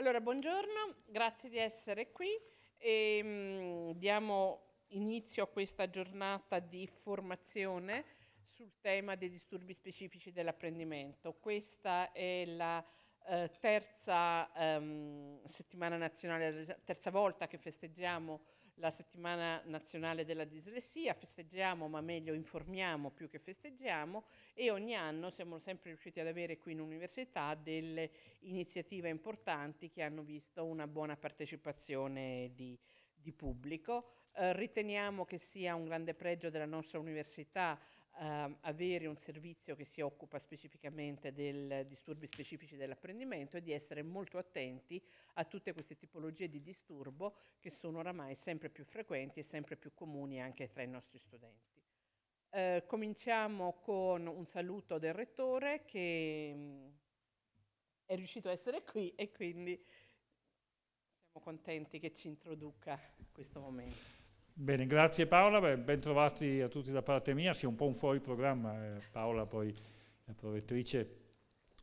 Allora, buongiorno, grazie di essere qui. E, ehm, mh, diamo inizio a questa giornata di formazione sul tema dei disturbi specifici dell'apprendimento. Questa è la eh, terza ehm, settimana nazionale, terza volta che festeggiamo la settimana nazionale della dislessia, festeggiamo ma meglio informiamo più che festeggiamo e ogni anno siamo sempre riusciti ad avere qui in università delle iniziative importanti che hanno visto una buona partecipazione di, di pubblico. Eh, riteniamo che sia un grande pregio della nostra università ehm, avere un servizio che si occupa specificamente dei disturbi specifici dell'apprendimento e di essere molto attenti a tutte queste tipologie di disturbo che sono oramai sempre più frequenti e sempre più comuni anche tra i nostri studenti. Eh, cominciamo con un saluto del rettore che mh, mm, è riuscito a essere qui e quindi siamo contenti che ci introduca questo momento. Bene, grazie Paola, ben trovati a tutti da parte mia, sia sì, un po' un fuori programma, eh, Paola poi la provettrice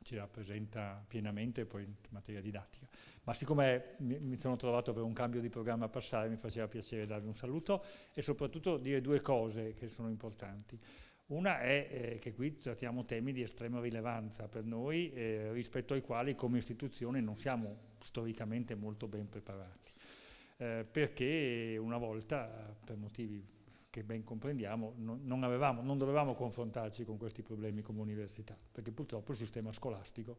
ci rappresenta pienamente poi in materia didattica. Ma siccome mi, mi sono trovato per un cambio di programma a passare, mi faceva piacere darvi un saluto e soprattutto dire due cose che sono importanti. Una è eh, che qui trattiamo temi di estrema rilevanza per noi, eh, rispetto ai quali come istituzione non siamo storicamente molto ben preparati. Eh, perché una volta, per motivi che ben comprendiamo, non, non, avevamo, non, dovevamo confrontarci con questi problemi come università, perché purtroppo il sistema scolastico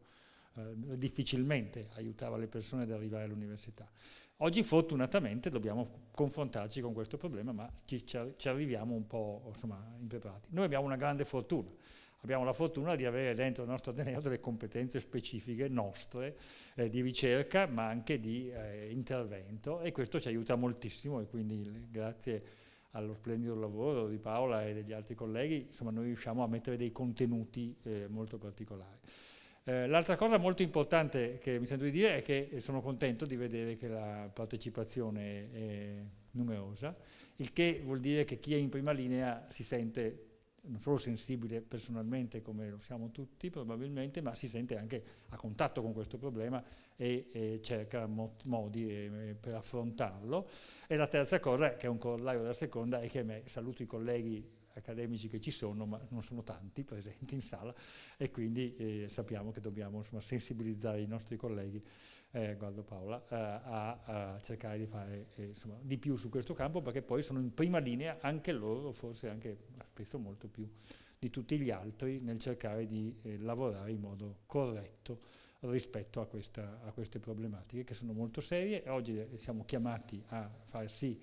eh, difficilmente aiutava le persone ad arrivare all'università. Oggi fortunatamente dobbiamo confrontarci con questo problema, ma ci, ci arriviamo un po' insomma, impreparati. Noi abbiamo una grande fortuna, Abbiamo la fortuna di avere dentro il nostro ateneo delle competenze specifiche nostre eh, di ricerca ma anche di eh, intervento e questo ci aiuta moltissimo e quindi grazie allo splendido lavoro di Paola e degli altri colleghi insomma noi riusciamo a mettere dei contenuti eh, molto particolari. Eh, l'altra cosa molto importante che mi sento di dire è che sono contento di vedere che la partecipazione è numerosa, il che vuol dire che chi è in prima linea si sente non solo sensibile personalmente come lo siamo tutti probabilmente, ma si sente anche a contatto con questo problema e, e cerca mo modi e, eh, e per affrontarlo. E la terza cosa, che è un corollario della seconda, è che me, saluto i colleghi accademici che ci sono, ma non sono tanti presenti in sala e quindi eh, sappiamo che dobbiamo insomma, sensibilizzare i nostri colleghi eh, Gualdo Paola eh, a, a, cercare di fare eh, insomma, di più su questo campo perché poi sono in prima linea anche loro, forse anche spesso molto più di tutti gli altri nel cercare di eh, lavorare in modo corretto rispetto a, questa, a, queste problematiche che sono molto serie e oggi eh, siamo chiamati a far sì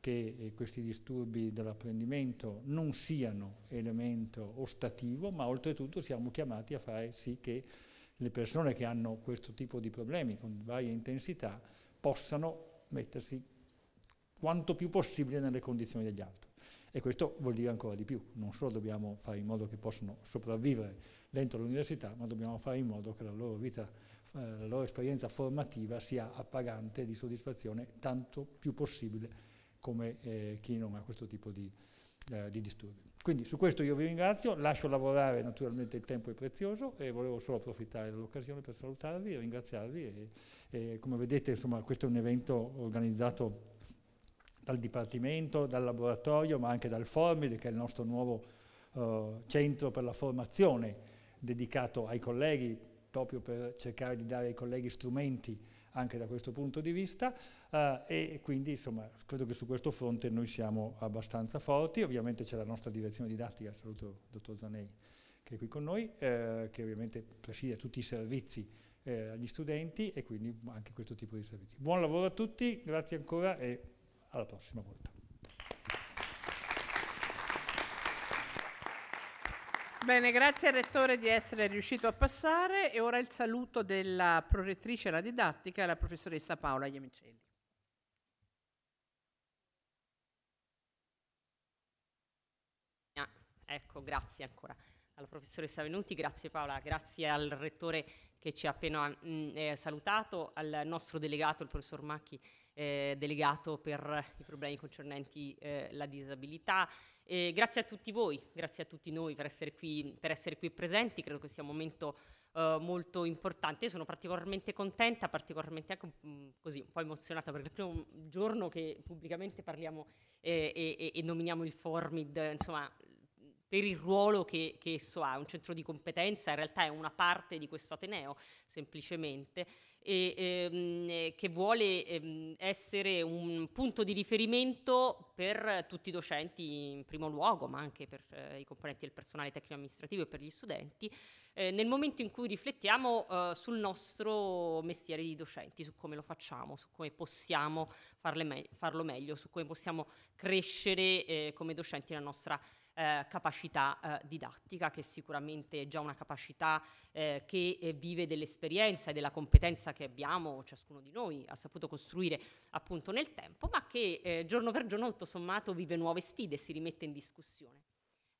che eh, questi disturbi dell'apprendimento non siano elemento ostativo ma oltretutto siamo chiamati a fare sì che le persone che hanno questo tipo di problemi con varie intensità possano mettersi quanto più possibile nelle condizioni degli altri. E questo vuol dire ancora di più, non solo dobbiamo fare in modo che possano sopravvivere dentro l'università, ma dobbiamo fare in modo che la loro vita, eh, la loro esperienza formativa sia appagante di soddisfazione tanto più possibile come eh, chi non ha questo tipo di, eh, di disturbi. Quindi su questo io vi ringrazio, lascio lavorare, naturalmente il tempo è prezioso e volevo solo approfittare dell'occasione per salutarvi e ringraziarvi. E, e come vedete insomma, questo è un evento organizzato dal Dipartimento, dal laboratorio, ma anche dal Formide, che è il nostro nuovo eh, centro per la formazione dedicato ai colleghi, proprio per cercare di dare ai colleghi strumenti anche da questo punto di vista eh, e quindi insomma, credo che su questo fronte noi siamo abbastanza forti, ovviamente c'è la nostra direzione didattica, saluto il dottor Zanei che è qui con noi, eh, che ovviamente preside tutti i servizi eh, agli studenti e quindi anche questo tipo di servizi. Buon lavoro a tutti, grazie ancora e alla prossima volta. Bene, grazie al Rettore di essere riuscito a passare e ora il saluto della prorettrice alla didattica, la professoressa Paola Iemicelli. Ah, ecco, grazie ancora alla professoressa Venuti, grazie Paola, grazie al Rettore che ci ha appena mh, mm, eh, salutato, al nostro delegato, il professor Macchi, eh, delegato per i problemi concernenti eh, la disabilità, e grazie a tutti voi, grazie a tutti noi per essere qui, per essere qui presenti, credo che sia un momento eh, molto importante, Io sono particolarmente contenta, particolarmente anche mm, così un po' emozionata perché è il primo giorno che pubblicamente parliamo eh, e, e, nominiamo il Formid, insomma per il ruolo che, che esso ha, un centro di competenza, in realtà è una parte di questo Ateneo semplicemente e, ehm, eh, che vuole ehm, essere un punto di riferimento per tutti i docenti in primo luogo, ma anche per eh, i componenti del personale tecnico-amministrativo e per gli studenti, eh, nel momento in cui riflettiamo eh, sul nostro mestiere di docenti, su come lo facciamo, su come possiamo me- farlo meglio, su come possiamo crescere eh, come docenti la nostra eh, capacità eh, didattica, che è sicuramente è già una capacità eh, che eh, vive dell'esperienza e della competenza che abbiamo, ciascuno di noi ha saputo costruire appunto nel tempo, ma che eh, giorno per giorno tutto sommato vive nuove sfide, e si rimette in discussione.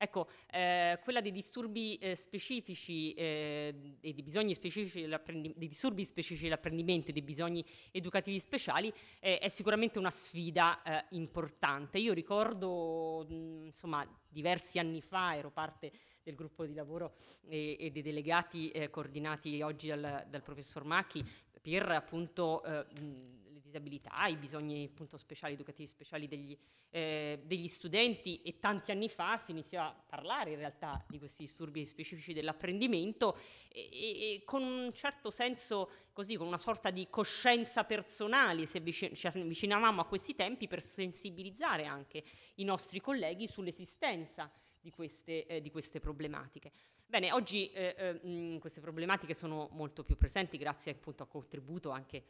Ecco, eh, quella dei disturbi eh, specifici eh, e dei bisogni specifici dei disturbi specifici dell'apprendimento e dei bisogni educativi speciali eh, è sicuramente una sfida eh, importante. Io ricordo, mh, mm, insomma, diversi anni fa ero parte del gruppo di lavoro e, eh, e dei delegati coordinati oggi dal, dal professor Macchi per appunto mh, mm, disabilità, i bisogni appunto, speciali, educativi speciali degli, eh, degli, studenti e tanti anni fa si iniziava a parlare in realtà di questi disturbi specifici dell'apprendimento e, e, e con un certo senso così, con una sorta di coscienza personale se avvicin- ci avvicinavamo a questi tempi per sensibilizzare anche i nostri colleghi sull'esistenza di queste, eh, di queste problematiche. Bene, oggi eh, eh, mh, queste problematiche sono molto più presenti grazie appunto al contributo anche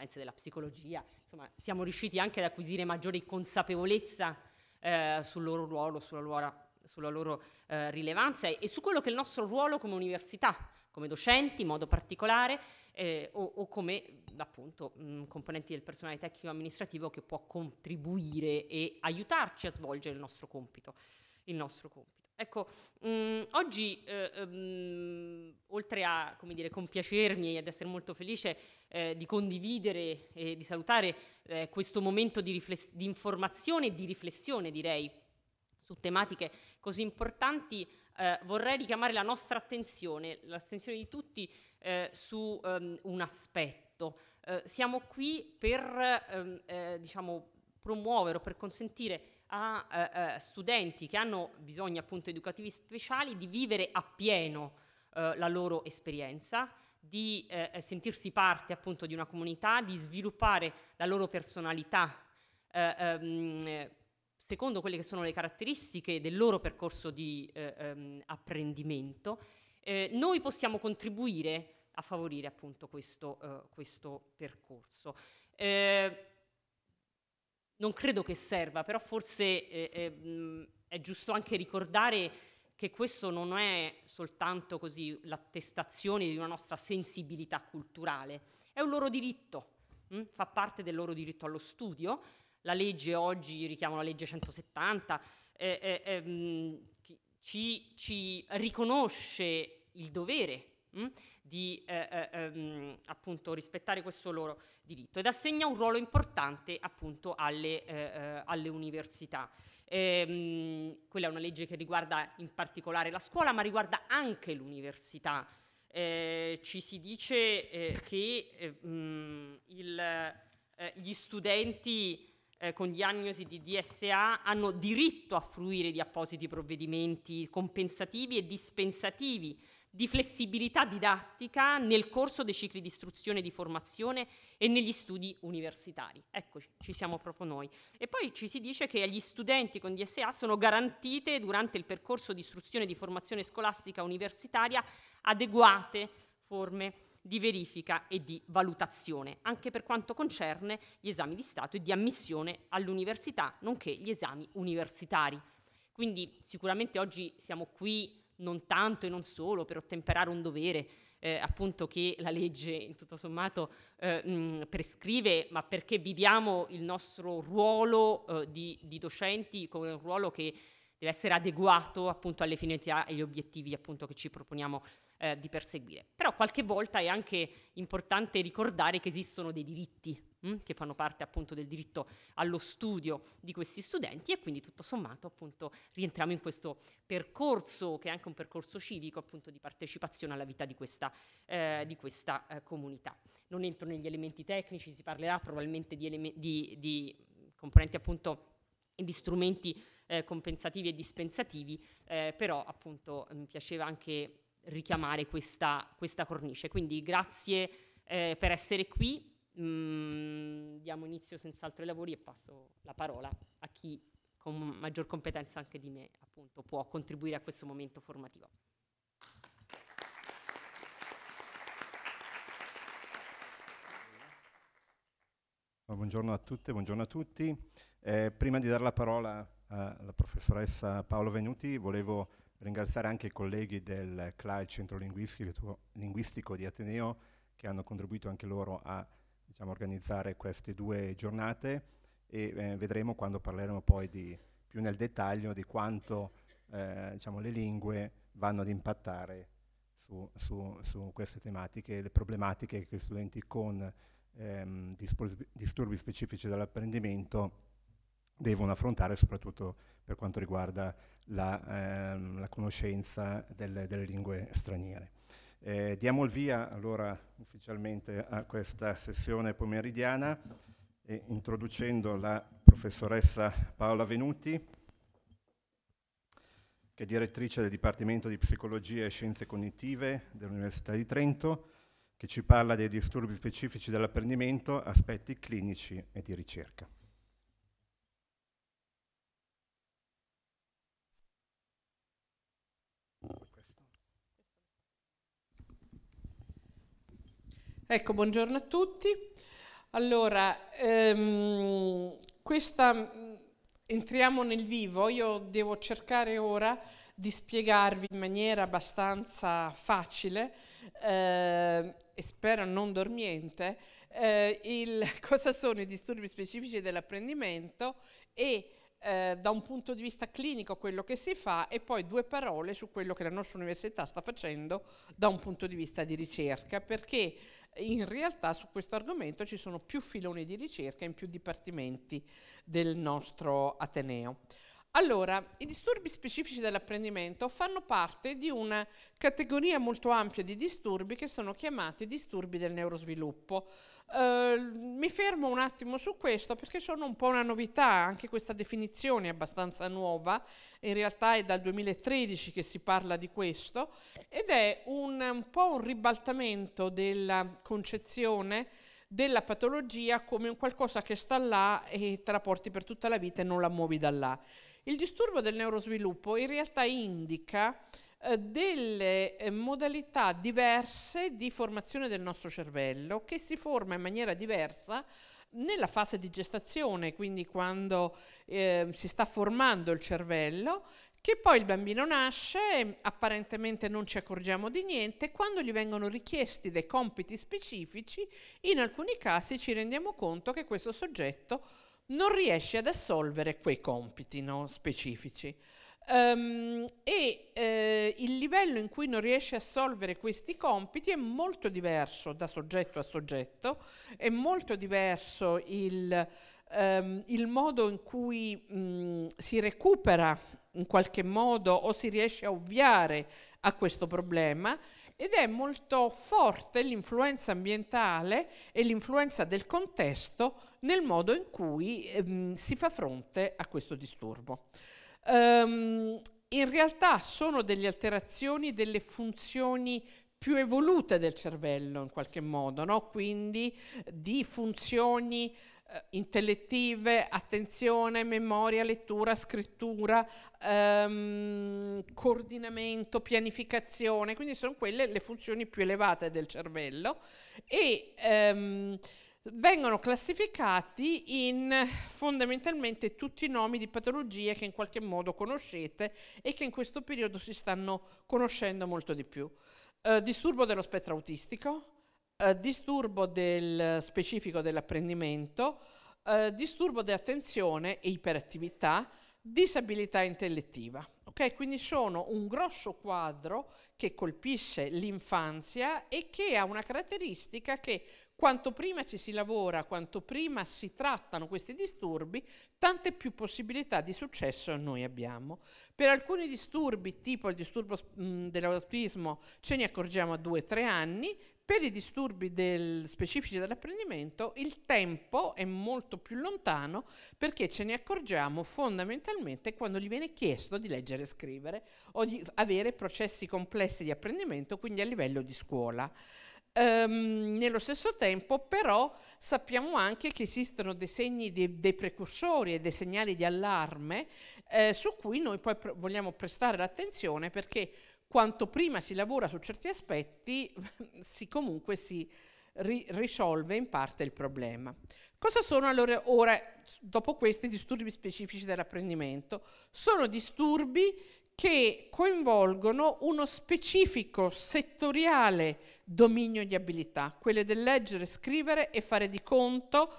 scienze della psicologia, insomma siamo riusciti anche ad acquisire maggiore consapevolezza eh, sul loro ruolo, sulla loro, sulla loro eh, rilevanza e, e, su quello che è il nostro ruolo come università, come docenti in modo particolare eh, o, o, come appunto mh, componenti del personale tecnico-amministrativo che può contribuire e aiutarci a svolgere il nostro compito. Il nostro compito. Ecco, mh, oggi, eh, mh, oltre a dire, compiacermi e ad essere molto felice eh, di condividere e di salutare eh, questo momento di, rifless- di informazione e di riflessione, direi, su tematiche così importanti, eh, vorrei richiamare la nostra attenzione, l'attenzione di tutti, eh, su um, un aspetto. Eh, siamo qui per um, diciamo, promuovere o per consentire a studenti che hanno bisogni appunto educativi speciali di vivere appieno la loro esperienza di eh, eh, sentirsi parte appunto di una comunità, di sviluppare la loro personalità eh, ehm, secondo quelle che sono le caratteristiche del loro percorso di eh, ehm, apprendimento, eh, noi possiamo contribuire a favorire appunto questo, eh, questo percorso. non credo che serva, però forse ehm, è giusto anche ricordare che questo non è soltanto così l'attestazione di una nostra sensibilità culturale, è un loro diritto, mh? Mm? fa parte del loro diritto allo studio. La legge oggi, richiamo la legge 170, eh, eh, mh, ehm, ci, ci, riconosce il dovere mh, mm? di eh, eh ehm, appunto rispettare questo loro diritto ed assegna un ruolo importante appunto alle, eh, eh, alle università. Ehm, quella è una legge che riguarda in particolare la scuola, ma riguarda anche l'università. Eh, ci si dice eh, che eh, mh, il, eh, gli studenti eh, con diagnosi di DSA hanno diritto a fruire di appositi provvedimenti compensativi e dispensativi di flessibilità didattica nel corso dei cicli di istruzione e di formazione e negli studi universitari. Eccoci, ci siamo proprio noi. E poi ci si dice che agli studenti con DSA sono garantite durante il percorso di istruzione e di formazione scolastica universitaria adeguate forme di verifica e di valutazione, anche per quanto concerne gli esami di Stato e di ammissione all'università, nonché gli esami universitari. Quindi sicuramente oggi siamo qui non tanto e non solo per ottemperare un dovere eh, appunto che la legge tutto sommato eh, mh, mm, prescrive, ma perché viviamo il nostro ruolo eh, di, di, docenti come un ruolo che deve essere adeguato appunto alle finalità e agli obiettivi appunto che ci proponiamo eh, di perseguire. Però qualche volta è anche importante ricordare che esistono dei diritti mm, che fanno parte appunto del diritto allo studio di questi studenti e quindi tutto sommato appunto rientriamo in questo percorso che è anche un percorso civico appunto di partecipazione alla vita di questa, eh, di questa eh, comunità. Non entro negli elementi tecnici, si parlerà probabilmente di, eleme- di, di componenti appunto di strumenti eh, compensativi e dispensativi, eh, però appunto mi mm, piaceva anche richiamare questa, questa cornice. Quindi grazie eh, per essere qui, mm, diamo inizio senz'altro ai lavori e passo la parola a chi con maggior competenza anche di me appunto, può contribuire a questo momento formativo. Buongiorno a tutte, buongiorno a tutti. Eh, prima di dare la parola alla professoressa Paolo Venuti, volevo ringraziare anche i colleghi del CLAI, il Centro Linguistico di Ateneo, che hanno contribuito anche loro a diciamo, organizzare queste due giornate e eh, vedremo quando parleremo poi di, più nel dettaglio di quanto eh, diciamo, le lingue vanno ad impattare su, su, su queste tematiche, e le problematiche che gli studenti con ehm, disturbi specifici dell'apprendimento devono affrontare, soprattutto per quanto riguarda la, ehm, la conoscenza delle, delle, lingue straniere. Eh, diamo il via allora ufficialmente a questa sessione pomeridiana eh, introducendo la professoressa Paola Venuti, che è direttrice del Dipartimento di Psicologia e Scienze Cognitive dell'Università di Trento, che ci parla dei disturbi specifici dell'apprendimento, aspetti clinici e di ricerca. Ecco, buongiorno a tutti. Allora, ehm, questa, entriamo nel vivo, io devo cercare ora di spiegarvi in maniera abbastanza facile eh, e spero non dormiente eh, il, cosa sono i disturbi specifici dell'apprendimento e eh, da un punto di vista clinico quello che si fa e poi due parole su quello che la nostra università sta facendo da un punto di vista di ricerca perché in realtà su questo argomento ci sono più filoni di ricerca in più dipartimenti del nostro Ateneo. Allora, i disturbi specifici dell'apprendimento fanno parte di una categoria molto ampia di disturbi che sono chiamati disturbi del neurosviluppo. Eh, mi fermo un attimo su questo perché sono un po' una novità, anche questa definizione è abbastanza nuova, in realtà è dal 2013 che si parla di questo ed è un, un po' un ribaltamento della concezione della patologia come un qualcosa che sta là e te la porti per tutta la vita e non la muovi da là. Il disturbo del neurosviluppo in realtà indica eh, delle eh, modalità diverse di formazione del nostro cervello che si forma in maniera diversa nella fase di gestazione, quindi quando eh, si sta formando il cervello, che poi il bambino nasce, apparentemente non ci accorgiamo di niente, quando gli vengono richiesti dei compiti specifici, in alcuni casi ci rendiamo conto che questo soggetto non riesce ad assolvere quei compiti no, specifici. Um, e eh, il livello in cui non riesce a assolvere questi compiti è molto diverso da soggetto a soggetto, è molto diverso il, um, il modo in cui mh, mm, si recupera in qualche modo o si riesce a ovviare a questo problema ed è molto forte l'influenza ambientale e l'influenza del contesto nel modo in cui ehm, si fa fronte a questo disturbo. Um, in realtà sono delle alterazioni delle funzioni più evolute del cervello in qualche modo, no? quindi eh, di funzioni eh, intellettive, attenzione, memoria, lettura, scrittura, ehm, coordinamento, pianificazione, quindi sono quelle le funzioni più elevate del cervello e ehm, vengono classificati in fondamentalmente tutti i nomi di patologie che in qualche modo conoscete e che in questo periodo si stanno conoscendo molto di più. Eh, disturbo dello spettro autistico, eh, disturbo del specifico dell'apprendimento, eh, disturbo dell'attenzione e iperattività, disabilità intellettiva. Okay? Quindi sono un grosso quadro che colpisce l'infanzia e che ha una caratteristica che quanto prima ci si lavora, quanto prima si trattano questi disturbi, tante più possibilità di successo noi abbiamo. Per alcuni disturbi, tipo il disturbo mm, dell'autismo, ce ne accorgiamo a 2-3 anni, per i disturbi del, specifici dell'apprendimento il tempo è molto più lontano perché ce ne accorgiamo fondamentalmente quando gli viene chiesto di leggere e scrivere o di avere processi complessi di apprendimento, quindi a livello di scuola. Um, nello stesso tempo però sappiamo anche che esistono dei segni, di, dei precursori e dei segnali di allarme eh, su cui noi poi pr- vogliamo prestare l'attenzione perché quanto prima si lavora su certi aspetti si comunque si ri- risolve in parte il problema. Cosa sono allora ora, dopo questi disturbi specifici dell'apprendimento? Sono disturbi che coinvolgono uno specifico settoriale dominio di abilità, quelle del leggere, scrivere e fare di conto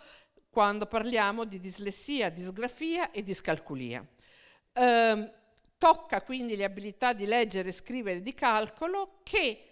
quando parliamo di dislessia, disgrafia e discalculia. Eh, tocca quindi le abilità di leggere, scrivere e di calcolo che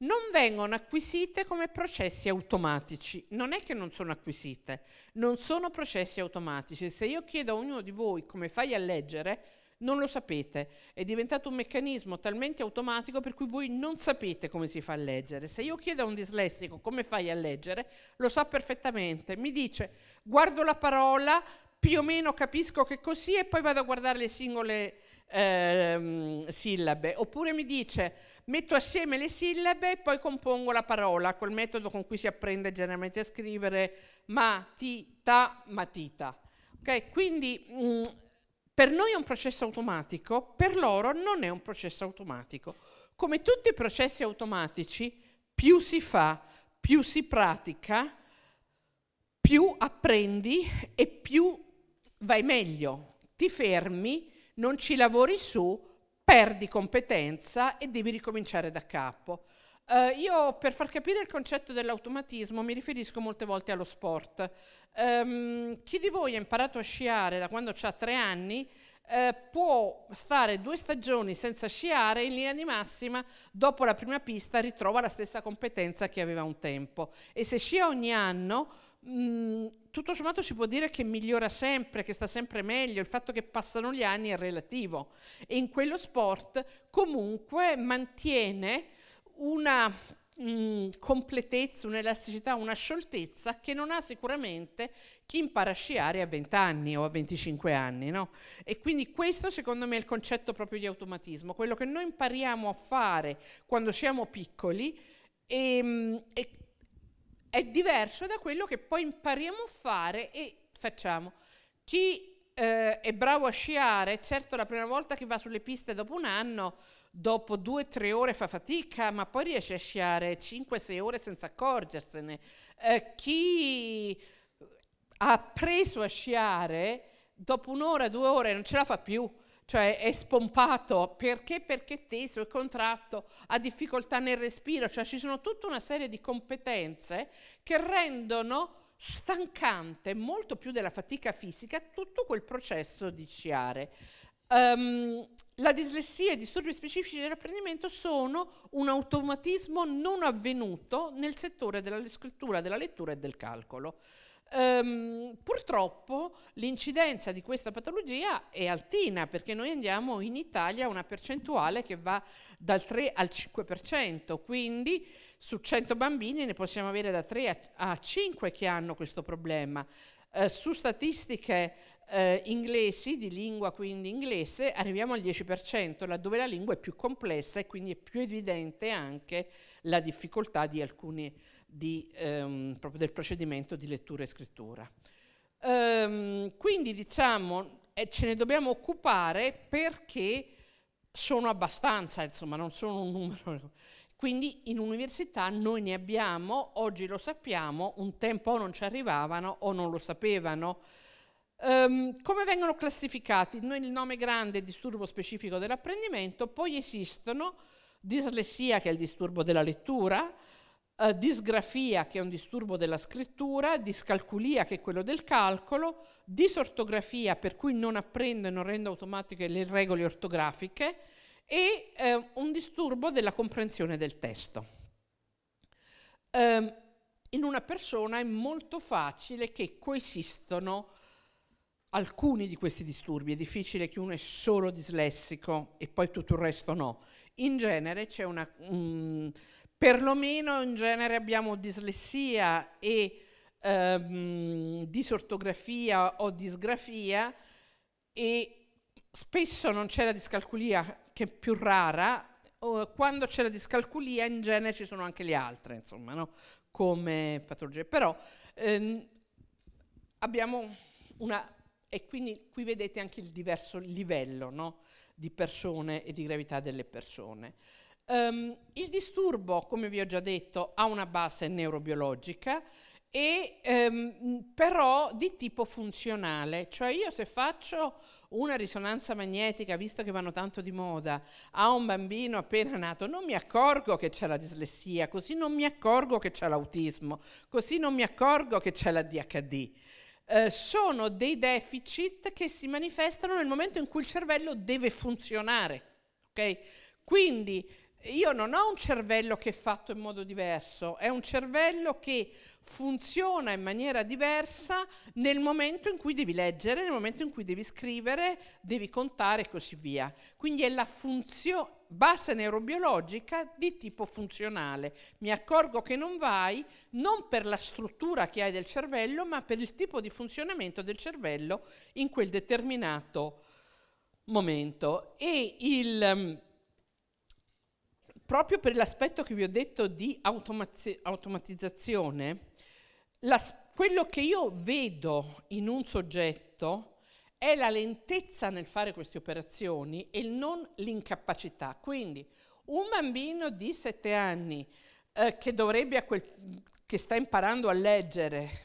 non vengono acquisite come processi automatici. Non è che non sono acquisite, non sono processi automatici. Se io chiedo a ognuno di voi come fai a leggere, non lo sapete, è diventato un meccanismo talmente automatico per cui voi non sapete come si fa a leggere. Se io chiedo a un dislessico come fai a leggere, lo sa perfettamente, mi dice guardo la parola, più o meno capisco che così e poi vado a guardare le singole ehm, sillabe, oppure mi dice metto assieme le sillabe e poi compongo la parola col metodo con cui si apprende generalmente a scrivere ma ti ta matita. Okay? Quindi mh, mm, per noi è un processo automatico, per loro non è un processo automatico. Come tutti i processi automatici, più si fa, più si pratica, più apprendi e più vai meglio. Ti fermi, non ci lavori su, perdi competenza e devi ricominciare da capo. Uh, io per far capire il concetto dell'automatismo mi riferisco molte volte allo sport. Um, chi di voi ha imparato a sciare da quando ha tre anni eh, può stare due stagioni senza sciare, in linea di massima, dopo la prima pista ritrova la stessa competenza che aveva un tempo. E se scia ogni anno, mh, mm, tutto sommato si può dire che migliora sempre, che sta sempre meglio, il fatto che passano gli anni è relativo. E in quello sport comunque mantiene una mm, completezza, un'elasticità, una scioltezza che non ha sicuramente chi impara a sciare a 20 anni o a 25 anni. No? E quindi questo secondo me è il concetto proprio di automatismo, quello che noi impariamo a fare quando siamo piccoli e, ehm, e è diverso da quello che poi impariamo a fare e facciamo. Chi eh, è bravo a sciare, certo la prima volta che va sulle piste dopo un anno dopo due o tre ore fa fatica, ma poi riesce a sciare 5-6 ore senza accorgersene. Eh, chi ha preso a sciare, dopo un'ora, due ore non ce la fa più, cioè è spompato perché? Perché è teso, è contratto, ha difficoltà nel respiro, cioè ci sono tutta una serie di competenze che rendono stancante molto più della fatica fisica tutto quel processo di sciare. Um, la dislessia e i disturbi specifici dell'apprendimento sono un automatismo non avvenuto nel settore della scrittura, della lettura e del calcolo. Um, purtroppo l'incidenza di questa patologia è altina perché noi andiamo in Italia a una percentuale che va dal 3 al 5%, quindi su 100 bambini ne possiamo avere da 3 a, 5 che hanno questo problema. Uh, su statistiche eh, inglesi, di lingua quindi inglese, arriviamo al 10%, laddove la lingua è più complessa e quindi è più evidente anche la difficoltà di alcuni, di, ehm, del procedimento di lettura e scrittura. Ehm, quindi diciamo, eh, ce ne dobbiamo occupare perché sono abbastanza, insomma, non sono un numero. Quindi in università noi ne abbiamo, oggi lo sappiamo, un tempo o non ci arrivavano o non lo sapevano, Um, come vengono classificati? Noi il nome grande è disturbo specifico dell'apprendimento, poi esistono dislessia che è il disturbo della lettura, uh, disgrafia che è un disturbo della scrittura, discalculia che è quello del calcolo, disortografia per cui non apprendo e non rendo automatiche le regole ortografiche e uh, un disturbo della comprensione del testo. Um, in una persona è molto facile che coesistano alcuni di questi disturbi, è difficile che uno è solo dislessico e poi tutto il resto no. In genere c'è una, um, perlomeno in genere abbiamo dislessia e um, disortografia o disgrafia e spesso non c'è la discalculia che è più rara, quando c'è la discalculia in genere ci sono anche le altre, insomma, no? come patologie. Però ehm, abbiamo una e quindi qui vedete anche il diverso livello no? di persone e di gravità delle persone. Um, il disturbo, come vi ho già detto, ha una base neurobiologica e ehm, però di tipo funzionale, cioè io se faccio una risonanza magnetica, visto che vanno tanto di moda, a un bambino appena nato, non mi accorgo che c'è la dislessia, così non mi accorgo che c'è l'autismo, così non mi accorgo che c'è la DHD. Eh, sono dei deficit che si manifestano nel momento in cui il cervello deve funzionare. Okay? Quindi io non ho un cervello che è fatto in modo diverso, è un cervello che funziona in maniera diversa nel momento in cui devi leggere, nel momento in cui devi scrivere, devi contare e così via. Quindi è la funzione base neurobiologica di tipo funzionale. Mi accorgo che non vai non per la struttura che hai del cervello, ma per il tipo di funzionamento del cervello in quel determinato momento. E il um, proprio per l'aspetto che vi ho detto di automazzi- automatizzazione, la, quello che io vedo in un soggetto è la lentezza nel fare queste operazioni e non l'incapacità. Quindi un bambino di 7 anni eh, che, quel, che sta imparando a leggere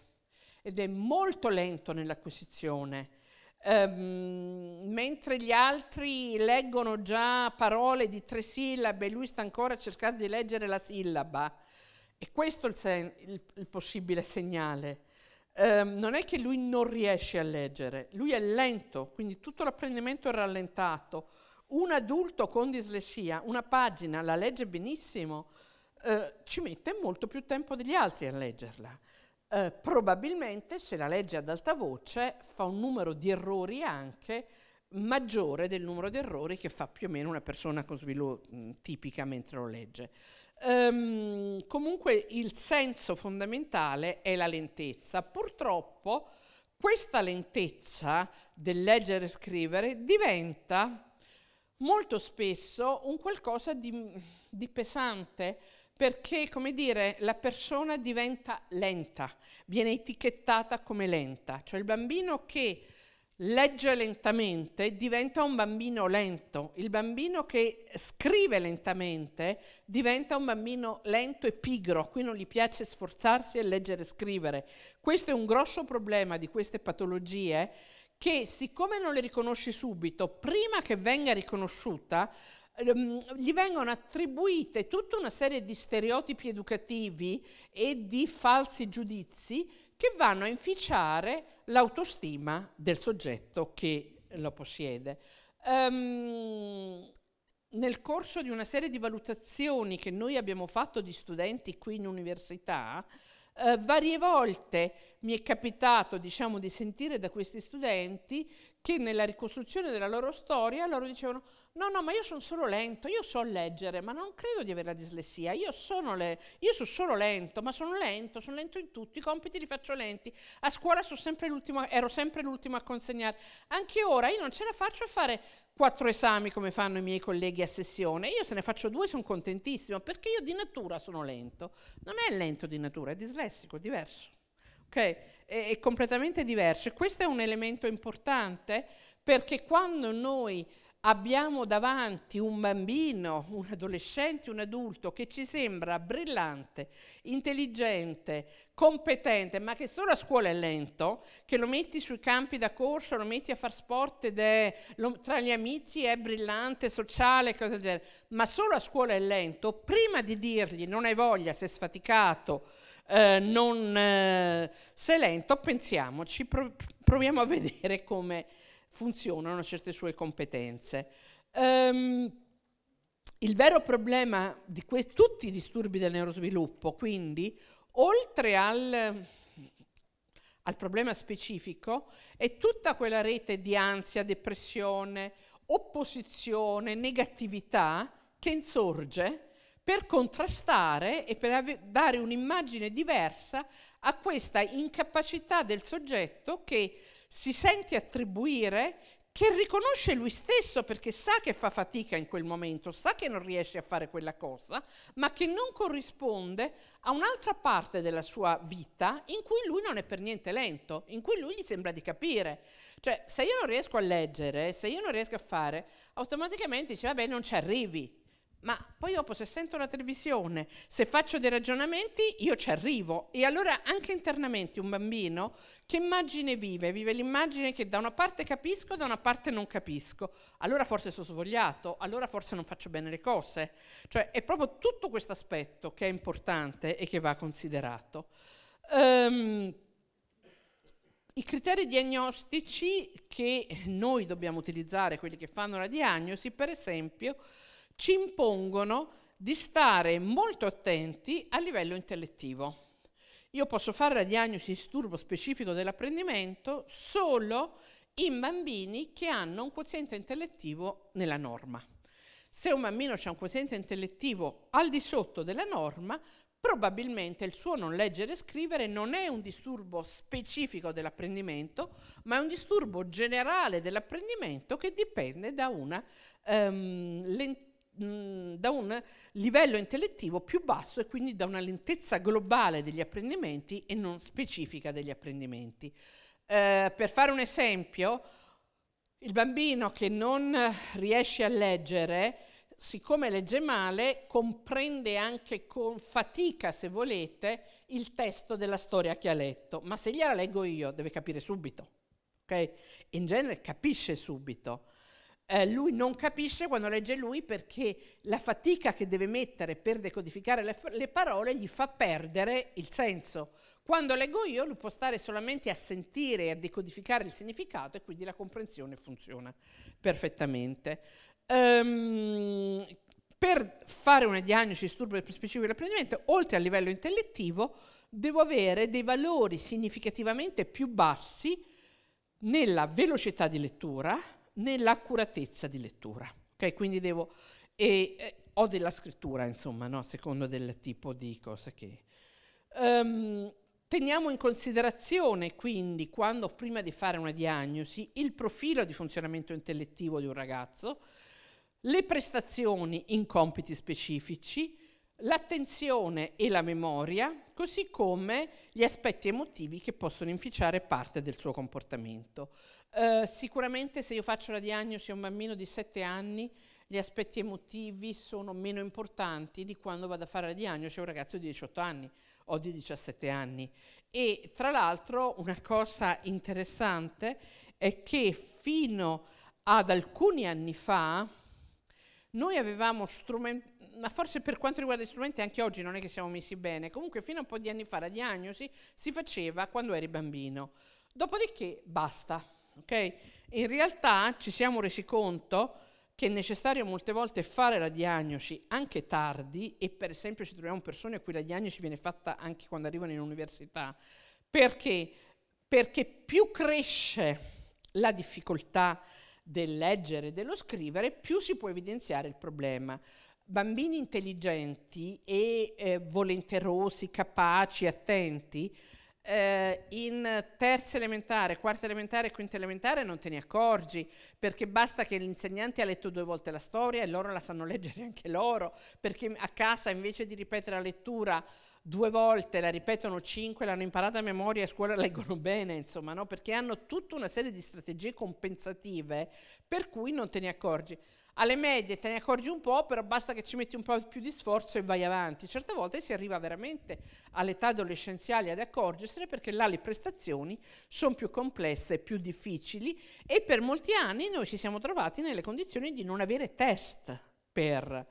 ed è molto lento nell'acquisizione, Um, mentre gli altri leggono già parole di tre sillabe, e lui sta ancora cercando di leggere la sillaba. E questo è il, sen- il, il possibile segnale. Um, non è che lui non riesce a leggere, lui è lento, quindi tutto l'apprendimento è rallentato. Un adulto con dislessia, una pagina, la legge benissimo, uh, ci mette molto più tempo degli altri a leggerla. Uh, probabilmente se la legge ad alta voce fa un numero di errori anche maggiore del numero di errori che fa più o meno una persona con svilo- mm, tipica mentre lo legge. Um, comunque il senso fondamentale è la lentezza. Purtroppo questa lentezza del leggere e scrivere diventa molto spesso un qualcosa di, di pesante perché, come dire, la persona diventa lenta, viene etichettata come lenta. Cioè il bambino che legge lentamente diventa un bambino lento, il bambino che scrive lentamente diventa un bambino lento e pigro, a cui non gli piace sforzarsi a leggere e scrivere. Questo è un grosso problema di queste patologie che siccome non le riconosci subito, prima che venga riconosciuta, ehm, gli vengono attribuite tutta una serie di stereotipi educativi e di falsi giudizi che vanno a inficiare l'autostima del soggetto che lo possiede. Um, nel corso di una serie di valutazioni che noi abbiamo fatto di studenti qui in università, eh, varie volte mi è capitato diciamo, di sentire da questi studenti che nella ricostruzione della loro storia loro dicevano no no ma io sono solo lento, io so leggere ma non credo di avere la dislessia, io sono, le, io sono solo lento ma sono lento, sono lento in tutto, i compiti li faccio lenti, a scuola sempre ero sempre l'ultimo a consegnare, anche ora io non ce la faccio a fare quattro esami come fanno i miei colleghi a sessione, io se ne faccio due sono contentissimo perché io di natura sono lento, non è lento di natura, è dislessico, è diverso okay? è, è completamente diverso. E questo è un elemento importante perché quando noi abbiamo davanti un bambino, un adolescente, un adulto che ci sembra brillante, intelligente, competente, ma che solo a scuola è lento, che lo metti sui campi da corso, lo metti a far sport ed è lo, tra gli amici è brillante, sociale, cose del genere, ma solo a scuola è lento, prima di dirgli non hai voglia, sei sfaticato, eh, non eh, se lento, pensiamoci, prov- proviamo a vedere come funzionano certe sue competenze. Um, il vero problema di que- tutti i disturbi del neurosviluppo, quindi, oltre al, al problema specifico, è tutta quella rete di ansia, depressione, opposizione, negatività che insorge per contrastare e per ave- dare un'immagine diversa a questa incapacità del soggetto che si sente attribuire, che riconosce lui stesso perché sa che fa fatica in quel momento, sa che non riesce a fare quella cosa, ma che non corrisponde a un'altra parte della sua vita in cui lui non è per niente lento, in cui lui gli sembra di capire. Cioè, se io non riesco a leggere, se io non riesco a fare, automaticamente dice, vabbè, non ci arrivi, ma poi dopo se sento la televisione, se faccio dei ragionamenti, io ci arrivo. E allora anche internamente un bambino che immagine vive? Vive l'immagine che da una parte capisco, da una parte non capisco. Allora forse sono svogliato, allora forse non faccio bene le cose. Cioè è proprio tutto questo aspetto che è importante e che va considerato. Um, i criteri diagnostici che noi dobbiamo utilizzare, quelli che fanno la diagnosi, per esempio, ci impongono di stare molto attenti a livello intellettivo. Io posso fare la diagnosi di disturbo specifico dell'apprendimento solo in bambini che hanno un quoziente intellettivo nella norma. Se un bambino ha un quoziente intellettivo al di sotto della norma, probabilmente il suo non leggere e scrivere non è un disturbo specifico dell'apprendimento, ma è un disturbo generale dell'apprendimento che dipende da una um, ehm, lentezza da un livello intellettivo più basso e quindi da una lentezza globale degli apprendimenti e non specifica degli apprendimenti. Eh, per fare un esempio, il bambino che non riesce a leggere, siccome legge male, comprende anche con fatica, se volete, il testo della storia che ha letto, ma se gliela leggo io deve capire subito. Okay? In genere capisce subito eh, lui non capisce quando legge lui perché la fatica che deve mettere per decodificare le, le parole gli fa perdere il senso. Quando leggo io lui può stare solamente a sentire e a decodificare il significato e quindi la comprensione funziona perfettamente. Um, per fare una diagnosi di disturbo specifico dell'apprendimento, oltre a livello intellettivo, devo avere dei valori significativamente più bassi nella velocità di lettura, nell'accuratezza di lettura. Ok, Quindi devo, e, eh, o della scrittura, insomma, no? a seconda del tipo di cosa che... Um, teniamo in considerazione, quindi, quando prima di fare una diagnosi, il profilo di funzionamento intellettivo di un ragazzo, le prestazioni in compiti specifici, l'attenzione e la memoria, così come gli aspetti emotivi che possono inficiare parte del suo comportamento. Eh, sicuramente se io faccio la diagnosi a un bambino di 7 anni, gli aspetti emotivi sono meno importanti di quando vado a fare la diagnosi a un ragazzo di 18 anni o di 17 anni. E tra l'altro una cosa interessante è che fino ad alcuni anni fa noi avevamo strumenti, ma forse per quanto riguarda gli strumenti anche oggi non è che siamo messi bene, comunque fino a un po' di anni fa la diagnosi si faceva quando eri bambino, dopodiché basta Okay? In realtà ci siamo resi conto che è necessario molte volte fare la diagnosi anche tardi e per esempio ci troviamo persone a cui la diagnosi viene fatta anche quando arrivano in università. Perché? Perché più cresce la difficoltà del leggere e dello scrivere, più si può evidenziare il problema. Bambini intelligenti e eh, volenterosi, capaci, attenti, eh, in terza elementare, quarta elementare e quinta elementare non te ne accorgi, perché basta che l'insegnante ha letto due volte la storia e loro la sanno leggere anche loro, perché a casa invece di ripetere la lettura due volte, la ripetono cinque, l'hanno imparata a memoria e a scuola leggono bene, insomma, no? perché hanno tutta una serie di strategie compensative per cui non te ne accorgi. Alle medie te ne accorgi un po', però basta che ci metti un po' più di sforzo e vai avanti. Certe volte si arriva veramente all'età adolescenziale ad accorgersene perché là le prestazioni sono più complesse, più difficili e per molti anni noi ci siamo trovati nelle condizioni di non avere test per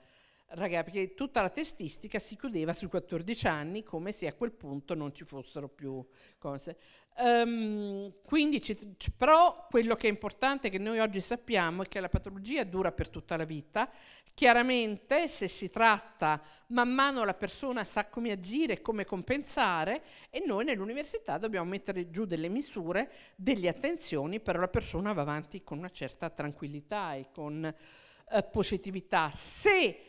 Raga, perché tutta la testistica si chiudeva sui 14 anni come se a quel punto non ci fossero più cose. Um, quindi ci, però quello che è importante che noi oggi sappiamo è che la patologia dura per tutta la vita. Chiaramente se si tratta, man mano la persona sa come agire, come compensare e noi nell'università dobbiamo mettere giù delle misure, delle attenzioni, però la persona va avanti con una certa tranquillità e con eh, positività. Se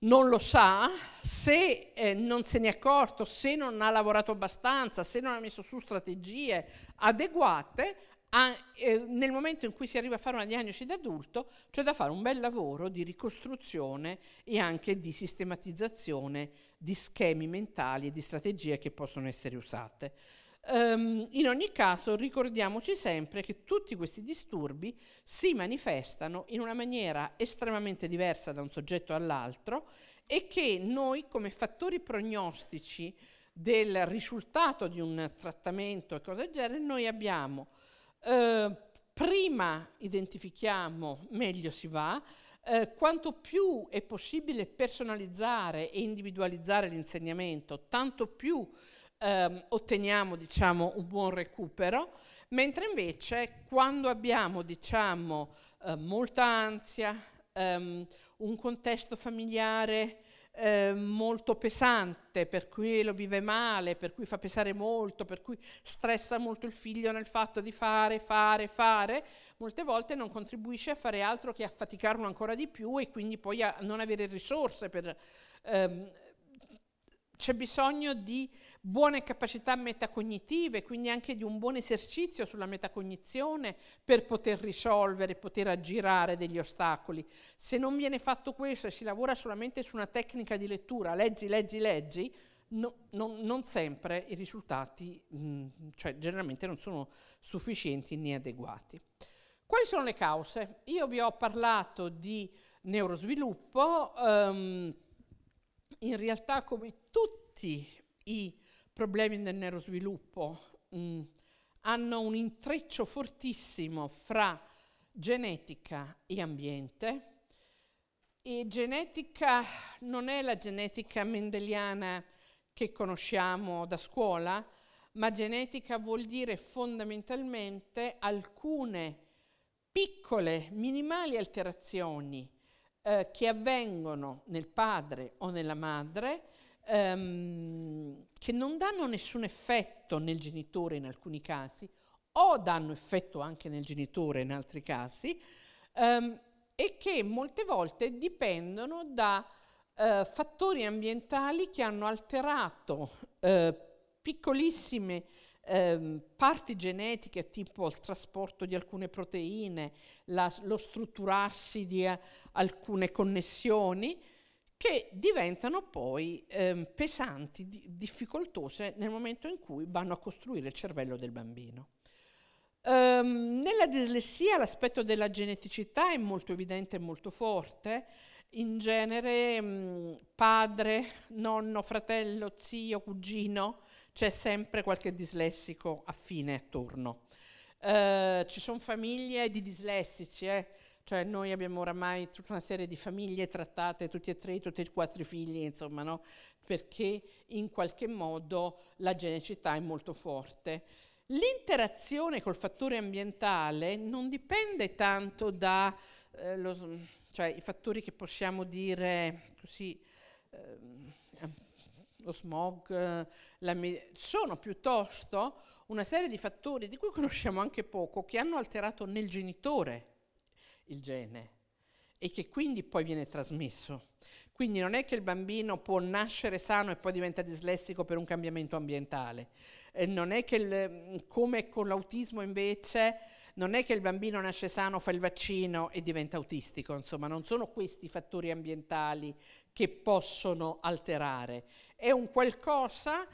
non lo sa, se eh, non se ne è accorto, se non ha lavorato abbastanza, se non ha messo su strategie adeguate, a, eh, nel momento in cui si arriva a fare una diagnosi d'adulto, c'è da fare un bel lavoro di ricostruzione e anche di sistematizzazione di schemi mentali e di strategie che possono essere usate. Um, in ogni caso ricordiamoci sempre che tutti questi disturbi si manifestano in una maniera estremamente diversa da un soggetto all'altro e che noi come fattori prognostici del risultato di un trattamento e cose del genere, noi abbiamo eh, prima identifichiamo meglio si va, eh, quanto più è possibile personalizzare e individualizzare l'insegnamento, tanto più ehm, otteniamo diciamo, un buon recupero, mentre invece quando abbiamo diciamo, eh, molta ansia, ehm, un contesto familiare eh, molto pesante, per cui lo vive male, per cui fa pesare molto, per cui stressa molto il figlio nel fatto di fare, fare, fare, molte volte non contribuisce a fare altro che a faticarlo ancora di più e quindi poi a non avere risorse per ehm, c'è bisogno di buone capacità metacognitive, quindi anche di un buon esercizio sulla metacognizione per poter risolvere, poter aggirare degli ostacoli. Se non viene fatto questo e si lavora solamente su una tecnica di lettura, leggi, leggi, leggi, no, non, non sempre i risultati, mh, mm, cioè generalmente non sono sufficienti né adeguati. Quali sono le cause? Io vi ho parlato di neurosviluppo. Um, in realtà come tutti i problemi del neurosviluppo mh, mm, hanno un intreccio fortissimo fra genetica e ambiente e genetica non è la genetica mendeliana che conosciamo da scuola, ma genetica vuol dire fondamentalmente alcune piccole, minimali alterazioni eh, che avvengono nel padre o nella madre, ehm, che non danno nessun effetto nel genitore in alcuni casi, o danno effetto anche nel genitore in altri casi, ehm, e che molte volte dipendono da eh, fattori ambientali che hanno alterato eh, piccolissime ehm, parti genetiche tipo il trasporto di alcune proteine, la, lo strutturarsi di a, eh, alcune connessioni che diventano poi ehm, pesanti, di, difficoltose nel momento in cui vanno a costruire il cervello del bambino. Um, nella dislessia l'aspetto della geneticità è molto evidente e molto forte. In genere mh, mm, padre, nonno, fratello, zio, cugino c'è sempre qualche dislessico a fine attorno. Eh, ci sono famiglie di dislessici, eh? cioè noi abbiamo oramai tutta una serie di famiglie trattate, tutti e tre, tutti e quattro figli, insomma, no? perché in qualche modo la genicità è molto forte. L'interazione col fattore ambientale non dipende tanto dai eh, cioè, fattori che possiamo dire così eh, lo smog, eh, sono piuttosto una serie di fattori di cui conosciamo anche poco, che hanno alterato nel genitore il gene e che quindi poi viene trasmesso. Quindi non è che il bambino può nascere sano e poi diventa dislessico per un cambiamento ambientale, eh, non è che il, come con l'autismo invece non è che il bambino nasce sano, fa il vaccino e diventa autistico, insomma non sono questi fattori ambientali che possono alterare, è un qualcosa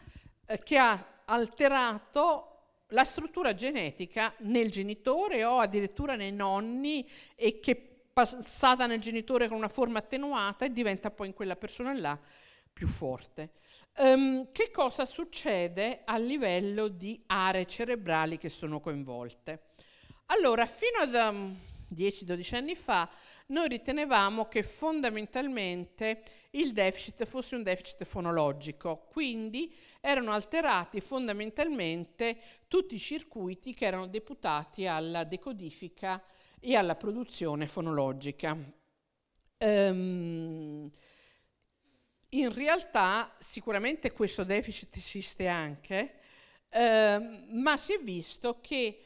eh, che ha alterato la struttura genetica nel genitore o addirittura nei nonni e che passata nel genitore con una forma attenuata e diventa poi in quella persona là più forte. Um, che cosa succede a livello di aree cerebrali che sono coinvolte? Allora, fino a um, 10-12 anni fa noi ritenevamo che fondamentalmente il deficit fosse un deficit fonologico, quindi erano alterati fondamentalmente tutti i circuiti che erano deputati alla decodifica e alla produzione fonologica. Um, in realtà sicuramente questo deficit esiste anche, eh, ma si è visto che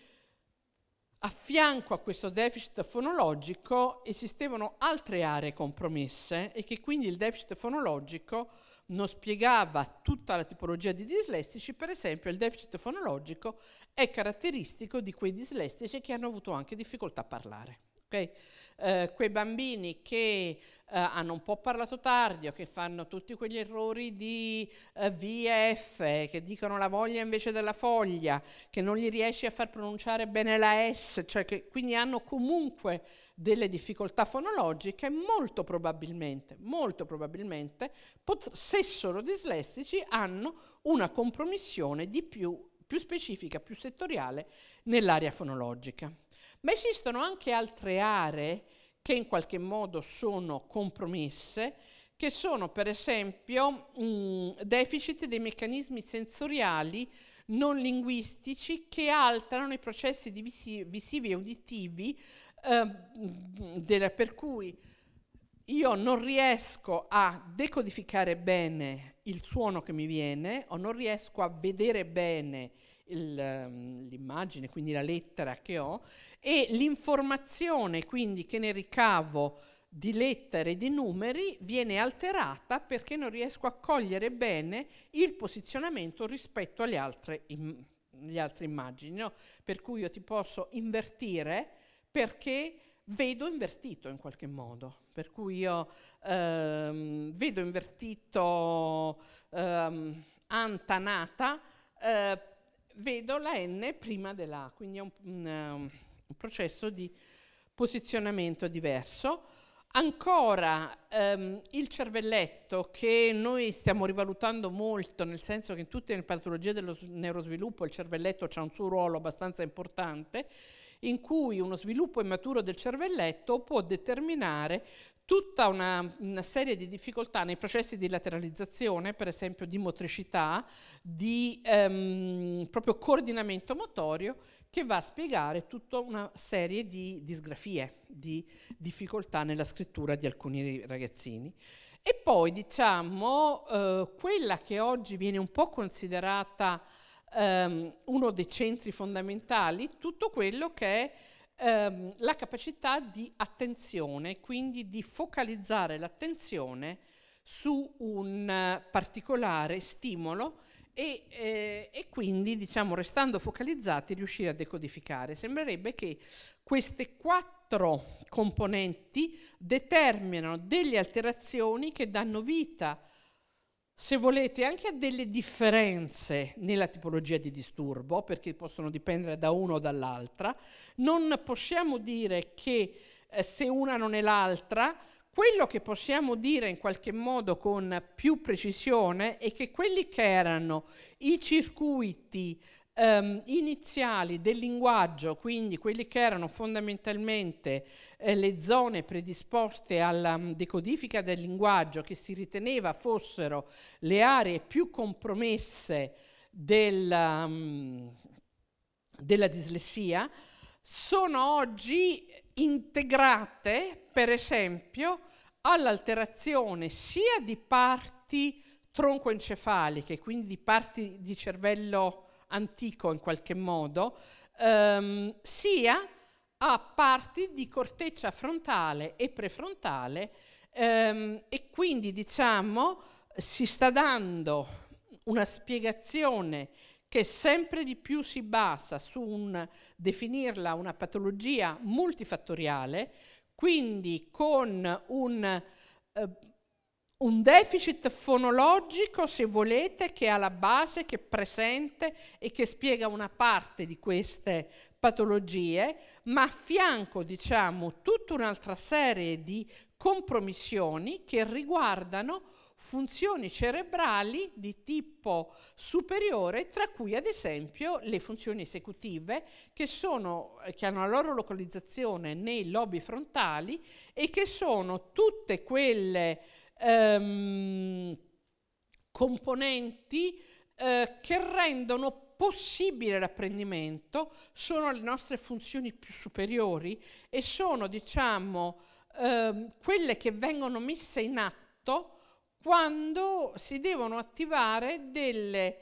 a fianco a questo deficit fonologico esistevano altre aree compromesse e che quindi il deficit fonologico non spiegava tutta la tipologia di dislessici, per esempio il deficit fonologico è caratteristico di quei dislessici che hanno avuto anche difficoltà a parlare. Okay? Eh, quei bambini che eh, hanno un po' parlato tardi o che fanno tutti quegli errori di eh, VF, che dicono la voglia invece della foglia, che non gli riesci a far pronunciare bene la S, cioè che quindi hanno comunque delle difficoltà fonologiche, molto probabilmente, molto probabilmente, pot- se sono dislessici, hanno una compromissione di più, più specifica, più settoriale nell'area fonologica. Ma esistono anche altre aree che in qualche modo sono compromesse, che sono per esempio mh, mm, deficit dei meccanismi sensoriali non linguistici che alterano i processi visi visivi e uditivi, eh, per cui io non riesco a decodificare bene il suono che mi viene o non riesco a vedere bene Ehm, l'immagine, quindi la lettera che ho, e l'informazione quindi che ne ricavo di lettere e di numeri viene alterata perché non riesco a cogliere bene il posizionamento rispetto alle altre, im- altre immagini. No? Per cui io ti posso invertire perché vedo invertito in qualche modo. Per cui io ehm, vedo invertito ehm, antanata. Eh, vedo la N prima dell'A, quindi è un, un, um, un processo di posizionamento diverso. Ancora ehm, il cervelletto che noi stiamo rivalutando molto, nel senso che in tutte le patologie dello neurosviluppo il cervelletto ha un suo ruolo abbastanza importante, in cui uno sviluppo immaturo del cervelletto può determinare tutta una, una, serie di difficoltà nei processi di lateralizzazione, per esempio di motricità, di ehm, proprio coordinamento motorio, che va a spiegare tutta una serie di disgrafie, di difficoltà nella scrittura di alcuni ragazzini. E poi diciamo eh, quella che oggi viene un po' considerata ehm, uno dei centri fondamentali, tutto quello che è ehm, la capacità di attenzione, quindi di focalizzare l'attenzione su un eh, particolare stimolo e, eh, e, quindi, diciamo, restando focalizzati, riuscire a decodificare. Sembrerebbe che queste quattro componenti determinano delle alterazioni che danno vita a se volete, anche a delle differenze nella tipologia di disturbo, perché possono dipendere da uno o dall'altra, non possiamo dire che eh, se una non è l'altra, quello che possiamo dire in qualche modo con più precisione è che quelli che erano i circuiti ehm, iniziali del linguaggio, quindi quelli che erano fondamentalmente eh, le zone predisposte alla mh, mm, decodifica del linguaggio che si riteneva fossero le aree più compromesse della, mh, mm, della dislessia, sono oggi integrate, per esempio, all'alterazione sia di parti troncoencefaliche, quindi di parti di cervello antico in qualche modo, ehm, sia a parti di corteccia frontale e prefrontale ehm, e quindi diciamo si sta dando una spiegazione che sempre di più si basa su un, definirla una patologia multifattoriale, quindi con un eh, un deficit fonologico, se volete, che è alla base, che è presente e che spiega una parte di queste patologie, ma a fianco, diciamo, tutta un'altra serie di compromissioni che riguardano funzioni cerebrali di tipo superiore, tra cui ad esempio le funzioni esecutive che, sono, eh, che, hanno la loro localizzazione nei lobi frontali e che sono tutte quelle ehm, componenti eh, che rendono possibile l'apprendimento, sono le nostre funzioni più superiori e sono, diciamo, ehm, quelle che vengono messe in atto quando si devono attivare delle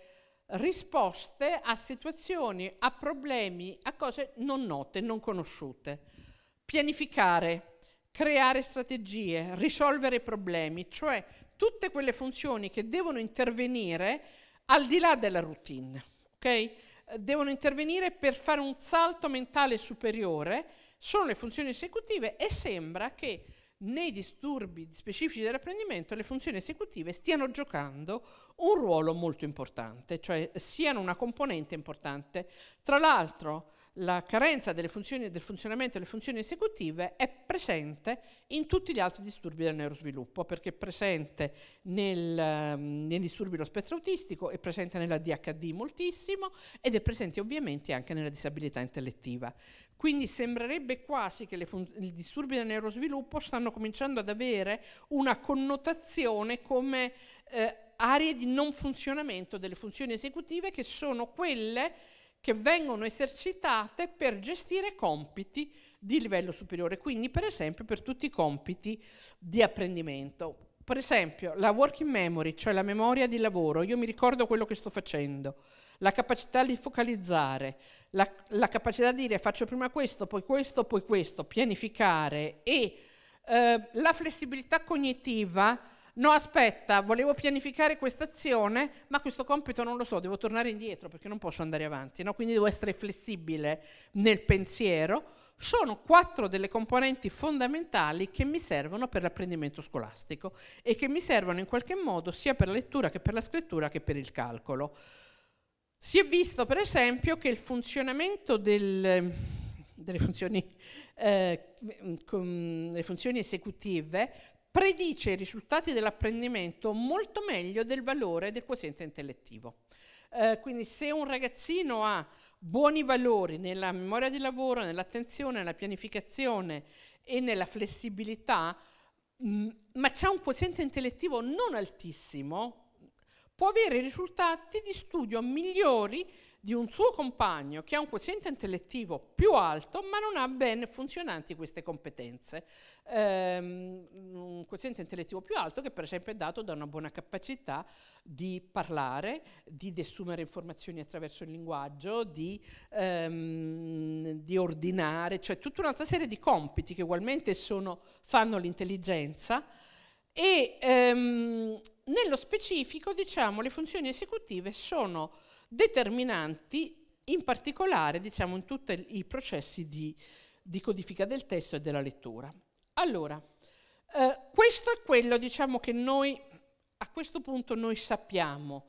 risposte a situazioni, a problemi, a cose non note, non conosciute. Pianificare, creare strategie, risolvere problemi, cioè tutte quelle funzioni che devono intervenire al di là della routine, okay? Eh, devono intervenire per fare un salto mentale superiore, sono le funzioni esecutive e sembra che nei disturbi specifici dell'apprendimento le funzioni esecutive stiano giocando un ruolo molto importante, cioè siano una componente importante. Tra l'altro, la carenza del funzionamento delle funzioni esecutive è presente in tutti gli altri disturbi del neurosviluppo, perché è presente nel, ehm, nei disturbi dello spettro autistico, è presente nella DHD moltissimo ed è presente ovviamente anche nella disabilità intellettiva. Quindi sembrerebbe quasi che i disturbi del neurosviluppo stanno cominciando ad avere una connotazione come eh, aree di non funzionamento delle funzioni esecutive che sono quelle che vengono esercitate per gestire compiti di livello superiore, quindi per esempio per tutti i compiti di apprendimento. Per esempio la working memory, cioè la memoria di lavoro, io mi ricordo quello che sto facendo, la capacità di focalizzare, la, la capacità di dire faccio prima questo, poi questo, poi questo, pianificare e eh, la flessibilità cognitiva no aspetta, volevo pianificare questa azione, ma questo compito non lo so, devo tornare indietro perché non posso andare avanti, no? quindi devo essere flessibile nel pensiero, sono quattro delle componenti fondamentali che mi servono per l'apprendimento scolastico e che mi servono in qualche modo sia per la lettura che per la scrittura che per il calcolo. Si è visto per esempio che il funzionamento del, delle funzioni, eh, mm, com, funzioni esecutive predice i risultati dell'apprendimento molto meglio del valore del quoziente intellettivo. Eh, quindi se un ragazzino ha buoni valori nella memoria di lavoro, nell'attenzione, nella pianificazione e nella flessibilità, mh, mm, ma c'è un quoziente intellettivo non altissimo, può avere risultati di studio migliori di un suo compagno che ha un quoziente intellettivo più alto ma non ha ben funzionanti queste competenze. Um, un quoziente intellettivo più alto che per esempio è dato da una buona capacità di parlare, di desumere informazioni attraverso il linguaggio, di, um, di ordinare, cioè tutta un'altra serie di compiti che ugualmente sono, fanno l'intelligenza e um, nello specifico diciamo le funzioni esecutive sono determinanti in particolare diciamo, in tutti i processi di, di codifica del testo e della lettura. Allora, eh, questo è quello diciamo, che noi a questo punto noi sappiamo.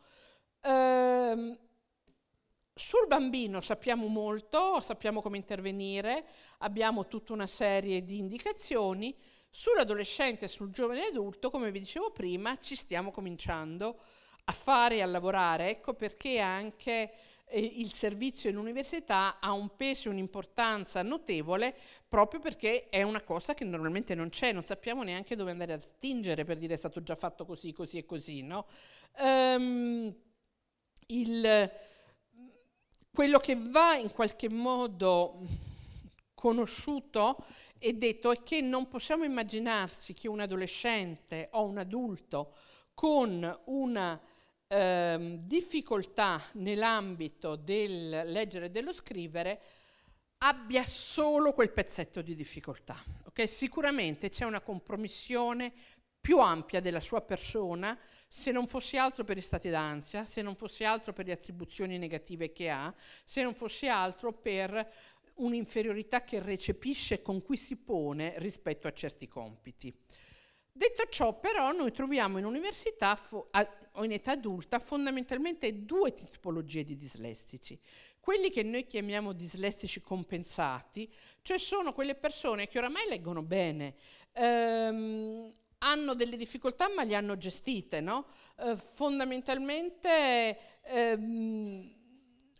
Ehm, sul bambino sappiamo molto, sappiamo come intervenire, abbiamo tutta una serie di indicazioni. Sull'adolescente e sul giovane adulto, come vi dicevo prima, ci stiamo cominciando a a fare, a lavorare, ecco perché anche eh, il servizio in università ha un peso e un'importanza notevole proprio perché è una cosa che normalmente non c'è, non sappiamo neanche dove andare a stingere per dire è stato già fatto così, così e così. No? Um, il, quello che va in qualche modo conosciuto e detto è che non possiamo immaginarsi che un adolescente o un adulto con una ehm, difficoltà nell'ambito del leggere e dello scrivere abbia solo quel pezzetto di difficoltà. Okay? Sicuramente c'è una compromissione più ampia della sua persona, se non fosse altro per i stati d'ansia, se non fosse altro per le attribuzioni negative che ha, se non fosse altro per un'inferiorità che recepisce con cui si pone rispetto a certi compiti. Detto ciò, però, noi troviamo in università o in età adulta fondamentalmente due tipologie di dislessici. Quelli che noi chiamiamo dislessici compensati, cioè sono quelle persone che oramai leggono bene, ehm, hanno delle difficoltà ma le hanno gestite, no? eh, fondamentalmente ehm,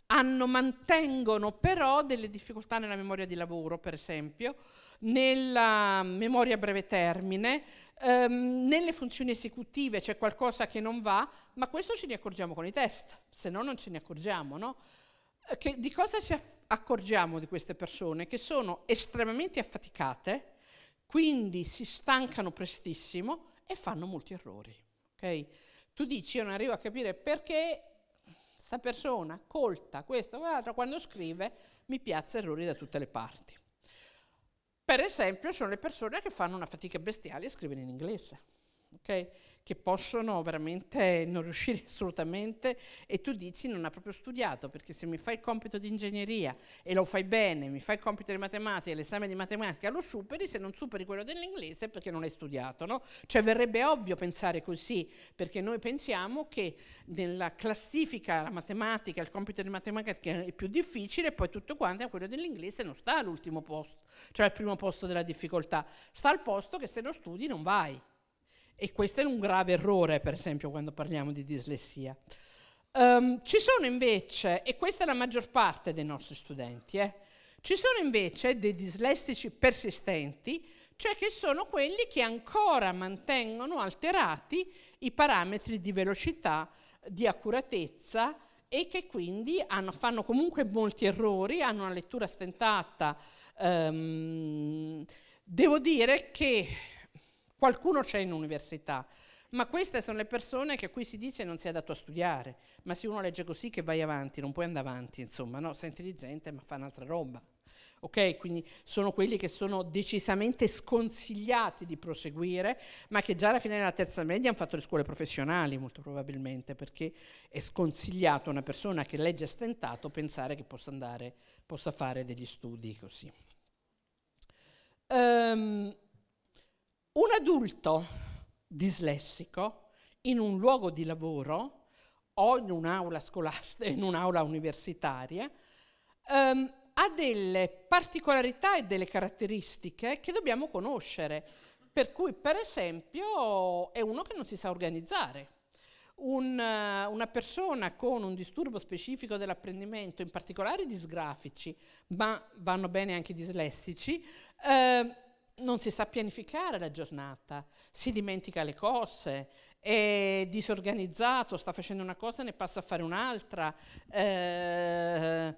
hanno, mantengono però delle difficoltà nella memoria di lavoro, per esempio, nella memoria a breve termine, ehm, nelle funzioni esecutive c'è qualcosa che non va, ma questo ce ne accorgiamo con i test, se no non ce ne accorgiamo, no? Eh, che, di cosa ci accorgiamo di queste persone? Che sono estremamente affaticate, quindi si stancano prestissimo e fanno molti errori. Okay? Tu dici, io non arrivo a capire perché questa persona colta, questo, quell'altro, quando scrive mi piazza errori da tutte le parti. Per esempio, sono le persone che fanno una fatica bestiale a scrivere in inglese okay? che possono veramente non riuscire assolutamente e tu dici non ha proprio studiato, perché se mi fai il compito di ingegneria e lo fai bene, mi fai il compito di matematica, l'esame di matematica lo superi, se non superi quello dell'inglese perché non hai studiato, no? Cioè verrebbe ovvio pensare così, perché noi pensiamo che nella classifica la matematica, il compito di matematica è più difficile, poi tutto quanto è quello dell'inglese non sta all'ultimo posto, cioè al primo posto della difficoltà, sta al posto che se lo studi non vai. E questo è un grave errore, per esempio, quando parliamo di dislessia. Um, ci sono invece, e questa è la maggior parte dei nostri studenti, eh, ci sono invece dei dislessici persistenti, cioè che sono quelli che ancora mantengono alterati i parametri di velocità, di accuratezza e che quindi hanno, fanno comunque molti errori, hanno una lettura stentata. Um, devo dire che Qualcuno c'è in università, ma queste sono le persone che a cui si dice non si è dato a studiare, ma se uno legge così che vai avanti, non puoi andare avanti, insomma, no? Sei intelligente ma fa un'altra roba. Ok? Quindi sono quelli che sono decisamente sconsigliati di proseguire, ma che già alla fine della terza media hanno fatto le scuole professionali, molto probabilmente, perché è sconsigliato a una persona che legge stentato pensare che possa, andare, possa fare degli studi così. Um, un adulto dislessico in un luogo di lavoro o in un'aula scolastica, in un'aula universitaria, ehm, ha delle particolarità e delle caratteristiche che dobbiamo conoscere. Per cui, per esempio, è uno che non si sa organizzare. Un, eh, una persona con un disturbo specifico dell'apprendimento, in particolare disgrafici, ma vanno bene anche i dislessici, eh, non si sa pianificare la giornata, si dimentica le cose, è disorganizzato, sta facendo una cosa e ne passa a fare un'altra. Eh,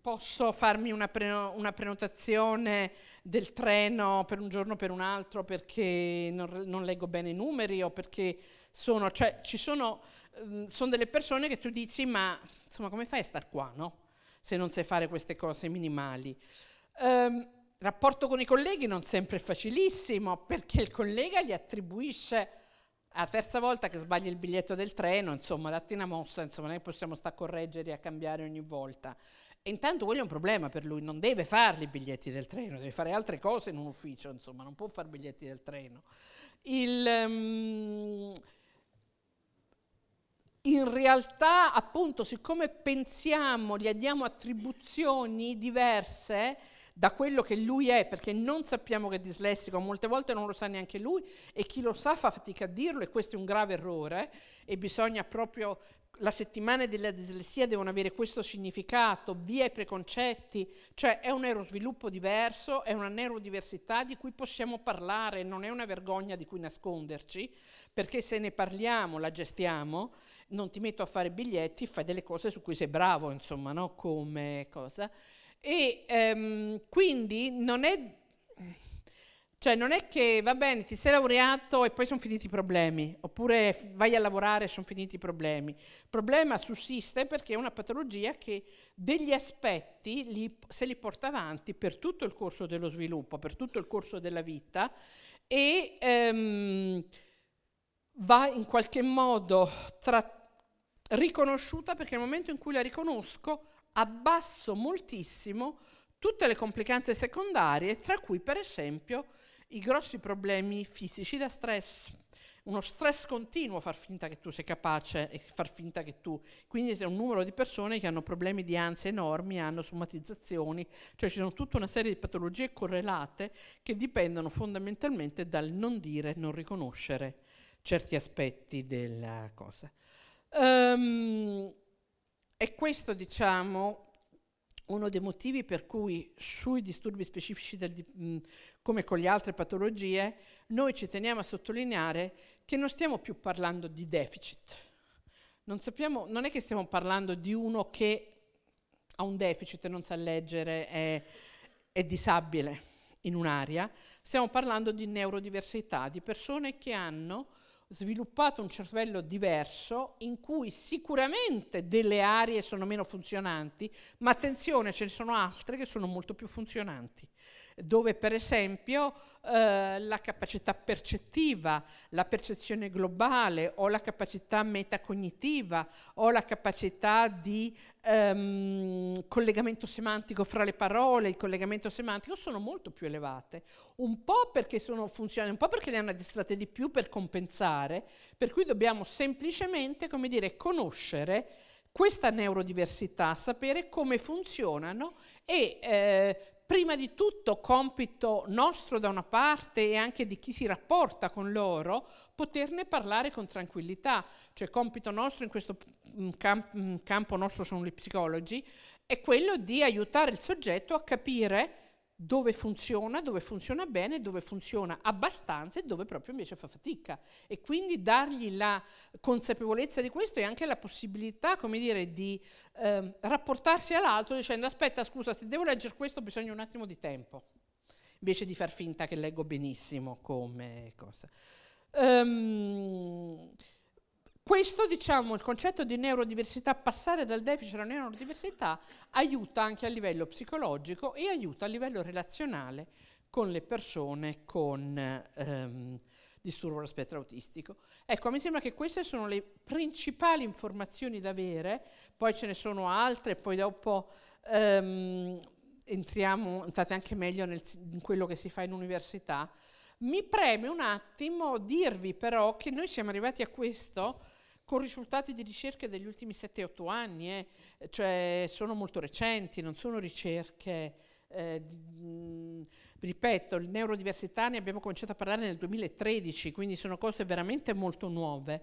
posso farmi una, pre- una, prenotazione del treno per un giorno o per un altro perché non, non, leggo bene i numeri o perché sono, cioè, ci sono, mm, sono delle persone che tu dici ma insomma come fai a star qua no? se non sai fare queste cose minimali. Um, rapporto con i colleghi non sempre è facilissimo perché il collega gli attribuisce la terza volta che sbagli il biglietto del treno, insomma, datti una mossa, insomma, noi possiamo stare a correggere e a cambiare ogni volta. E intanto quello è un problema per lui, non deve fare i biglietti del treno, deve fare altre cose in un ufficio, insomma, non può fare biglietti del treno. Il, um, in realtà, appunto, siccome pensiamo, gli diamo attribuzioni diverse, da quello che lui è, perché non sappiamo che è dislessico, molte volte non lo sa neanche lui e chi lo sa fa fatica a dirlo e questo è un grave errore e bisogna proprio, la settimana della dislessia devono avere questo significato, via i preconcetti, cioè è un neurosviluppo diverso, è una neurodiversità di cui possiamo parlare, non è una vergogna di cui nasconderci, perché se ne parliamo, la gestiamo, non ti metto a fare biglietti, fai delle cose su cui sei bravo, insomma, no? Come cosa. E ehm, quindi non è, cioè non è che va bene, ti sei laureato e poi sono finiti i problemi, oppure vai a lavorare e sono finiti i problemi. Il problema sussiste perché è una patologia che degli aspetti li, se li porta avanti per tutto il corso dello sviluppo, per tutto il corso della vita e ehm, va in qualche modo trattata riconosciuta perché nel momento in cui la riconosco abbasso moltissimo tutte le complicanze secondarie, tra cui per esempio i grossi problemi fisici da stress. Uno stress continuo, far finta che tu sei capace e far finta che tu... Quindi c'è un numero di persone che hanno problemi di ansia enormi, hanno somatizzazioni, cioè ci sono tutta una serie di patologie correlate che dipendono fondamentalmente dal non dire, non riconoscere certi aspetti della cosa. Um, è questo, diciamo, uno dei motivi per cui sui disturbi specifici del, come con le altre patologie noi ci teniamo a sottolineare che non stiamo più parlando di deficit. Non, sappiamo, non è che stiamo parlando di uno che ha un deficit e non sa leggere, è, è disabile in un'area, stiamo parlando di neurodiversità, di persone che hanno sviluppato un cervello diverso in cui sicuramente delle aree sono meno funzionanti, ma attenzione, ce ne sono altre che sono molto più funzionanti dove per esempio eh, la capacità percettiva, la percezione globale o la capacità metacognitiva o la capacità di ehm, collegamento semantico fra le parole, il collegamento semantico sono molto più elevate, un po' perché sono funzionali, un po' perché le hanno addestrate di più per compensare, per cui dobbiamo semplicemente, come dire, conoscere questa neurodiversità, sapere come funzionano e eh, prima di tutto compito nostro da una parte e anche di chi si rapporta con loro, poterne parlare con tranquillità. Cioè compito nostro in questo mm, camp- mm, campo nostro sono gli psicologi, è quello di aiutare il soggetto a capire dove funziona, dove funziona bene, dove funziona abbastanza e dove proprio invece fa fatica. E quindi dargli la consapevolezza di questo e anche la possibilità, come dire, di eh, rapportarsi all'altro dicendo aspetta, scusa, se devo leggere questo bisogna un attimo di tempo, invece di far finta che leggo benissimo come cosa. Um, questo, diciamo, il concetto di neurodiversità, passare dal deficit alla neurodiversità, aiuta anche a livello psicologico e aiuta a livello relazionale con le persone con ehm, disturbo dello spettro autistico. Ecco, a me sembra che queste sono le principali informazioni da avere, poi ce ne sono altre, poi dopo ehm, entriamo, entrate anche meglio nel, in quello che si fa in università. Mi preme un attimo dirvi però che noi siamo arrivati a questo con risultati di ricerche degli ultimi 7-8 anni, eh, cioè sono molto recenti, non sono ricerche eh, ripeto, il neurodiversità ne abbiamo cominciato a parlare nel 2013, quindi sono cose veramente molto nuove.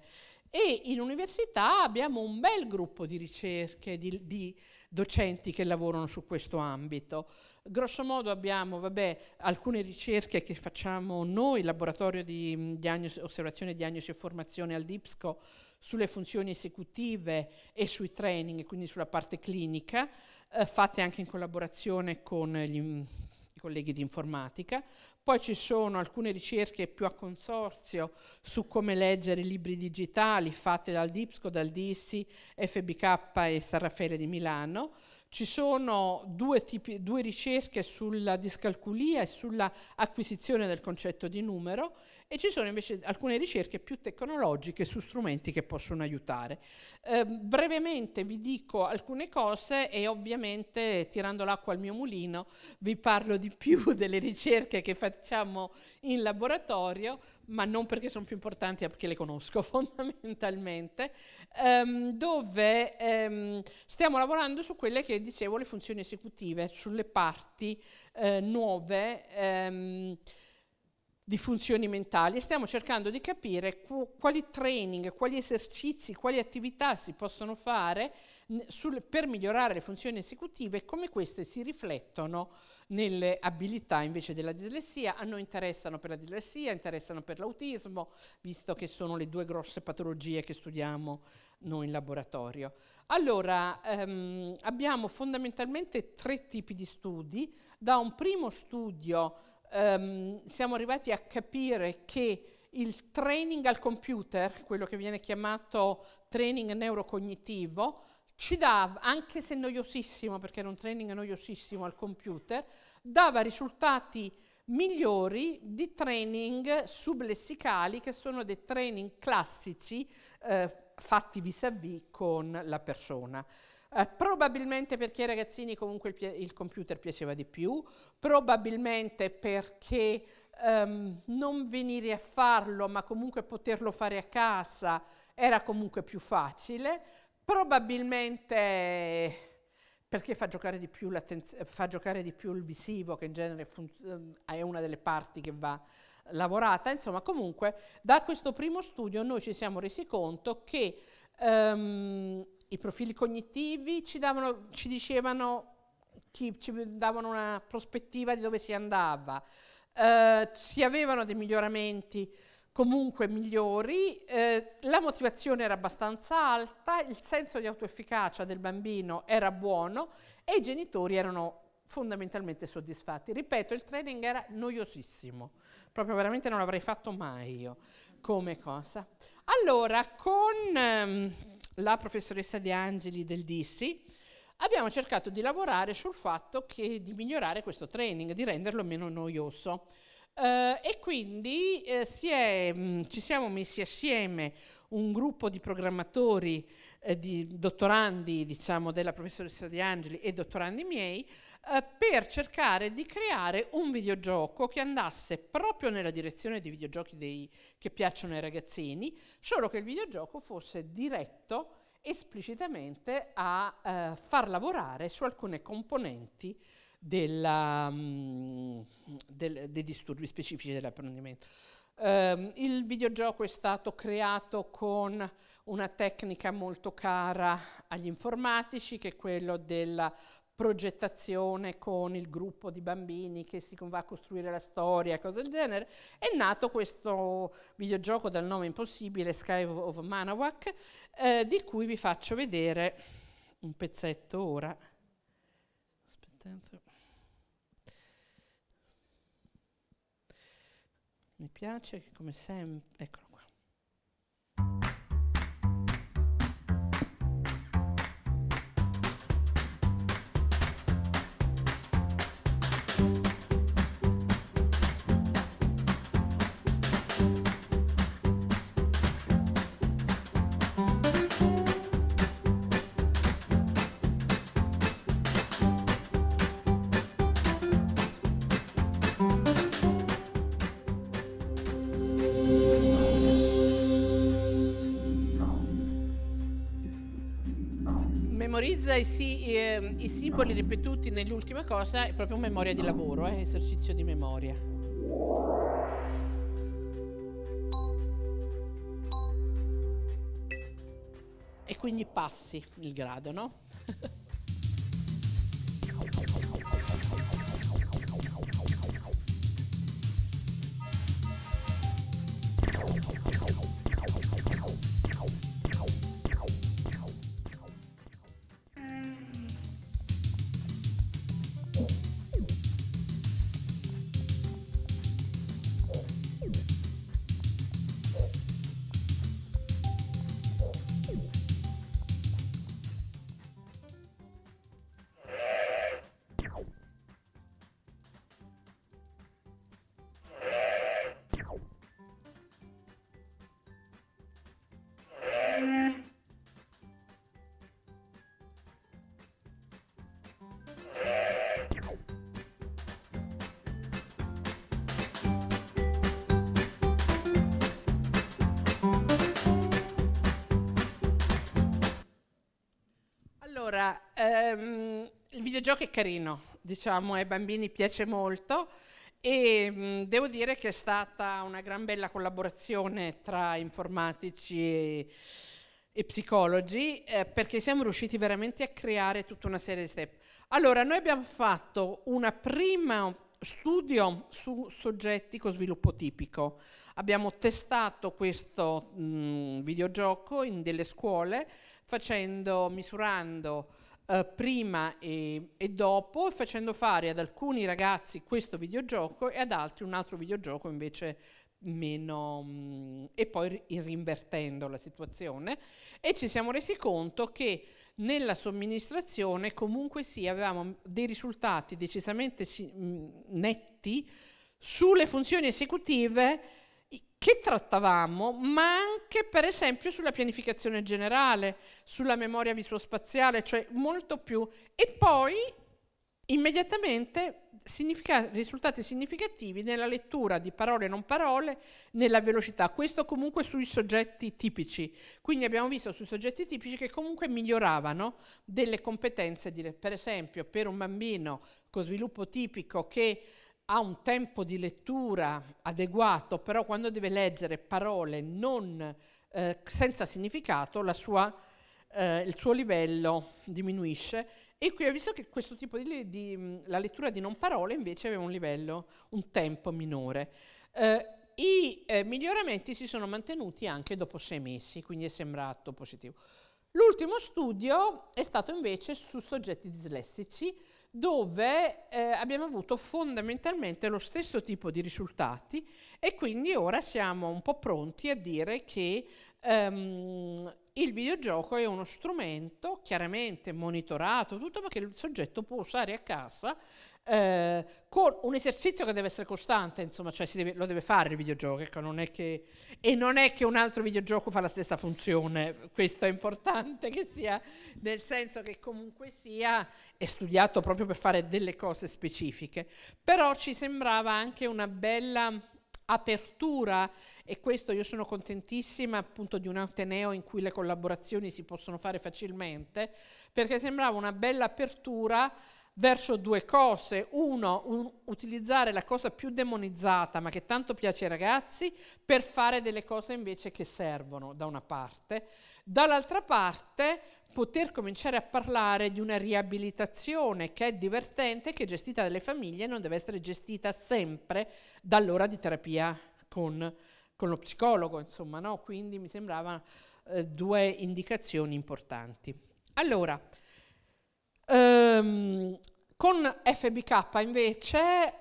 E in università abbiamo un bel gruppo di ricerche, di, di docenti che lavorano su questo ambito. Grosso modo abbiamo vabbè, alcune ricerche che facciamo noi, il laboratorio di diagnosi, osservazione, diagnosi e formazione al DIPSCO, sulle funzioni esecutive e sui training, quindi sulla parte clinica, eh, fatte anche in collaborazione con gli, i colleghi di informatica. Poi ci sono alcune ricerche più a consorzio su come leggere libri digitali fatte dal DIPSCO, dal DISSI, FBK e San Raffaele di Milano. Ci sono due, tipi, due ricerche sulla discalculia e sulla acquisizione del concetto di numero e ci sono invece alcune ricerche più tecnologiche su strumenti che possono aiutare. Eh, brevemente vi dico alcune cose e ovviamente tirando l'acqua al mio mulino vi parlo di più delle ricerche che facciamo in laboratorio ma non perché sono più importanti, ma perché le conosco fondamentalmente, ehm, dove ehm, stiamo lavorando su quelle che dicevo le funzioni esecutive, sulle parti eh, nuove. Ehm, di funzioni mentali e stiamo cercando di capire qu- quali training, quali esercizi, quali attività si possono fare n- sul, per migliorare le funzioni esecutive e come queste si riflettono nelle abilità invece della dislessia. A noi interessano per la dislessia, interessano per l'autismo, visto che sono le due grosse patologie che studiamo noi in laboratorio. Allora, ehm, abbiamo fondamentalmente tre tipi di studi. Da un primo studio um, siamo arrivati a capire che il training al computer, quello che viene chiamato training neurocognitivo, ci dava, anche se noiosissimo, perché era un training noiosissimo al computer, dava risultati migliori di training sublessicali che sono dei training classici eh, fatti vis-à-vis con la persona. Eh, probabilmente perché ai ragazzini comunque il, il, computer piaceva di più, probabilmente perché ehm, non venire a farlo ma comunque poterlo fare a casa era comunque più facile, probabilmente perché fa giocare di più, fa giocare di più il visivo che in genere ehm, è una delle parti che va lavorata, insomma comunque da questo primo studio noi ci siamo resi conto che Um, I profili cognitivi ci, davano, ci dicevano, chi, ci davano una prospettiva di dove si andava. Uh, si avevano dei miglioramenti comunque migliori, eh, la motivazione era abbastanza alta, il senso di autoefficacia del bambino era buono e i genitori erano fondamentalmente soddisfatti. Ripeto, il training era noiosissimo, proprio veramente non l'avrei fatto mai io come cosa. Allora, con ehm, la professoressa De Angeli del Dissi abbiamo cercato di lavorare sul fatto che, di migliorare questo training, di renderlo meno noioso. Uh, e quindi uh, si è, mh, mm, ci siamo messi assieme un gruppo di programmatori, eh, di dottorandi, diciamo, della professoressa Di Angeli e dottorandi miei, eh, per cercare di creare un videogioco che andasse proprio nella direzione dei videogiochi dei, che piacciono ai ragazzini, solo che il videogioco fosse diretto esplicitamente a eh, far lavorare su alcune componenti della, mh, mm, del, dei disturbi specifici dell'apprendimento. Um, il videogioco è stato creato con una tecnica molto cara agli informatici, che è quella della progettazione con il gruppo di bambini che si va a costruire la storia, cose del genere, è nato questo videogioco dal nome impossibile, Sky of Manawak, eh, di cui vi faccio vedere un pezzetto ora. Aspettate. Mi piace che come sempre, eccolo memorizza i, si, eh, i simboli ripetuti nell'ultima cosa è proprio memoria di lavoro, eh, esercizio di memoria. E quindi passi il grado, no? gioco è carino, diciamo, ai bambini piace molto e mh, mm, devo dire che è stata una gran bella collaborazione tra informatici e, e psicologi eh, perché siamo riusciti veramente a creare tutta una serie di step. Allora, noi abbiamo fatto una prima studio su soggetti con sviluppo tipico. Abbiamo testato questo mh, mm, videogioco in delle scuole facendo, misurando eh, prima e, e dopo, facendo fare ad alcuni ragazzi questo videogioco e ad altri un altro videogioco invece meno mh, mm, e poi rinvertendo la situazione e ci siamo resi conto che nella somministrazione comunque sì avevamo dei risultati decisamente si, mh, mm, netti sulle funzioni esecutive che trattavamo, ma anche per esempio sulla pianificazione generale, sulla memoria visuospaziale, cioè molto più. E poi immediatamente significa- risultati significativi nella lettura di parole e non parole, nella velocità. Questo comunque sui soggetti tipici. Quindi abbiamo visto sui soggetti tipici che comunque miglioravano delle competenze, per esempio per un bambino con sviluppo tipico che ha un tempo di lettura adeguato, però quando deve leggere parole non, eh, senza significato sua, eh, il suo livello diminuisce. E qui ho visto che questo tipo di, di la lettura di non parole invece aveva un livello, un tempo minore. Eh, I eh, miglioramenti si sono mantenuti anche dopo sei mesi, quindi è sembrato positivo. L'ultimo studio è stato invece su soggetti dislessici, dove eh, abbiamo avuto fondamentalmente lo stesso tipo di risultati e quindi ora siamo un po' pronti a dire che ehm, il videogioco è uno strumento chiaramente monitorato, tutto perché il soggetto può usare a casa eh, con un esercizio che deve essere costante, insomma, cioè deve, lo deve fare il videogioco, ecco, non che, e non è che un altro videogioco fa la stessa funzione, questo è importante che sia, nel senso che comunque sia, è studiato proprio per fare delle cose specifiche, però ci sembrava anche una bella apertura e questo io sono contentissima appunto di un Ateneo in cui le collaborazioni si possono fare facilmente perché sembrava una bella apertura verso due cose. Uno, un, utilizzare la cosa più demonizzata, ma che tanto piace ai ragazzi, per fare delle cose invece che servono, da una parte. Dall'altra parte, poter cominciare a parlare di una riabilitazione che è divertente, che è gestita dalle famiglie e non deve essere gestita sempre dall'ora di terapia con, con lo psicologo, insomma, no? Quindi mi sembravano eh, due indicazioni importanti. Allora, Um, con FBK invece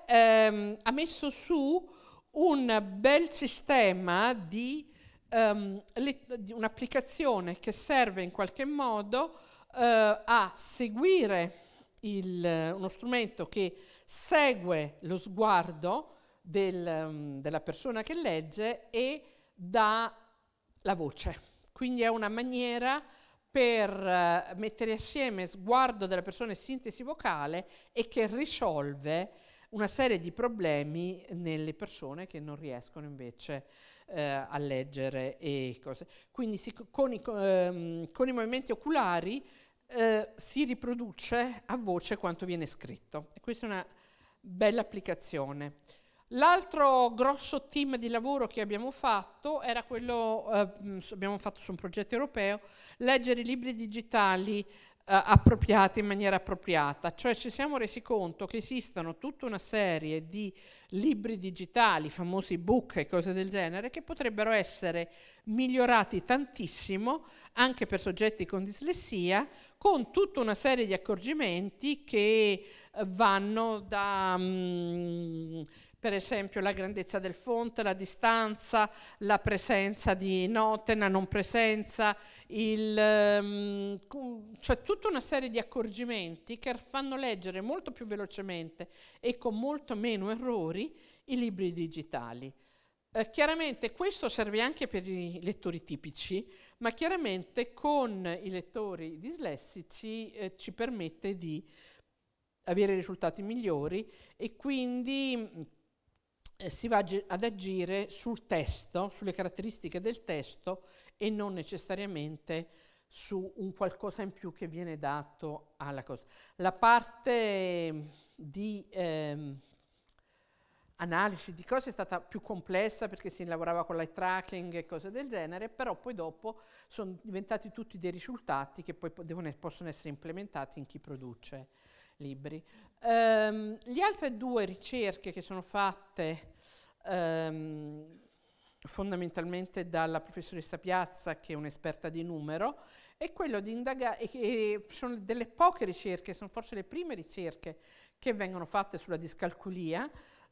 um, ha messo su un bel sistema di, um, le, di un'applicazione che serve in qualche modo uh, a seguire il, uno strumento che segue lo sguardo del, um, della persona che legge e dà la voce. Quindi è una maniera per eh, mettere assieme sguardo della persona e sintesi vocale e che risolve una serie di problemi nelle persone che non riescono invece eh, a leggere e cose. Quindi si, con, i, ehm, con, i, movimenti oculari eh, si riproduce a voce quanto viene scritto e questa è una bella applicazione. L'altro grosso team di lavoro che abbiamo fatto era quello, eh, abbiamo fatto su un progetto europeo, leggere i libri digitali eh, appropriati in maniera appropriata, cioè ci siamo resi conto che esistono tutta una serie di libri digitali, famosi book e cose del genere, che potrebbero essere migliorati tantissimo anche per soggetti con dislessia, con tutta una serie di accorgimenti che vanno da... Mh, per esempio la grandezza del fonte, la distanza, la presenza di note, la non presenza, il, ehm, cioè tutta una serie di accorgimenti che fanno leggere molto più velocemente e con molto meno errori i libri digitali. Eh, chiaramente questo serve anche per i lettori tipici, ma chiaramente con i lettori dislessici eh, ci permette di avere risultati migliori e quindi eh, si va ad agire sul testo, sulle caratteristiche del testo e non necessariamente su un qualcosa in più che viene dato alla cosa. La parte ehm, di ehm, analisi di cose è stata più complessa perché si lavorava con l'eye tracking e cose del genere, però poi dopo sono diventati tutti dei risultati che poi devono, possono essere implementati in chi produce libri. Um, le altre due ricerche che sono fatte um, fondamentalmente dalla professoressa Piazza, che è un'esperta di numero, è quello di indagare, e, sono delle poche ricerche, sono forse le prime ricerche che vengono fatte sulla discalculia,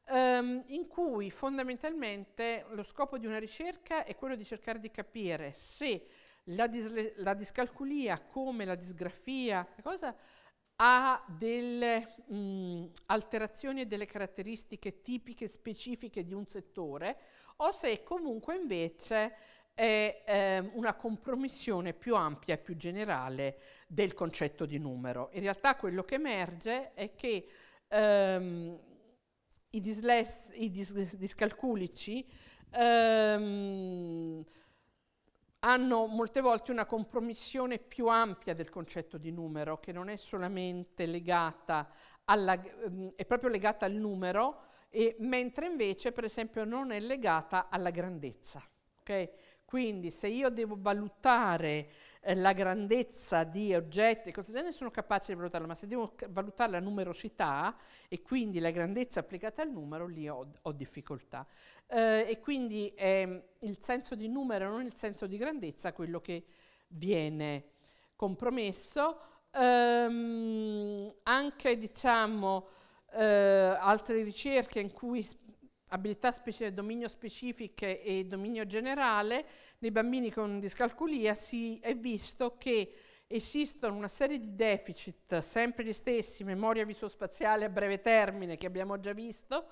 um, in cui fondamentalmente lo scopo di una ricerca è quello di cercare di capire se la, dis- la discalculia come la disgrafia, cosa ha delle mh, mm, alterazioni delle caratteristiche tipiche specifiche di un settore o se comunque invece è eh, una compromissione più ampia e più generale del concetto di numero. In realtà quello che emerge è che ehm, i, disless, i dis- discalculici ehm, hanno molte volte una compromissione più ampia del concetto di numero, che non è solamente legata alla, ehm, è proprio legata al numero, e, mentre invece, per esempio, non è legata alla grandezza. Okay? Quindi se io devo valutare eh, la grandezza di oggetti e cose del genere sono capace di valutarla, ma se devo valutare la numerosità e quindi la grandezza applicata al numero, lì ho, ho difficoltà. Eh, e quindi è ehm, il senso di numero, non il senso di grandezza, quello che viene compromesso. Ehm, anche diciamo, eh, altre ricerche in cui abilità specie, dominio specifiche e dominio generale, nei bambini con discalculia si è visto che esistono una serie di deficit, sempre gli stessi, memoria visospaziale a breve termine che abbiamo già visto,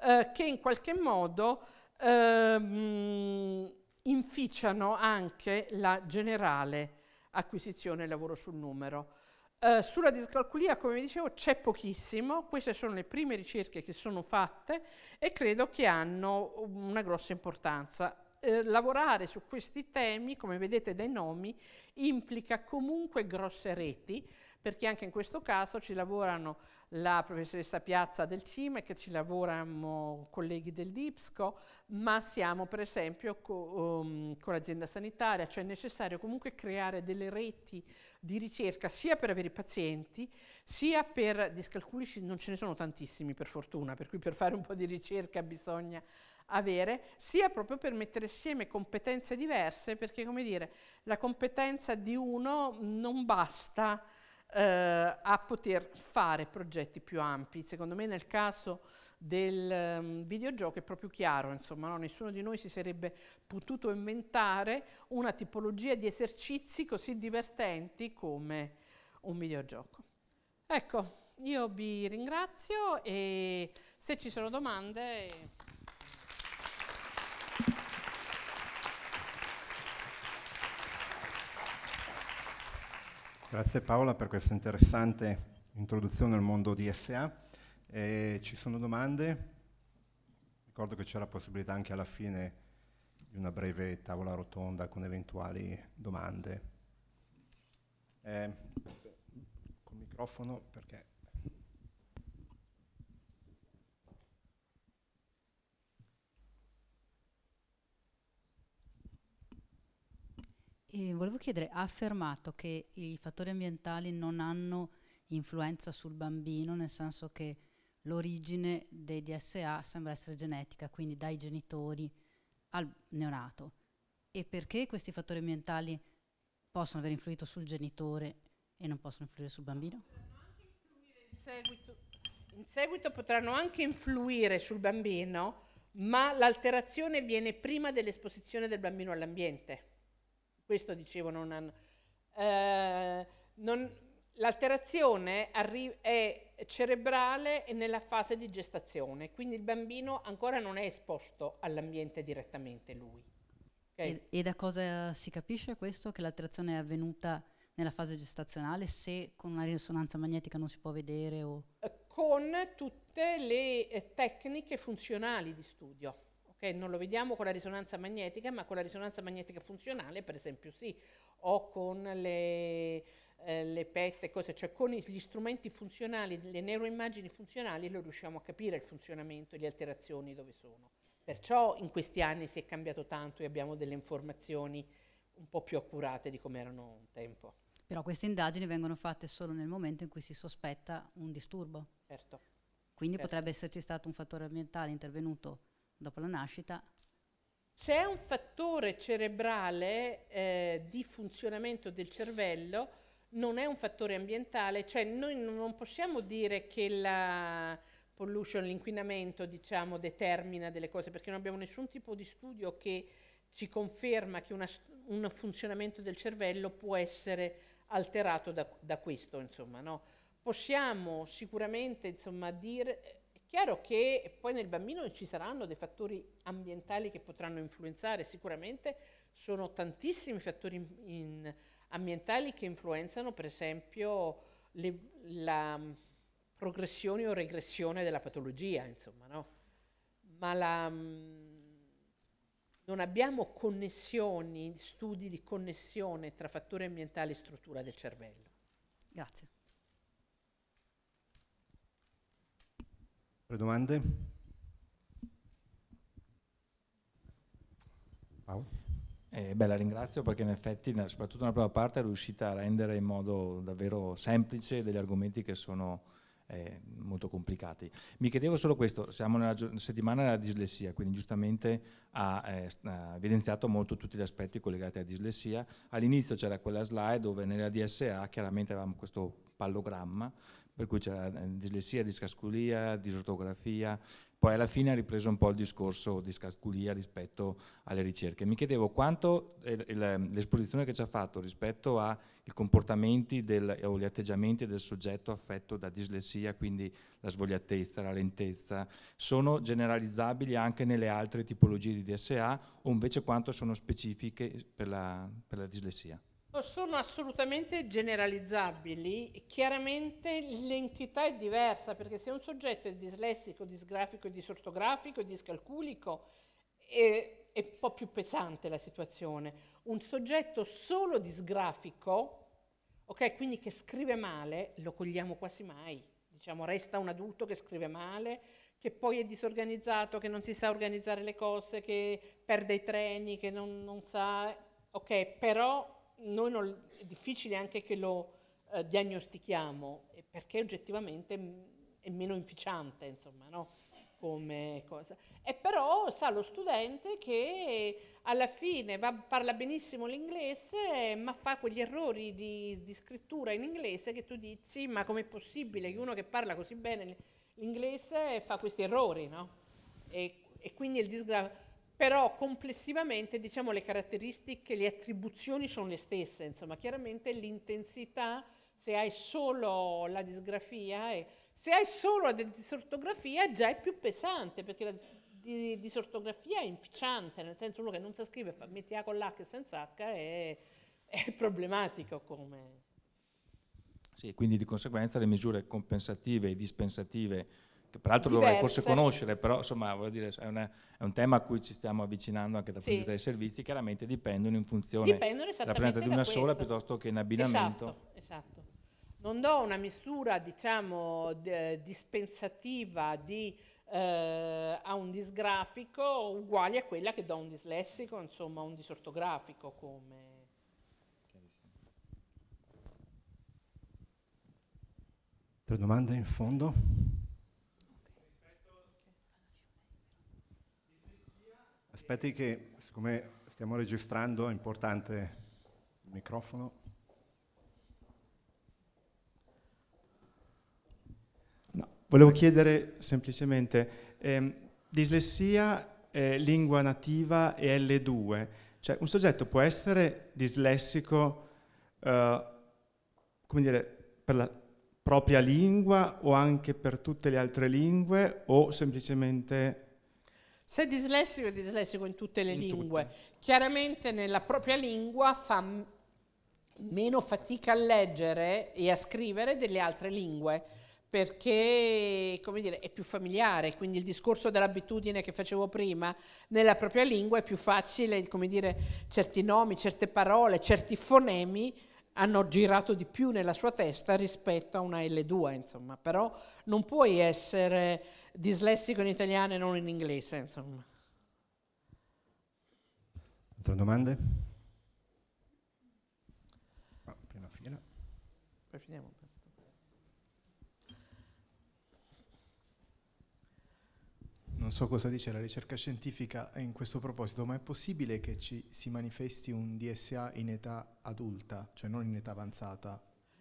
eh, che in qualche modo ehm, inficiano anche la generale acquisizione e lavoro sul numero. Eh, sulla discalculia, come vi dicevo, c'è pochissimo, queste sono le prime ricerche che sono fatte e credo che hanno una grossa importanza. Eh, lavorare su questi temi, come vedete dai nomi, implica comunque grosse reti, perché anche in questo caso ci lavorano la professoressa Piazza del CIMEC, ci lavorano colleghi del DIPSCO, ma siamo per esempio co- um, con l'azienda sanitaria, cioè è necessario comunque creare delle reti di ricerca sia per avere i pazienti, sia per discalculici, non ce ne sono tantissimi per fortuna, per cui per fare un po' di ricerca bisogna avere, sia proprio per mettere insieme competenze diverse, perché come dire, la competenza di uno non basta eh, a poter fare progetti più ampi. Secondo me nel caso del um, videogioco è proprio chiaro, insomma, no? nessuno di noi si sarebbe potuto inventare una tipologia di esercizi così divertenti come un videogioco. Ecco, io vi ringrazio e se ci sono domande... Grazie Paola per questa interessante introduzione al mondo DSA. Eh, ci sono domande? Ricordo che c'è la possibilità anche alla fine di una breve tavola rotonda con eventuali domande. Eh, col microfono perché E volevo chiedere, ha affermato che i fattori ambientali non hanno influenza sul bambino, nel senso che l'origine dei DSA sembra essere genetica, quindi dai genitori al neonato. E perché questi fattori ambientali possono aver influito sul genitore e non possono influire sul bambino? In seguito, in seguito potranno anche influire sul bambino, ma l'alterazione viene prima dell'esposizione del bambino all'ambiente. Questo dicevo non hanno... Eh, non, L'alterazione è cerebrale e nella fase di gestazione, quindi il bambino ancora non è esposto all'ambiente direttamente lui. Okay? E, e, da cosa si capisce questo? Che l'alterazione è avvenuta nella fase gestazionale se con una risonanza magnetica non si può vedere? O... Eh, con tutte le eh, tecniche funzionali di studio. Okay? Non lo vediamo con la risonanza magnetica, ma con la risonanza magnetica funzionale, per esempio, sì, o con le, eh, le PET cose, cioè con gli strumenti funzionali, le neuroimmagini funzionali, lo riusciamo a capire il funzionamento e le alterazioni dove sono. Perciò in questi anni si è cambiato tanto e abbiamo delle informazioni un po' più accurate di come erano un tempo. Però queste indagini vengono fatte solo nel momento in cui si sospetta un disturbo. Certo. Quindi certo. potrebbe esserci stato un fattore ambientale intervenuto dopo la nascita. Se è un fattore cerebrale eh, di funzionamento del cervello, non è un fattore ambientale, cioè noi non possiamo dire che la pollution, l'inquinamento, diciamo, determina delle cose, perché non abbiamo nessun tipo di studio che ci conferma che una, un funzionamento del cervello può essere alterato da, da questo, insomma, no? Possiamo sicuramente, insomma, dire, Chiaro che poi nel bambino ci saranno dei fattori ambientali che potranno influenzare, sicuramente sono tantissimi fattori in, in, ambientali che influenzano per esempio le, la mm, progressione o regressione della patologia, insomma, no? ma la, mm, non abbiamo connessioni, studi di connessione tra fattore ambientale e struttura del cervello. Grazie. domande? Paolo? Eh, beh, la ringrazio perché in effetti, soprattutto nella prima parte, è riuscita a rendere in modo davvero semplice degli argomenti che sono eh, molto complicati. Mi chiedevo solo questo, siamo nella settimana della dislessia, quindi giustamente ha, eh, ha evidenziato molto tutti gli aspetti collegati alla dislessia. All'inizio c'era quella slide dove nella DSA chiaramente avevamo questo pallogramma, per cui c'era eh, dislessia, discasculia, disortografia, poi alla fine ha ripreso un po' il discorso discasculia rispetto alle ricerche. Mi chiedevo quanto eh, l'esposizione che ci ha fatto rispetto ai comportamenti del, o gli atteggiamenti del soggetto affetto da dislessia, quindi la svogliatezza, la lentezza, sono generalizzabili anche nelle altre tipologie di DSA o invece quanto sono specifiche per la, per la dislessia? sono assolutamente generalizzabili, chiaramente l'entità è diversa perché se un soggetto è dislessico, disgrafico, disortografico, discalculico è, è un po' più pesante la situazione. Un soggetto solo disgrafico, ok, quindi che scrive male, lo cogliamo quasi mai. Diciamo, resta un adulto che scrive male, che poi è disorganizzato, che non si sa organizzare le cose, che perde i treni, che non, non sa, ok, però non, è difficile anche che lo eh, diagnostichiamo, eh, perché oggettivamente mm, è meno inficiante, insomma, no? come cosa. E però sa lo studente che alla fine va, parla benissimo l'inglese, ma fa quegli errori di, di, scrittura in inglese che tu dici, ma com'è possibile che uno che parla così bene l'inglese fa questi errori, no? E, e quindi il disgrafo però complessivamente diciamo le caratteristiche, le attribuzioni sono le stesse, insomma chiaramente l'intensità se hai solo la disgrafia, è, se hai solo la disortografia già è più pesante perché la disortografia è inficiante, nel senso uno che non sa scrivere, fa, metti A con l'H e senza H è, è problematico come... Sì, quindi di conseguenza le misure compensative e dispensative che peraltro dovrei forse conoscere, però insomma voglio dire, è, una, è, un tema a cui ci stiamo avvicinando anche dal punto di vista dei servizi, chiaramente dipendono in funzione dipendono rappresentata di una questo. sola piuttosto che in abbinamento. Esatto, esatto. Non do una misura, diciamo, dispensativa di, eh, a un disgrafico uguale a quella che do a un dislessico, insomma, a un disortografico come... Tre domande in fondo? Aspetti che, siccome stiamo registrando, è importante il microfono. No, volevo chiedere semplicemente, eh, dislessia, eh, lingua nativa e L2, cioè un soggetto può essere dislessico, eh, come dire, per la propria lingua o anche per tutte le altre lingue o semplicemente se è dislessico, è dislessico in tutte le in lingue. Tutte. Chiaramente nella propria lingua fa meno fatica a leggere e a scrivere delle altre lingue perché dire, è più familiare, quindi il discorso dell'abitudine che facevo prima, nella propria lingua è più facile, come dire, certi nomi, certe parole, certi fonemi hanno girato di più nella sua testa rispetto a una L2, insomma, però non puoi essere dislessico in italiano e non in inglese. Insomma. Altre domande? Oh, ah, prima fila. Poi finiamo questo. Non so cosa dice la ricerca scientifica in questo proposito, ma è possibile che ci si manifesti un DSA in età adulta, cioè non in età avanzata,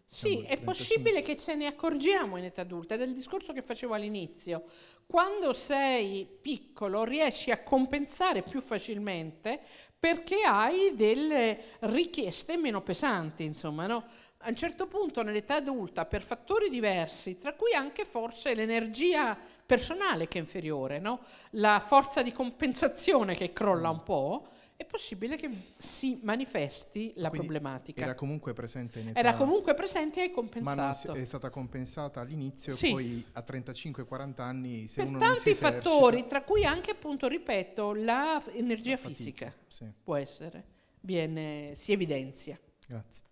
sì, è possibile che ce ne accorgiamo in età adulta, è del discorso che facevo all'inizio. Quando sei piccolo riesci a compensare più facilmente perché hai delle richieste meno pesanti, insomma, no? A un certo punto nell'età adulta, per fattori diversi, tra cui anche forse l'energia personale che è inferiore, no? la forza di compensazione che crolla un po', è possibile che si manifesti la Quindi problematica. Era comunque presente in età. Era comunque presente e compensato. Ma si, è stata compensata all'inizio sì. poi a 35-40 anni se per uno tanti fattori, esercita. tra cui anche appunto, ripeto, l'energia fisica sì. può essere, Viene, si evidenzia. Grazie.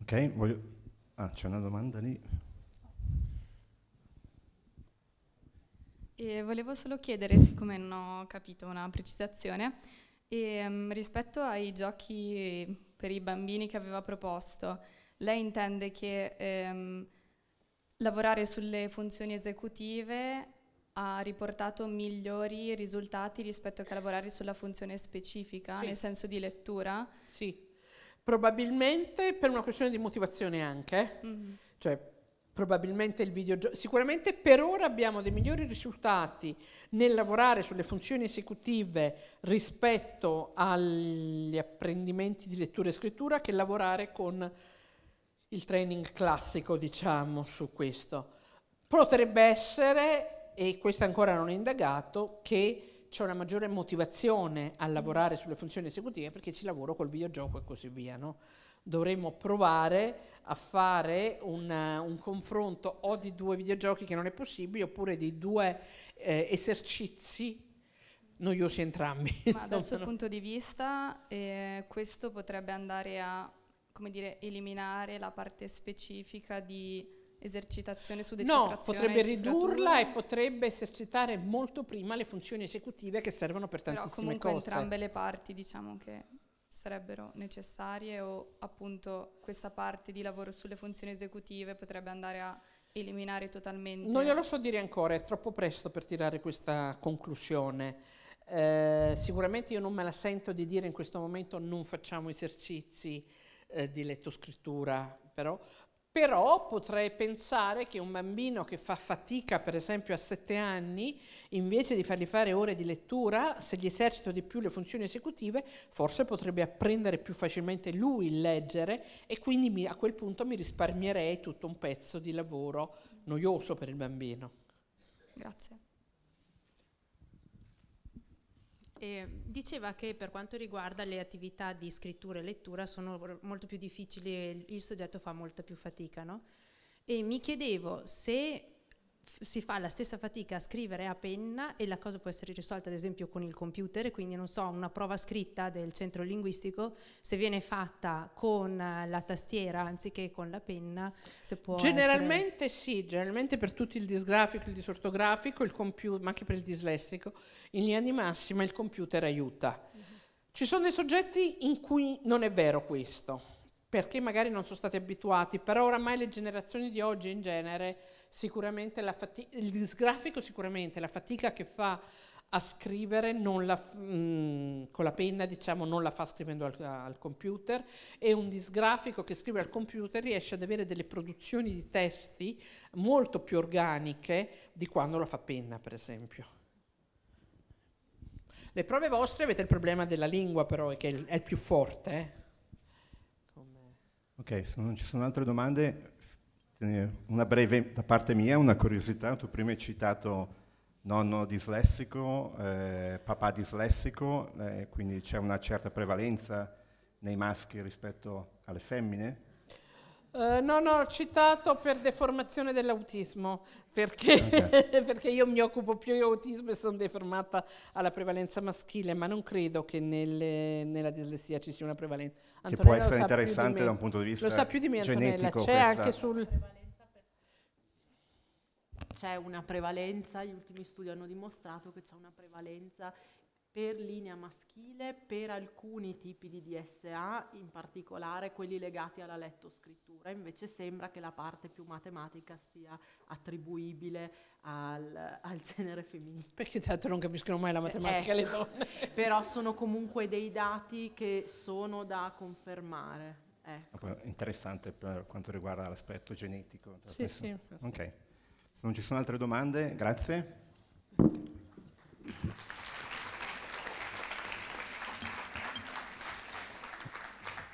Ok, voglio... Ah, c'è una domanda lì. E volevo solo chiedere, siccome non ho capito una precisazione, e, um, rispetto ai giochi per i bambini che aveva proposto, lei intende che ehm, lavorare sulle funzioni esecutive ha riportato migliori risultati rispetto a lavorare sulla funzione specifica, sì. nel senso di lettura? Sì, probabilmente per una questione di motivazione anche, mm-hmm. cioè probabilmente il videogioco. Sicuramente per ora abbiamo dei migliori risultati nel lavorare sulle funzioni esecutive rispetto agli apprendimenti di lettura e scrittura che lavorare con il training classico, diciamo, su questo. Potrebbe essere, e questo ancora non è indagato, che c'è una maggiore motivazione a lavorare sulle funzioni esecutive perché ci lavoro col videogioco e così via, no? dovremmo provare a fare un, un, confronto o di due videogiochi che non è possibile oppure di due eh, esercizi noiosi entrambi. Ma dal suo punto di vista eh, questo potrebbe andare a dire, eliminare la parte specifica di esercitazione su decifrazione? No, potrebbe ridurla e potrebbe esercitare molto prima le funzioni esecutive che servono per tantissime Però comunque cose. entrambe le parti diciamo che sarebbero necessarie o appunto questa parte di lavoro sulle funzioni esecutive potrebbe andare a eliminare totalmente? Non glielo so dire ancora, è troppo presto per tirare questa conclusione. Eh, sicuramente io non me la sento di dire in questo momento non facciamo esercizi eh, di letto scrittura, però però potrei pensare che un bambino che fa fatica, per esempio a sette anni, invece di fargli fare ore di lettura, se gli esercito di più le funzioni esecutive, forse potrebbe apprendere più facilmente lui il leggere e quindi mi, a quel punto mi risparmierei tutto un pezzo di lavoro noioso per il bambino. Grazie. Eh, diceva che per quanto riguarda le attività di scrittura e lettura sono molto più difficili e il soggetto fa molta più fatica, no? E mi chiedevo se si fa la stessa fatica a scrivere a penna e la cosa può essere risolta ad esempio con il computer, quindi non so, una prova scritta del centro linguistico, se viene fatta con la tastiera anziché con la penna, se può Generalmente essere... sì, generalmente per tutto il disgrafico, il disortografico, il computer, ma anche per il dislessico, in linea di massima il computer aiuta. Mm-hmm. Ci sono dei soggetti in cui non è vero questo, perché magari non sono stati abituati, però oramai le generazioni di oggi in genere sicuramente la fatica, il disgrafico sicuramente, la fatica che fa a scrivere la, mh, mm, con la penna, diciamo, non la fa scrivendo al, al, computer e un disgrafico che scrive al computer riesce ad avere delle produzioni di testi molto più organiche di quando la fa penna, per esempio. Le prove vostre avete il problema della lingua, però, che è il, è il più forte. Eh? Ok, se non ci sono altre domande, una breve, da parte mia, una curiosità. Tu prima hai citato nonno dislessico, eh, papà dislessico, eh, quindi c'è una certa prevalenza nei maschi rispetto alle femmine. Uh, eh, no, ho citato per deformazione dell'autismo, perché, okay. perché, io mi occupo più di autismo e sono deformata alla prevalenza maschile, ma non credo che nelle, nella dislessia ci sia una prevalenza. Antonella che può essere interessante da un punto di vista genetico. Lo sa più di me Antonella, c'è anche sul... C'è una prevalenza, gli ultimi studi hanno dimostrato che c'è una prevalenza per linea maschile per alcuni tipi di DSA, in particolare quelli legati alla lettoscrittura. Invece sembra che la parte più matematica sia attribuibile al, al genere femminile. Perché tanto non capiscono mai la matematica eh, ecco. le donne. Però sono comunque dei dati che sono da confermare. Ecco. Interessante per quanto riguarda l'aspetto genetico. Sì, sì. Ok. Se non ci sono altre domande, grazie.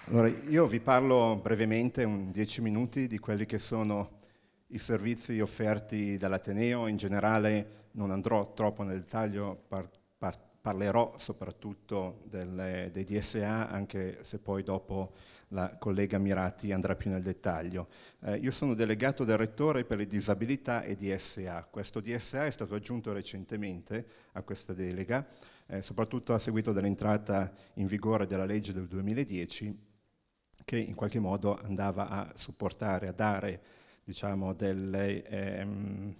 Allora, io vi parlo brevemente, un dieci minuti, di quelli che sono i servizi offerti dall'Ateneo. In generale non andrò troppo nel dettaglio, par- par- parlerò soprattutto delle, dei DSA, anche se poi dopo la collega Mirati andrà più nel dettaglio. Eh, io sono delegato del Rettore per le disabilità e DSA. Questo DSA è stato aggiunto recentemente a questa delega, eh, soprattutto a seguito dell'entrata in vigore della legge del 2010 che in qualche modo andava a supportare, a dare diciamo, delle, ehm,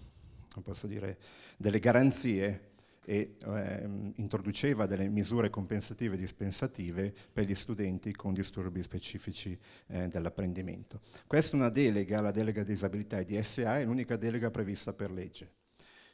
dire, delle garanzie e ehm, introduceva delle misure compensative e dispensative per gli studenti con disturbi specifici eh, dell'apprendimento. Questa è una delega, la delega di disabilità e di SA, è l'unica delega prevista per legge.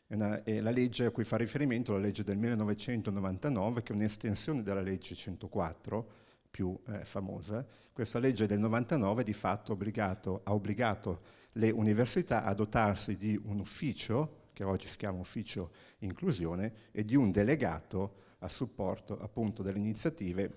Una, la legge a cui fa riferimento è la legge del 1999, che è un'estensione della legge 104, più eh, famosa, questa legge del 99 di fatto obbligato, ha obbligato le università a dotarsi di un ufficio, che oggi si chiama ufficio inclusione, e di un delegato a supporto appunto delle iniziative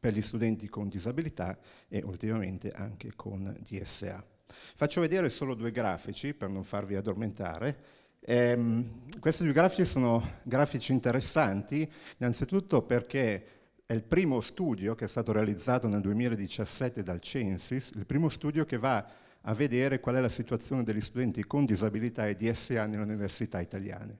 per gli studenti con disabilità e ultimamente anche con DSA. Faccio vedere solo due grafici per non farvi addormentare. Ehm, questi due grafici sono grafici interessanti, innanzitutto perché è il primo studio che è stato realizzato nel 2017 dal Censis, il primo studio che va a vedere qual è la situazione degli studenti con disabilità e DSA nelle università italiane.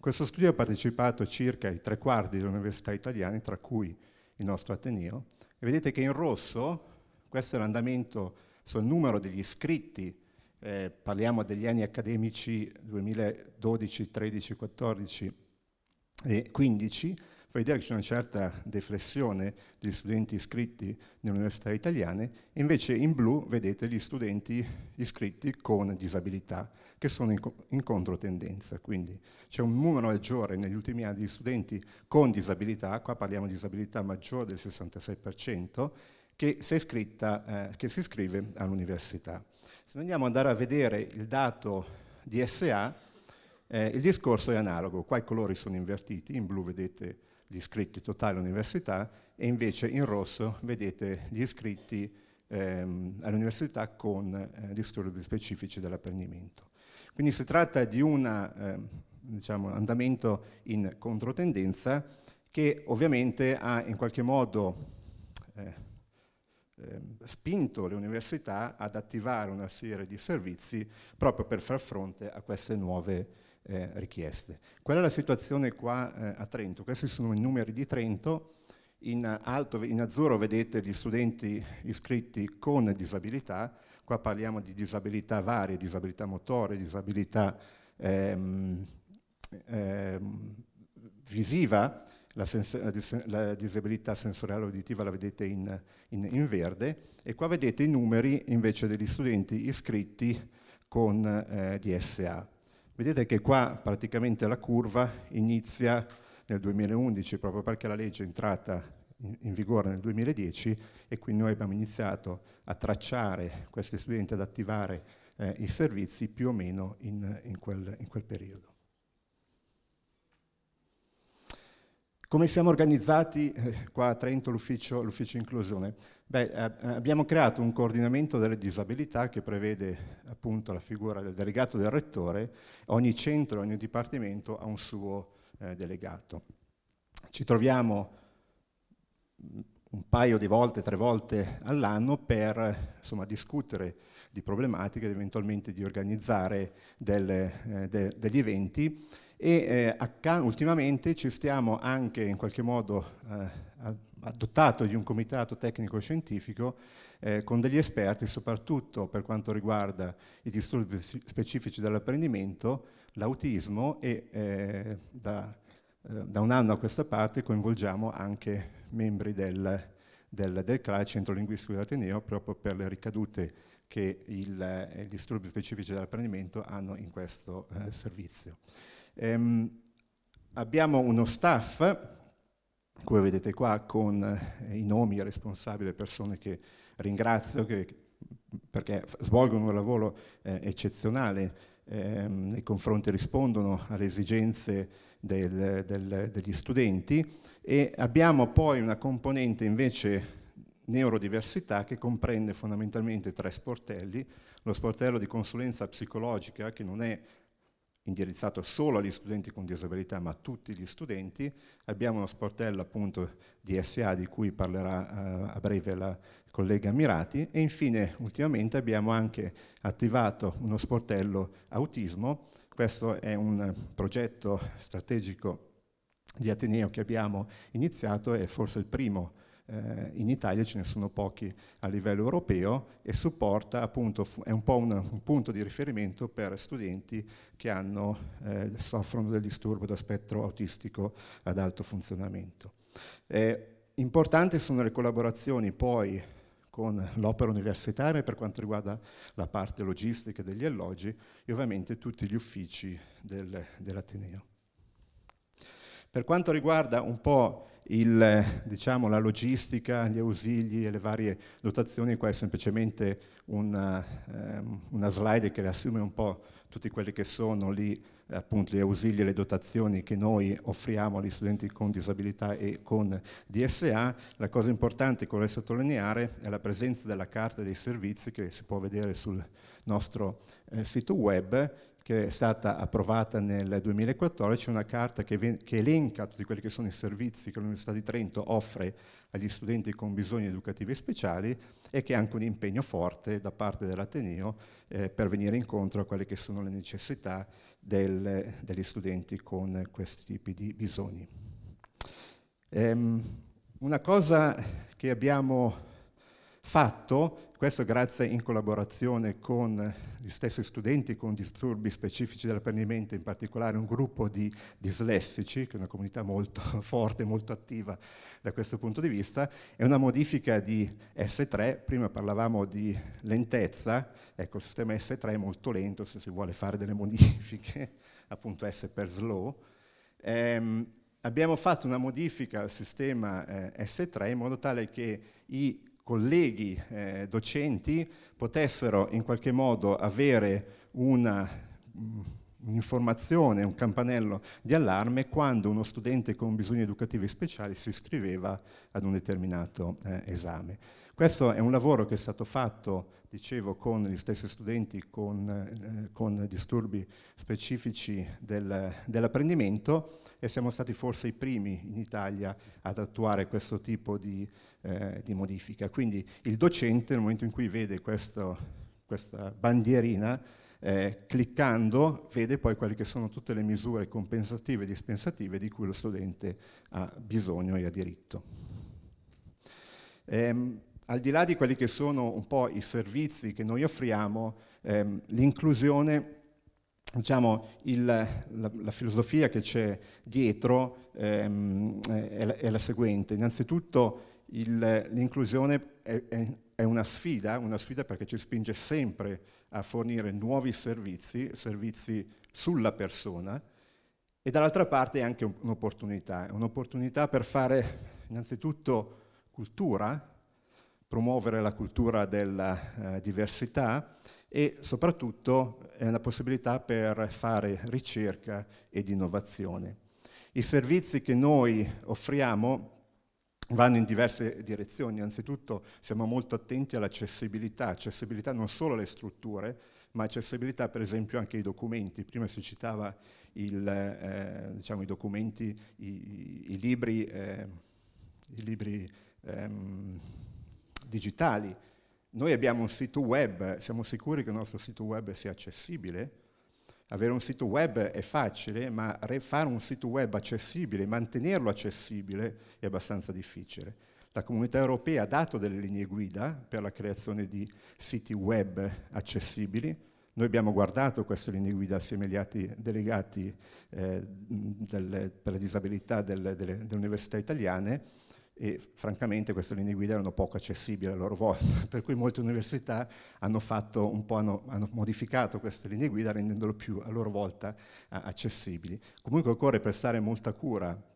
Questo studio ha partecipato circa i tre quarti delle università italiane, tra cui il nostro Ateneo, e vedete che in rosso, questo è l'andamento sul numero degli iscritti, eh, parliamo degli anni accademici 2012, 13, 14 e 15, fa vedere che c'è una certa deflessione degli studenti iscritti nelle università italiane, invece in blu vedete gli studenti iscritti con disabilità, che sono in, co in controtendenza, quindi c'è un numero maggiore negli ultimi anni di studenti con disabilità, qua parliamo di disabilità maggiore del 66%, che si, iscritta, eh, che si iscrive all'università. Se andiamo ad andare a vedere il dato di SA, eh, il discorso è analogo, qua i colori sono invertiti, in blu vedete gli iscritti totali all'università e invece in rosso vedete gli iscritti ehm, all'università con eh, disturbi specifici dell'apprendimento. Quindi si tratta di un eh, diciamo, andamento in controtendenza che ovviamente ha in qualche modo eh, ehm, spinto le università ad attivare una serie di servizi proprio per far fronte a queste nuove eh, richieste. Qual è la situazione qua eh, a Trento? Questi sono i numeri di Trento. In, alto, in azzurro vedete gli studenti iscritti con disabilità, qua parliamo di disabilità varie, disabilità motore, disabilità ehm, ehm, visiva, la, sens- la, disabilità sensoriale uditiva la vedete in, in, in, verde e qua vedete i numeri invece degli studenti iscritti con eh, DSA. Vedete che qua praticamente la curva inizia nel 2011, proprio perché la legge è entrata in, vigore nel 2010 e quindi noi abbiamo iniziato a tracciare questi studenti, ad attivare eh, i servizi più o meno in, in, quel, in quel periodo. Come siamo organizzati eh, qua a Trento l'ufficio, inclusione? Beh, eh, eh, abbiamo creato un coordinamento delle disabilità che prevede appunto la figura del delegato del rettore, ogni centro, ogni dipartimento ha un suo eh, delegato. Ci troviamo mm, un paio di volte, tre volte all'anno per insomma, discutere di problematiche ed eventualmente di organizzare del, eh, de, degli eventi e eh, ultimamente ci stiamo anche in qualche modo eh, adottato di un comitato tecnico-scientifico eh, con degli esperti, soprattutto per quanto riguarda i disturbi specifici dell'apprendimento, l'autismo e eh, da, eh, da, un anno a questa parte coinvolgiamo anche membri del, del, del CRAI, Centro Linguistico dell'Ateneo, proprio per le ricadute che il, eh, i disturbi specifici dell'apprendimento hanno in questo eh, servizio. Ehm, abbiamo uno staff come vedete qua, con eh, i nomi responsabili, persone che ringrazio che, perché svolgono un lavoro eh, eccezionale eh, nei confronti rispondono alle esigenze del, del, degli studenti e abbiamo poi una componente invece neurodiversità che comprende fondamentalmente tre sportelli, lo sportello di consulenza psicologica che non è indirizzato solo agli studenti con disabilità, ma a tutti gli studenti. Abbiamo uno sportello appunto di SA di cui parlerà eh, a breve la collega Mirati e infine ultimamente abbiamo anche attivato uno sportello autismo. Questo è un progetto strategico di Ateneo che abbiamo iniziato, è forse il primo eh, in Italia ce ne sono pochi a livello europeo e supporta appunto, è un po' un, un punto di riferimento per studenti che hanno, eh, soffrono del disturbo da spettro autistico ad alto funzionamento. Eh, importanti sono le collaborazioni poi con l'opera universitaria per quanto riguarda la parte logistica degli alloggi e ovviamente tutti gli uffici del, dell'Ateneo. Per quanto riguarda un po' il, diciamo, la logistica, gli ausili e le varie dotazioni, qua è semplicemente una, ehm, una slide che riassume un po' tutti quelli che sono lì, appunto, gli ausili e le dotazioni che noi offriamo agli studenti con disabilità e con DSA. La cosa importante che vorrei sottolineare è la presenza della carta dei servizi che si può vedere sul nostro eh, sito web che è stata approvata nel 2014, una carta che, che elenca tutti quelli che sono i servizi che l'Università di Trento offre agli studenti con bisogni educativi speciali e che è anche un impegno forte da parte dell'Ateneo eh, per venire incontro a quelle che sono le necessità del, degli studenti con questi tipi di bisogni. Ehm, una cosa che abbiamo fatto questo grazie in collaborazione con gli stessi studenti con disturbi specifici dell'apprendimento, in particolare un gruppo di dislessici, che è una comunità molto forte, molto attiva da questo punto di vista, è una modifica di S3, prima parlavamo di lentezza, ecco il sistema S3 è molto lento se si vuole fare delle modifiche, appunto S per slow, ehm, abbiamo fatto una modifica al sistema eh, S3 in modo tale che i colleghi eh, docenti potessero in qualche modo avere mm, un'informazione, un campanello di allarme quando uno studente con bisogni educativi speciali si iscriveva ad un determinato eh, esame. Questo è un lavoro che è stato fatto, dicevo, con gli stessi studenti con, eh, con disturbi specifici del, dell'apprendimento e siamo stati forse i primi in Italia ad attuare questo tipo di eh, di modifica. Quindi il docente nel momento in cui vede questo, questa bandierina, eh, cliccando vede poi quelle che sono tutte le misure compensative e dispensative di cui lo studente ha bisogno e ha diritto. Ehm, al di là di quelli che sono un po' i servizi che noi offriamo, ehm, l'inclusione diciamo, il, la, la, filosofia che c'è dietro ehm, è, la, è, la, seguente. Innanzitutto l'inclusione è, è, è una sfida, una sfida perché ci spinge sempre a fornire nuovi servizi, servizi sulla persona, e dall'altra parte è anche un'opportunità, un'opportunità per fare innanzitutto cultura, promuovere la cultura della eh, diversità e soprattutto è una possibilità per fare ricerca ed innovazione. I servizi che noi offriamo vanno in diverse direzioni. Anzitutto siamo molto attenti all'accessibilità, accessibilità non solo alle strutture, ma accessibilità per esempio anche ai documenti. Prima si citava il, eh, diciamo, i documenti, i, i libri, eh, i libri ehm, digitali. Noi abbiamo un sito web, siamo sicuri che il nostro sito web sia accessibile? Avere un sito web è facile, ma fare un sito web accessibile, mantenerlo accessibile, è abbastanza difficile. La comunità europea ha dato delle linee guida per la creazione di siti web accessibili, noi abbiamo guardato queste linee guida assieme agli atti delegati eh, del, per la disabilità del, delle, delle, università italiane e francamente queste linee guida erano poco accessibili a loro volta, per cui molte università hanno, hanno, hanno modificato queste linee guida rendendole più a loro volta accessibili. Comunque occorre prestare molta cura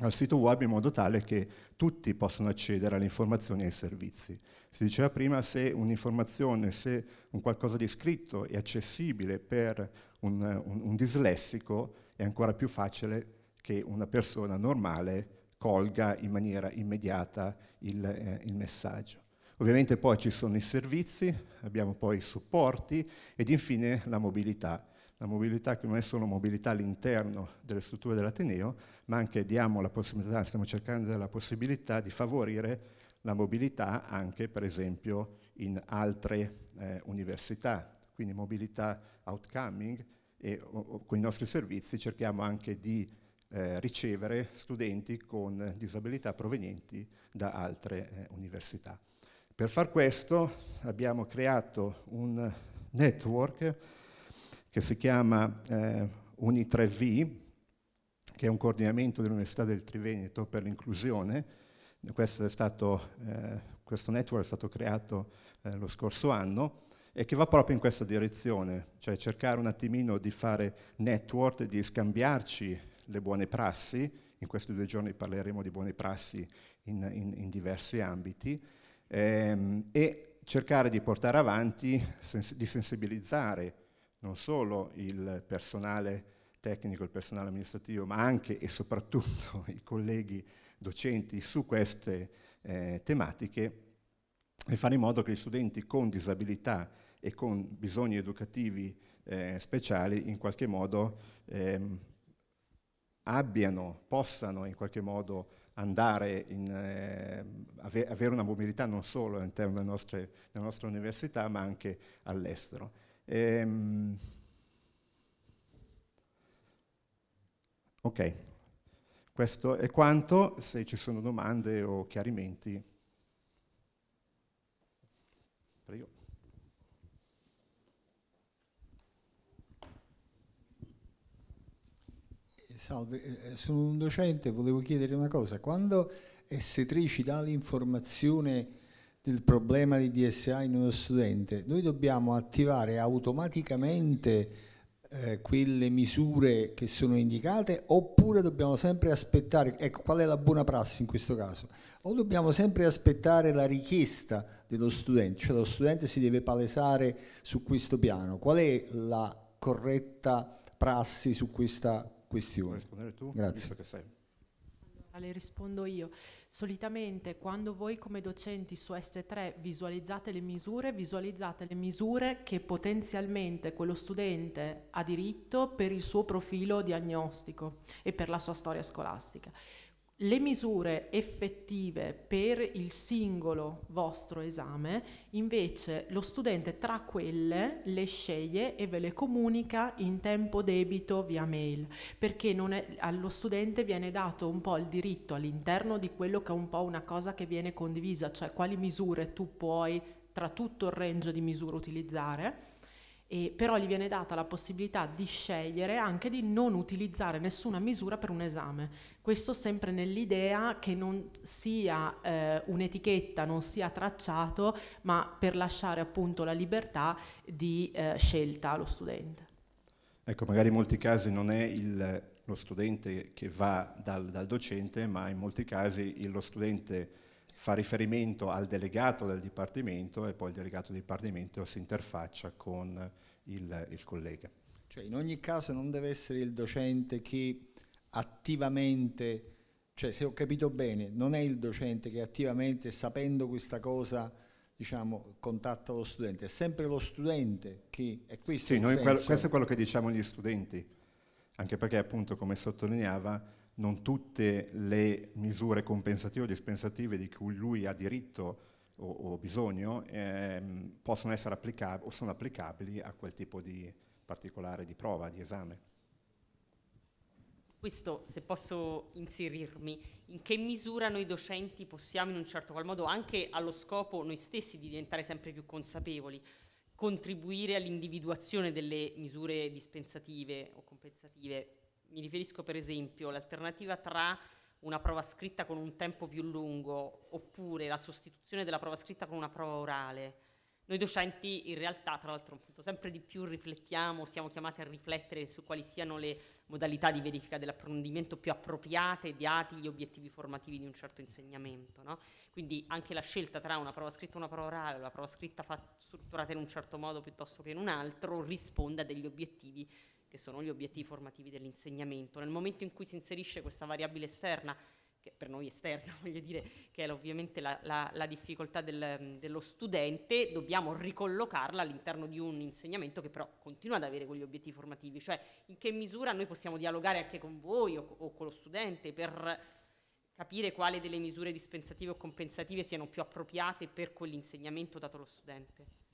al sito web in modo tale che tutti possano accedere alle informazioni e ai servizi. Si diceva prima se un'informazione, se un qualcosa di scritto è accessibile per un, un, un dislessico, è ancora più facile che una persona normale colga in maniera immediata il, eh, il messaggio. Ovviamente poi ci sono i servizi, abbiamo poi i supporti ed infine la mobilità. La mobilità che non è solo mobilità all'interno delle strutture dell'Ateneo, ma anche diamo la possibilità, stiamo cercando la possibilità di favorire la mobilità anche per esempio in altre eh, università, quindi mobilità outcoming e o, con i nostri servizi cerchiamo anche di eh, ricevere studenti con disabilità provenienti da altre eh, università. Per far questo abbiamo creato un network che si chiama eh, Uni3V, che è un coordinamento dell'Università del Triveneto per l'inclusione. Questo, stato, eh, questo, network è stato creato eh, lo scorso anno e che va proprio in questa direzione, cioè cercare un attimino di fare network, di scambiarci le buone prassi, in questi due giorni parleremo di buone prassi in, in, in diversi ambiti, ehm, e cercare di portare avanti, sens- di sensibilizzare non solo il personale tecnico, il personale amministrativo, ma anche e soprattutto i colleghi docenti su queste eh, tematiche e fare in modo che gli studenti con disabilità e con bisogni educativi eh, speciali in qualche modo ehm, abbiano, possano in qualche modo andare in, eh, ave, avere una mobilità non solo all'interno delle nostre, della nostra università, ma anche all'estero. Ehm, ok, questo è quanto, se ci sono domande o chiarimenti. salve, eh, eh, sono un docente, volevo chiedere una cosa. Quando S3 ci dà l'informazione del problema di DSA in uno studente, noi dobbiamo attivare automaticamente eh, quelle misure che sono indicate oppure dobbiamo sempre aspettare, ecco qual è la buona prassi in questo caso, o dobbiamo sempre aspettare la richiesta dello studente, cioè lo studente si deve palesare su questo piano, qual è la corretta prassi su questa questione. Vuoi rispondere tu? Grazie. Allora, le rispondo io. Solitamente quando voi come docenti su S3 visualizzate le misure, visualizzate le misure che potenzialmente quello studente ha diritto per il suo profilo diagnostico e per la sua storia scolastica le misure effettive per il singolo vostro esame, invece lo studente tra quelle le sceglie e ve le comunica in tempo debito via mail, perché è, allo studente viene dato un po' il diritto all'interno di quello che è un po' una cosa che viene condivisa, cioè quali misure tu puoi tra tutto il range di misure utilizzare. E però gli viene data la possibilità di scegliere anche di non utilizzare nessuna misura per un esame. Questo sempre nell'idea che non sia eh, un'etichetta, non sia tracciato, ma per lasciare appunto la libertà di eh, scelta allo studente. Ecco, magari in molti casi non è il, lo studente che va dal, dal, docente, ma in molti casi lo studente fa riferimento al delegato del dipartimento e poi il delegato del dipartimento si interfaccia con il, il collega. Cioè in ogni caso non deve essere il docente che attivamente, cioè se ho capito bene, non è il docente che attivamente, sapendo questa cosa, diciamo, contatta lo studente, è sempre lo studente che è questo. Sì, noi, quello, questo è quello che diciamo agli studenti, anche perché appunto come sottolineava non tutte le misure compensative o dispensative di cui lui ha diritto o, o bisogno ehm, possono essere applicabili o sono applicabili a quel tipo di particolare di prova, di esame. Questo, se posso inserirmi, in che misura noi docenti possiamo in un certo qual modo, anche allo scopo noi stessi di diventare sempre più consapevoli, contribuire all'individuazione delle misure dispensative o compensative. Mi riferisco per esempio all'alternativa tra una prova scritta con un tempo più lungo oppure la sostituzione della prova scritta con una prova orale. Noi docenti in realtà, tra l'altro, sempre di più riflettiamo, siamo chiamati a riflettere su quali siano le modalità di verifica dell'apprendimento più appropriate di gli obiettivi formativi di un certo insegnamento. No? Quindi anche la scelta tra una prova scritta e una prova orale, una prova scritta strutturata in un certo modo piuttosto che in un altro, risponde a degli obiettivi che sono gli obiettivi formativi dell'insegnamento. Nel momento in cui si inserisce questa variabile esterna per noi esterna, voglio dire, che è ovviamente la, la, la difficoltà del, dello studente, dobbiamo ricollocarla all'interno di un insegnamento che però continua ad avere quegli obiettivi formativi, cioè in che misura noi possiamo dialogare anche con voi o, o con lo studente per capire quale delle misure dispensative o compensative siano più appropriate per quell'insegnamento dato allo studente.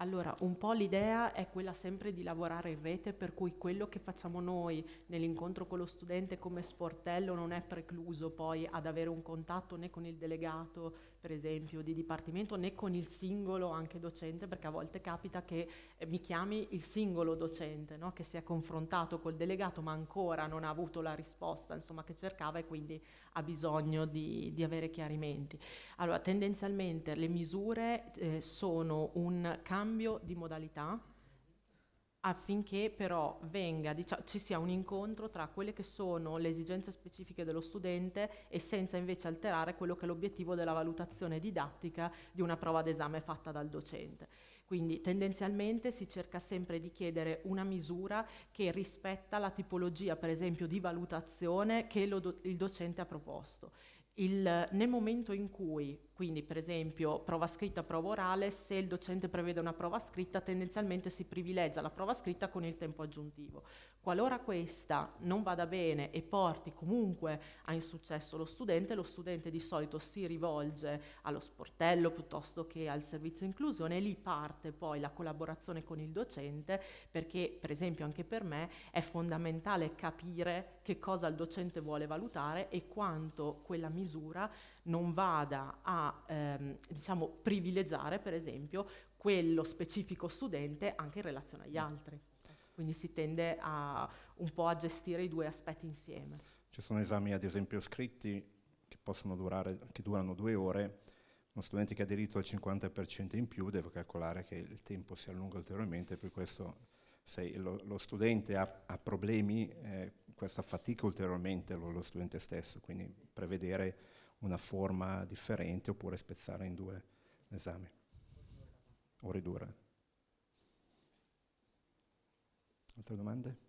Allora, un po' l'idea è quella sempre di lavorare in rete, per cui quello che facciamo noi nell'incontro con lo studente come sportello non è precluso poi ad avere un contatto né con il delegato per esempio, di dipartimento né con il singolo anche docente, perché a volte capita che eh, mi chiami il singolo docente, no? che si è confrontato col delegato ma ancora non ha avuto la risposta insomma, che cercava e quindi ha bisogno di, di avere chiarimenti. Allora, tendenzialmente le misure eh, sono un cambio di modalità, affinché però venga, diciamo, ci sia un incontro tra quelle che sono le esigenze specifiche dello studente e senza invece alterare quello che è l'obiettivo della valutazione didattica di una prova d'esame fatta dal docente. Quindi tendenzialmente si cerca sempre di chiedere una misura che rispetta la tipologia, per esempio, di valutazione che do il docente ha proposto. Il, nel momento in cui quindi per esempio prova scritta, prova orale, se il docente prevede una prova scritta tendenzialmente si privilegia la prova scritta con il tempo aggiuntivo. Qualora questa non vada bene e porti comunque a insuccesso lo studente, lo studente di solito si rivolge allo sportello piuttosto che al servizio inclusione e lì parte poi la collaborazione con il docente perché per esempio anche per me è fondamentale capire che cosa il docente vuole valutare e quanto quella misura non vada a ehm, diciamo, privilegiare per esempio quello specifico studente anche in relazione agli altri. Quindi si tende a, un po' a gestire i due aspetti insieme. Ci sono esami ad esempio scritti che, possono durare, che durano due ore, uno studente che ha diritto al 50% in più deve calcolare che il tempo si allunga ulteriormente, per questo se lo, lo studente ha, ha problemi, eh, questo affatica ulteriormente lo, lo, studente stesso, quindi prevedere una forma differente oppure spezzare in due l'esame o ridurre. Altre domande?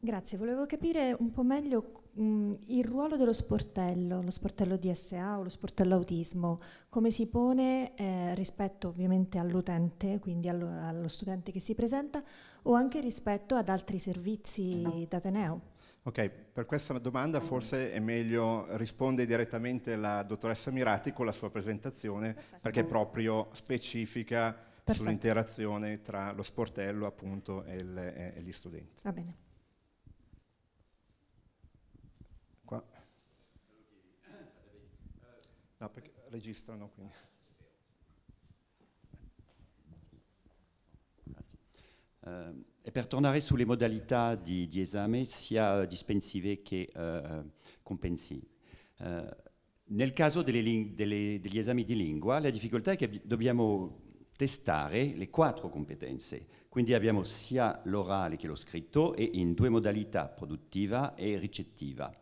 Grazie, volevo capire un po' meglio mh, il ruolo dello sportello, lo sportello DSA o lo sportello autismo, come si pone eh, rispetto ovviamente all'utente, quindi allo, allo, studente che si presenta, o anche rispetto ad altri servizi eh d'Ateneo? Ok, per questa domanda forse è meglio rispondere direttamente la dottoressa Mirati con la sua presentazione, Perfetto. perché è proprio specifica Perfetto. sull'interazione tra lo sportello appunto, e, il, e gli studenti. Va bene. No, perché registrano quindi. Eh, e per tornare sulle modalità di, di esame, sia dispensive che uh, compensive. Uh, nel caso delle, delle, degli esami di lingua, la difficoltà è che dobbiamo testare le quattro competenze, quindi abbiamo sia l'orale che lo scritto e in due modalità, produttiva e ricettiva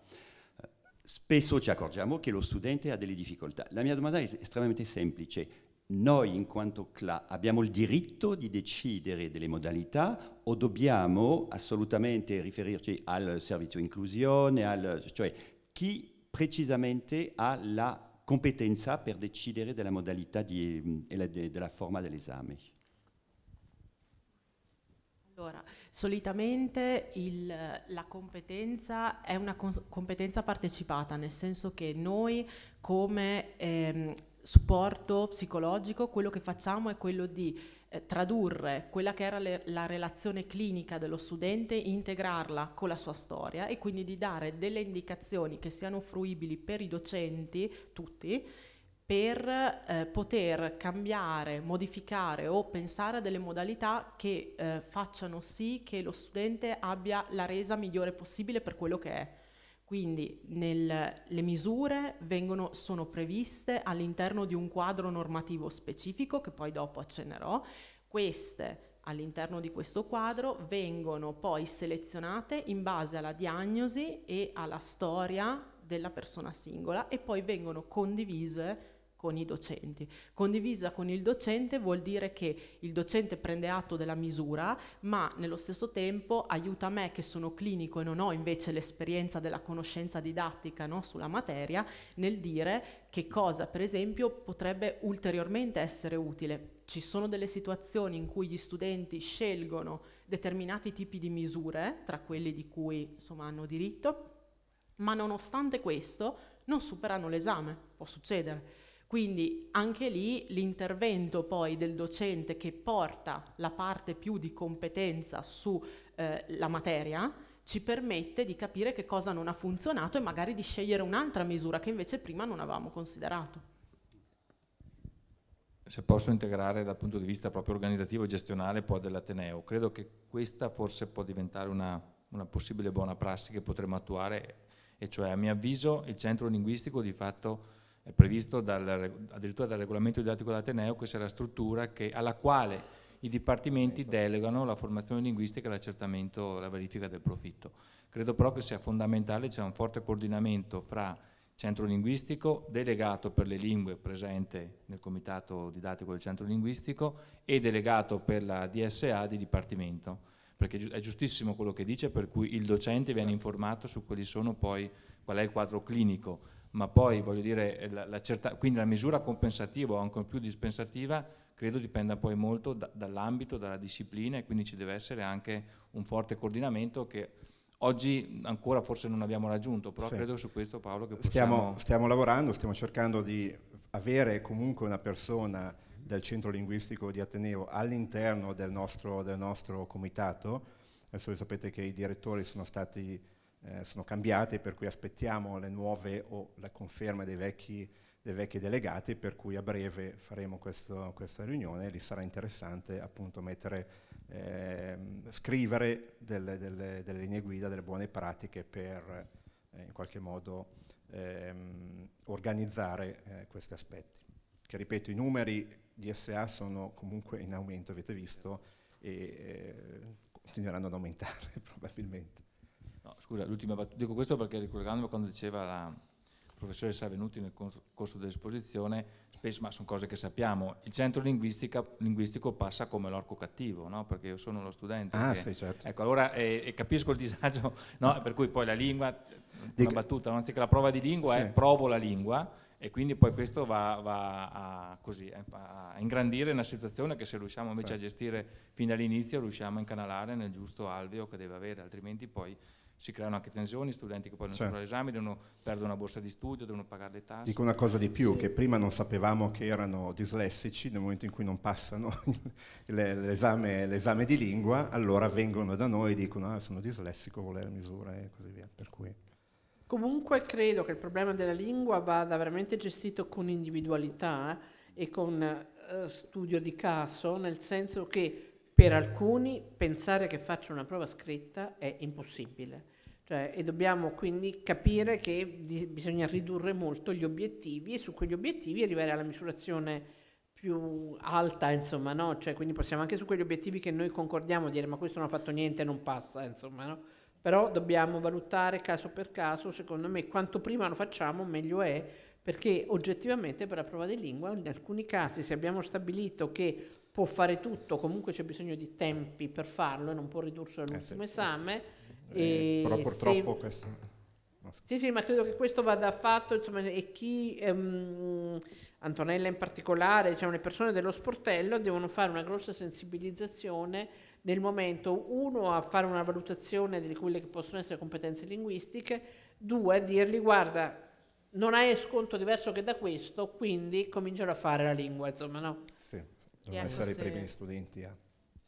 spesso ci accorgiamo che lo studente ha delle difficoltà. La mia domanda è estremamente semplice. Noi in quanto CLA abbiamo il diritto di decidere delle modalità o dobbiamo assolutamente riferirci al servizio inclusione, al, cioè chi precisamente ha la competenza per decidere della modalità e della forma dell'esame? Allora, solitamente il, la competenza è una competenza partecipata, nel senso che noi come ehm, supporto psicologico quello che facciamo è quello di eh, tradurre quella che era le, la relazione clinica dello studente, integrarla con la sua storia e quindi di dare delle indicazioni che siano fruibili per i docenti, tutti, per eh, poter cambiare, modificare o pensare a delle modalità che eh, facciano sì che lo studente abbia la resa migliore possibile per quello che è. Quindi nel, le misure vengono, sono previste all'interno di un quadro normativo specifico che poi dopo accennerò. Queste all'interno di questo quadro vengono poi selezionate in base alla diagnosi e alla storia della persona singola e poi vengono condivise con i docenti. Condivisa con il docente vuol dire che il docente prende atto della misura, ma nello stesso tempo aiuta me che sono clinico e non ho invece l'esperienza della conoscenza didattica no, sulla materia nel dire che cosa per esempio potrebbe ulteriormente essere utile. Ci sono delle situazioni in cui gli studenti scelgono determinati tipi di misure, tra quelli di cui insomma, hanno diritto, ma nonostante questo non superano l'esame, può succedere quindi anche lì l'intervento poi del docente che porta la parte più di competenza sulla eh, materia ci permette di capire che cosa non ha funzionato e magari di scegliere un'altra misura che invece prima non avevamo considerato. Se posso integrare dal punto di vista proprio organizzativo e gestionale poi dell'Ateneo, credo che questa forse può diventare una, una possibile buona prassi che potremmo attuare, e cioè a mio avviso il centro linguistico di fatto previsto dal, addirittura dal regolamento didattico dell'Ateneo, questa è la struttura che, alla quale i dipartimenti delegano la formazione linguistica e l'accertamento, la verifica del profitto. Credo però che sia fondamentale, c'è un forte coordinamento fra centro linguistico, delegato per le lingue presente nel comitato didattico del centro linguistico e delegato per la DSA di dipartimento, perché è giustissimo quello che dice per cui il docente viene certo. informato su quali sono poi, qual è il quadro clinico, ma poi voglio dire, eh, la, la certa, quindi la misura compensativa o ancora più dispensativa credo dipenda poi molto da, dall'ambito, dalla disciplina e quindi ci deve essere anche un forte coordinamento che oggi ancora forse non abbiamo raggiunto, però sì. credo su questo Paolo che possiamo... Stiamo, stiamo lavorando, stiamo cercando di avere comunque una persona del centro linguistico di Ateneo all'interno del nostro, del nostro comitato, adesso sapete che i direttori sono stati eh, sono cambiate, per cui aspettiamo le nuove o la conferma dei vecchi, dei vecchi delegati, per cui a breve faremo questo, questa riunione e lì sarà interessante appunto mettere, eh, scrivere delle, delle, delle, linee guida, delle buone pratiche per eh, in qualche modo ehm, organizzare eh, questi aspetti. Che ripeto, i numeri di SA sono comunque in aumento, avete visto, e eh, continueranno ad aumentare probabilmente scusa, l'ultima battuta, dico questo perché ricordandomi quando diceva la professoressa Venuti nel corso dell'esposizione, spesso, ma sono cose che sappiamo, il centro linguistico passa come l'orco cattivo, no? perché io sono uno studente. Ah, che, sì, certo. Ecco, allora eh, capisco il disagio, no? per cui poi la lingua, una battuta, no? anziché la prova di lingua sì. è provo la lingua, e quindi poi questo va, va a, così, a, ingrandire una situazione che se riusciamo invece sì. a gestire fin dall'inizio riusciamo a incanalare nel giusto alveo che deve avere, altrimenti poi si creano anche tensioni, studenti che poi non certo. sono all'esame devono perdere una borsa di studio, devono pagare le tasse. Dico una cosa di più, sì. che prima non sapevamo che erano dislessici, nel momento in cui non passano l'esame, l'esame, di lingua, allora vengono da noi e dicono ah, sono dislessico, volere misure e così via. Comunque credo che il problema della lingua vada veramente gestito con individualità eh, e con eh, studio di caso, nel senso che per alcuni pensare che faccia una prova scritta è impossibile. Cioè, e dobbiamo quindi capire che bisogna ridurre molto gli obiettivi e su quegli obiettivi arrivare alla misurazione più alta, insomma, no? Cioè, quindi possiamo anche su quegli obiettivi che noi concordiamo dire ma questo non ha fatto niente, non passa, insomma, no? Però dobbiamo valutare caso per caso, secondo me, quanto prima lo facciamo meglio è, perché oggettivamente per la prova di lingua in alcuni casi se abbiamo stabilito che può fare tutto, comunque c'è bisogno di tempi per farlo e non può ridursi all'ultimo eh sì, esame. Sì. Eh, però purtroppo se... questo... Sì, sì, ma credo che questo vada fatto, insomma, e chi, ehm, Antonella in particolare, diciamo, le persone dello sportello devono fare una grossa sensibilizzazione nel momento, uno, a fare una valutazione di quelle che possono essere competenze linguistiche, due, a dirgli guarda, non hai sconto diverso che da questo, quindi cominciano a fare la lingua, insomma, no? Sì. Dobbiamo ecco essere se... i primi studenti a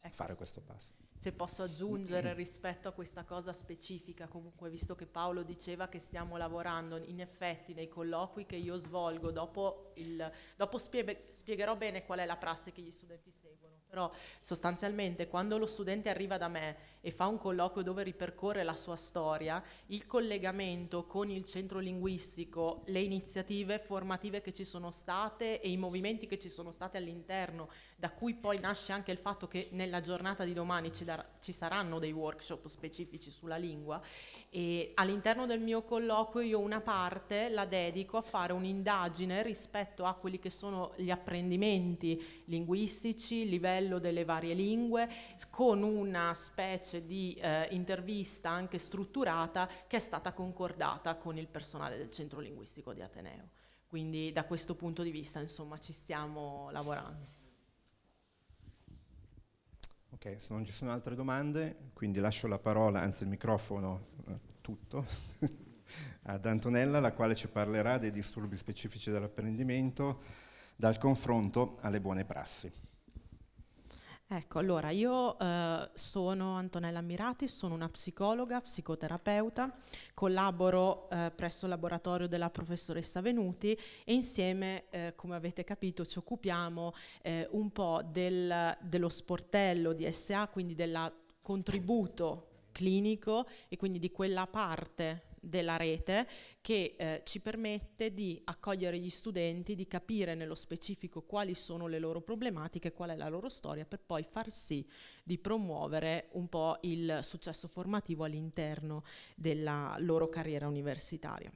ecco fare questo passo. Se posso aggiungere rispetto a questa cosa specifica, comunque visto che Paolo diceva che stiamo lavorando, in effetti nei colloqui che io svolgo, dopo, il, dopo spie spiegherò bene qual è la prassi che gli studenti seguono, però sostanzialmente quando lo studente arriva da me e fa un colloquio dove ripercorre la sua storia, il collegamento con il centro linguistico, le iniziative formative che ci sono state e i movimenti che ci sono stati all'interno da cui poi nasce anche il fatto che nella giornata di domani ci, dar- ci saranno dei workshop specifici sulla lingua e all'interno del mio colloquio io una parte la dedico a fare un'indagine rispetto a quelli che sono gli apprendimenti linguistici, livello delle varie lingue, con una specie di eh, intervista anche strutturata che è stata concordata con il personale del centro linguistico di Ateneo. Quindi da questo punto di vista insomma ci stiamo lavorando. Ok, se non ci sono altre domande, quindi lascio la parola, anzi il microfono, eh, tutto, ad Antonella, la quale ci parlerà dei disturbi specifici dell'apprendimento dal confronto alle buone prassi. Ecco, allora io eh, sono Antonella Mirati, sono una psicologa, psicoterapeuta, collaboro eh, presso il laboratorio della professoressa Venuti e insieme, eh, come avete capito, ci occupiamo eh, un po' del, dello sportello di SA, quindi del contributo clinico e quindi di quella parte della rete che eh, ci permette di accogliere gli studenti, di capire nello specifico quali sono le loro problematiche, qual è la loro storia, per poi far sì di promuovere un po' il successo formativo all'interno della loro carriera universitaria.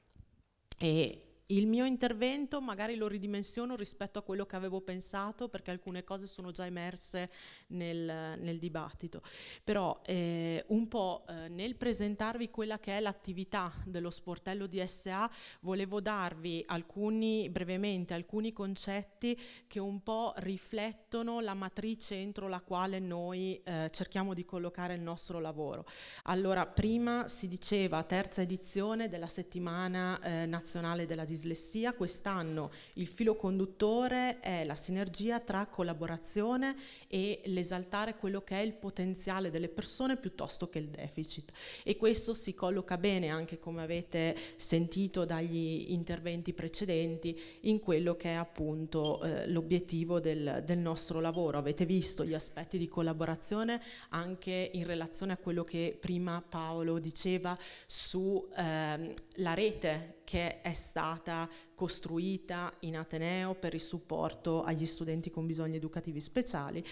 E il mio intervento magari lo ridimensiono rispetto a quello che avevo pensato perché alcune cose sono già emerse nel, nel dibattito. Però eh, un po' eh, nel presentarvi quella che è l'attività dello sportello DSA volevo darvi alcuni, brevemente alcuni concetti che un po' riflettono la matrice entro la quale noi eh, cerchiamo di collocare il nostro lavoro. Allora, prima si diceva terza edizione della settimana eh, nazionale della disabilità dislessia, quest'anno il filo conduttore è la sinergia tra collaborazione e l'esaltare quello che è il potenziale delle persone piuttosto che il deficit. E questo si colloca bene anche come avete sentito dagli interventi precedenti in quello che è appunto eh, l'obiettivo del, del nostro lavoro. Avete visto gli aspetti di collaborazione anche in relazione a quello che prima Paolo diceva sulla ehm, eh, rete che è stata costruita in Ateneo per il supporto agli studenti con bisogni educativi speciali.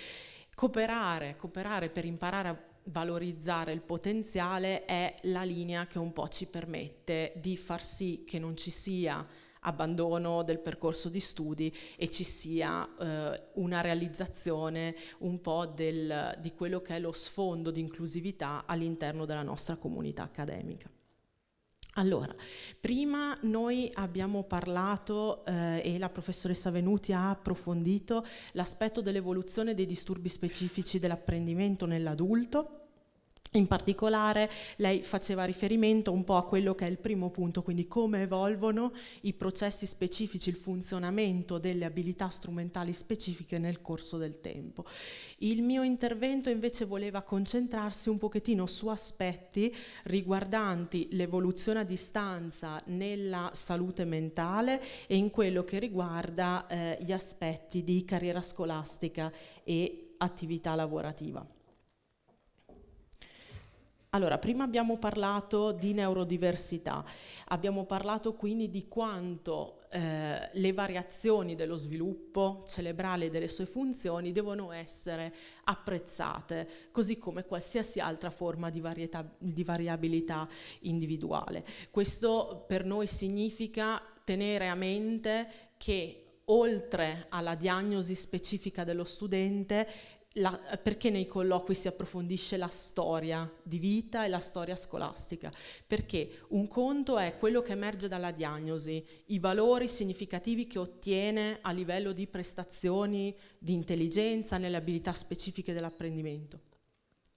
Cooperare, cooperare per imparare a valorizzare il potenziale è la linea che un po' ci permette di far sì che non ci sia abbandono del percorso di studi e ci sia eh, una realizzazione un po' del, di quello che è lo sfondo di inclusività all'interno della nostra comunità accademica. Allora, prima noi abbiamo parlato eh, e la professoressa Venuti ha approfondito l'aspetto dell'evoluzione dei disturbi specifici dell'apprendimento nell'adulto in particolare lei faceva riferimento un po' a quello che è il primo punto, quindi come evolvono i processi specifici, il funzionamento delle abilità strumentali specifiche nel corso del tempo. Il mio intervento invece voleva concentrarsi un pochettino su aspetti riguardanti l'evoluzione a distanza nella salute mentale e in quello che riguarda eh, gli aspetti di carriera scolastica e attività lavorativa. Allora, prima abbiamo parlato di neurodiversità, abbiamo parlato quindi di quanto eh, le variazioni dello sviluppo cerebrale e delle sue funzioni devono essere apprezzate, così come qualsiasi altra forma di, varietà, di variabilità individuale. Questo per noi significa tenere a mente che oltre alla diagnosi specifica dello studente la, perché nei colloqui si approfondisce la storia di vita e la storia scolastica? Perché un conto è quello che emerge dalla diagnosi, i valori significativi che ottiene a livello di prestazioni, di intelligenza, nelle abilità specifiche dell'apprendimento.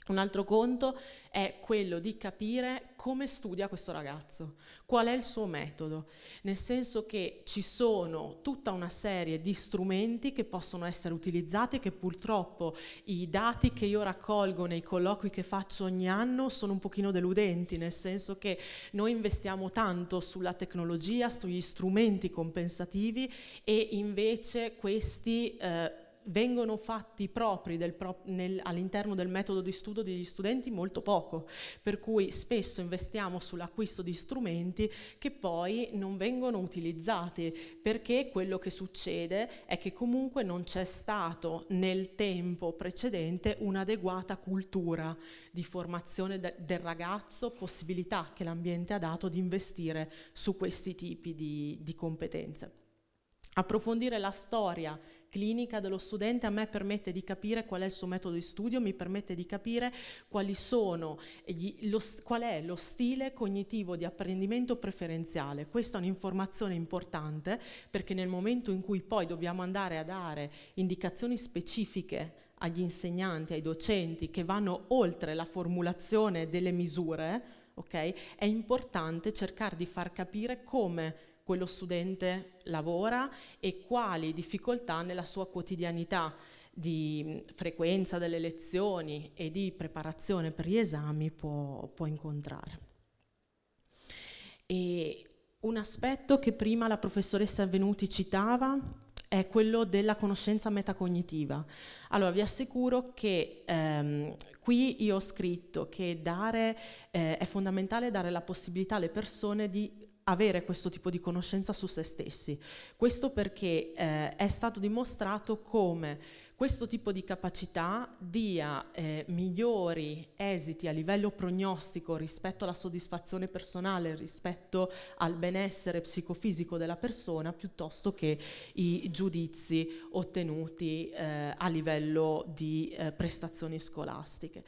Un altro conto è quello di capire come studia questo ragazzo, qual è il suo metodo, nel senso che ci sono tutta una serie di strumenti che possono essere utilizzati e che purtroppo i dati che io raccolgo nei colloqui che faccio ogni anno sono un pochino deludenti, nel senso che noi investiamo tanto sulla tecnologia, sugli strumenti compensativi e invece questi... Eh, vengono fatti propri pro- nel, all'interno del metodo di studio degli studenti molto poco, per cui spesso investiamo sull'acquisto di strumenti che poi non vengono utilizzati, perché quello che succede è che comunque non c'è stato nel tempo precedente un'adeguata cultura di formazione de- del ragazzo, possibilità che l'ambiente ha dato di investire su questi tipi di, di competenze approfondire la storia clinica dello studente a me permette di capire qual è il suo metodo di studio, mi permette di capire sono, lo, qual è lo stile cognitivo di apprendimento preferenziale. Questa è un'informazione importante perché nel momento in cui poi dobbiamo andare a dare indicazioni specifiche agli insegnanti, ai docenti che vanno oltre la formulazione delle misure, okay, è importante cercare di far capire come quello studente lavora e quali difficoltà nella sua quotidianità di mm, frequenza delle lezioni e di preparazione per gli esami può, può incontrare. E un aspetto che prima la professoressa Venuti citava è quello della conoscenza metacognitiva. Allora vi assicuro che ehm, qui io ho scritto che dare, eh, è fondamentale dare la possibilità alle persone di avere questo tipo di conoscenza su se stessi. Questo perché eh, è stato dimostrato come questo tipo di capacità dia eh, migliori esiti a livello prognostico rispetto alla soddisfazione personale, rispetto al benessere psicofisico della persona, piuttosto che i giudizi ottenuti eh, a livello di eh, prestazioni scolastiche.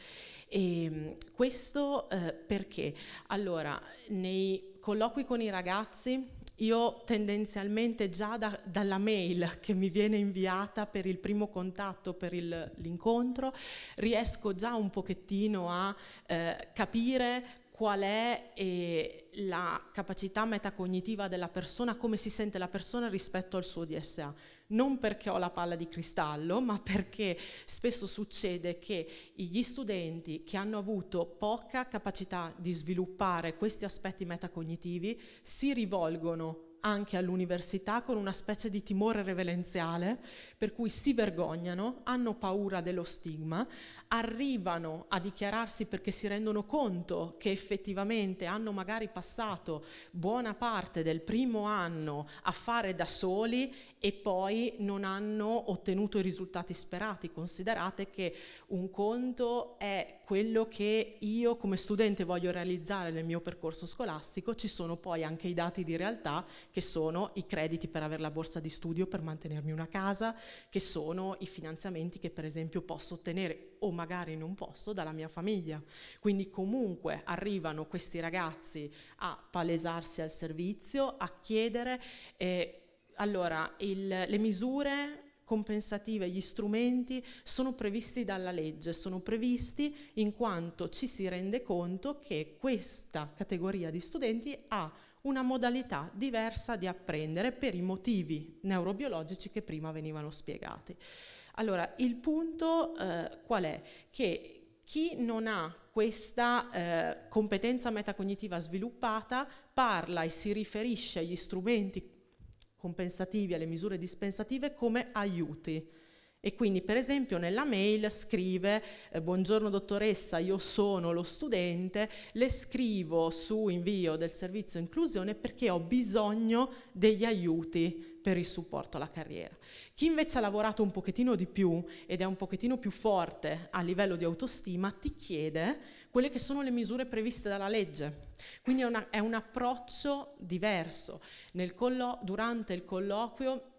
E ehm, questo eh, perché? Allora, nei colloqui con i ragazzi, io tendenzialmente già da, dalla mail che mi viene inviata per il primo contatto, per il, l'incontro, riesco già un pochettino a eh, capire qual è eh, la capacità metacognitiva della persona, come si sente la persona rispetto al suo DSA non perché ho la palla di cristallo, ma perché spesso succede che gli studenti che hanno avuto poca capacità di sviluppare questi aspetti metacognitivi si rivolgono anche all'università con una specie di timore reverenziale, per cui si vergognano, hanno paura dello stigma, arrivano a dichiararsi perché si rendono conto che effettivamente hanno magari passato buona parte del primo anno a fare da soli e poi non hanno ottenuto i risultati sperati. Considerate che un conto è quello che io come studente voglio realizzare nel mio percorso scolastico, ci sono poi anche i dati di realtà che sono i crediti per avere la borsa di studio, per mantenermi una casa, che sono i finanziamenti che per esempio posso ottenere o magari non posso dalla mia famiglia. Quindi comunque arrivano questi ragazzi a palesarsi al servizio, a chiedere. Eh, allora, il, le misure compensative, gli strumenti sono previsti dalla legge, sono previsti in quanto ci si rende conto che questa categoria di studenti ha una modalità diversa di apprendere per i motivi neurobiologici che prima venivano spiegati. Allora, il punto eh, qual è? Che chi non ha questa eh, competenza metacognitiva sviluppata parla e si riferisce agli strumenti compensativi, alle misure dispensative come aiuti. E quindi per esempio nella mail scrive eh, buongiorno dottoressa, io sono lo studente, le scrivo su invio del servizio inclusione perché ho bisogno degli aiuti per il supporto alla carriera. Chi invece ha lavorato un pochettino di più ed è un pochettino più forte a livello di autostima ti chiede quelle che sono le misure previste dalla legge. Quindi è, una, è un approccio diverso. Collo, durante il colloquio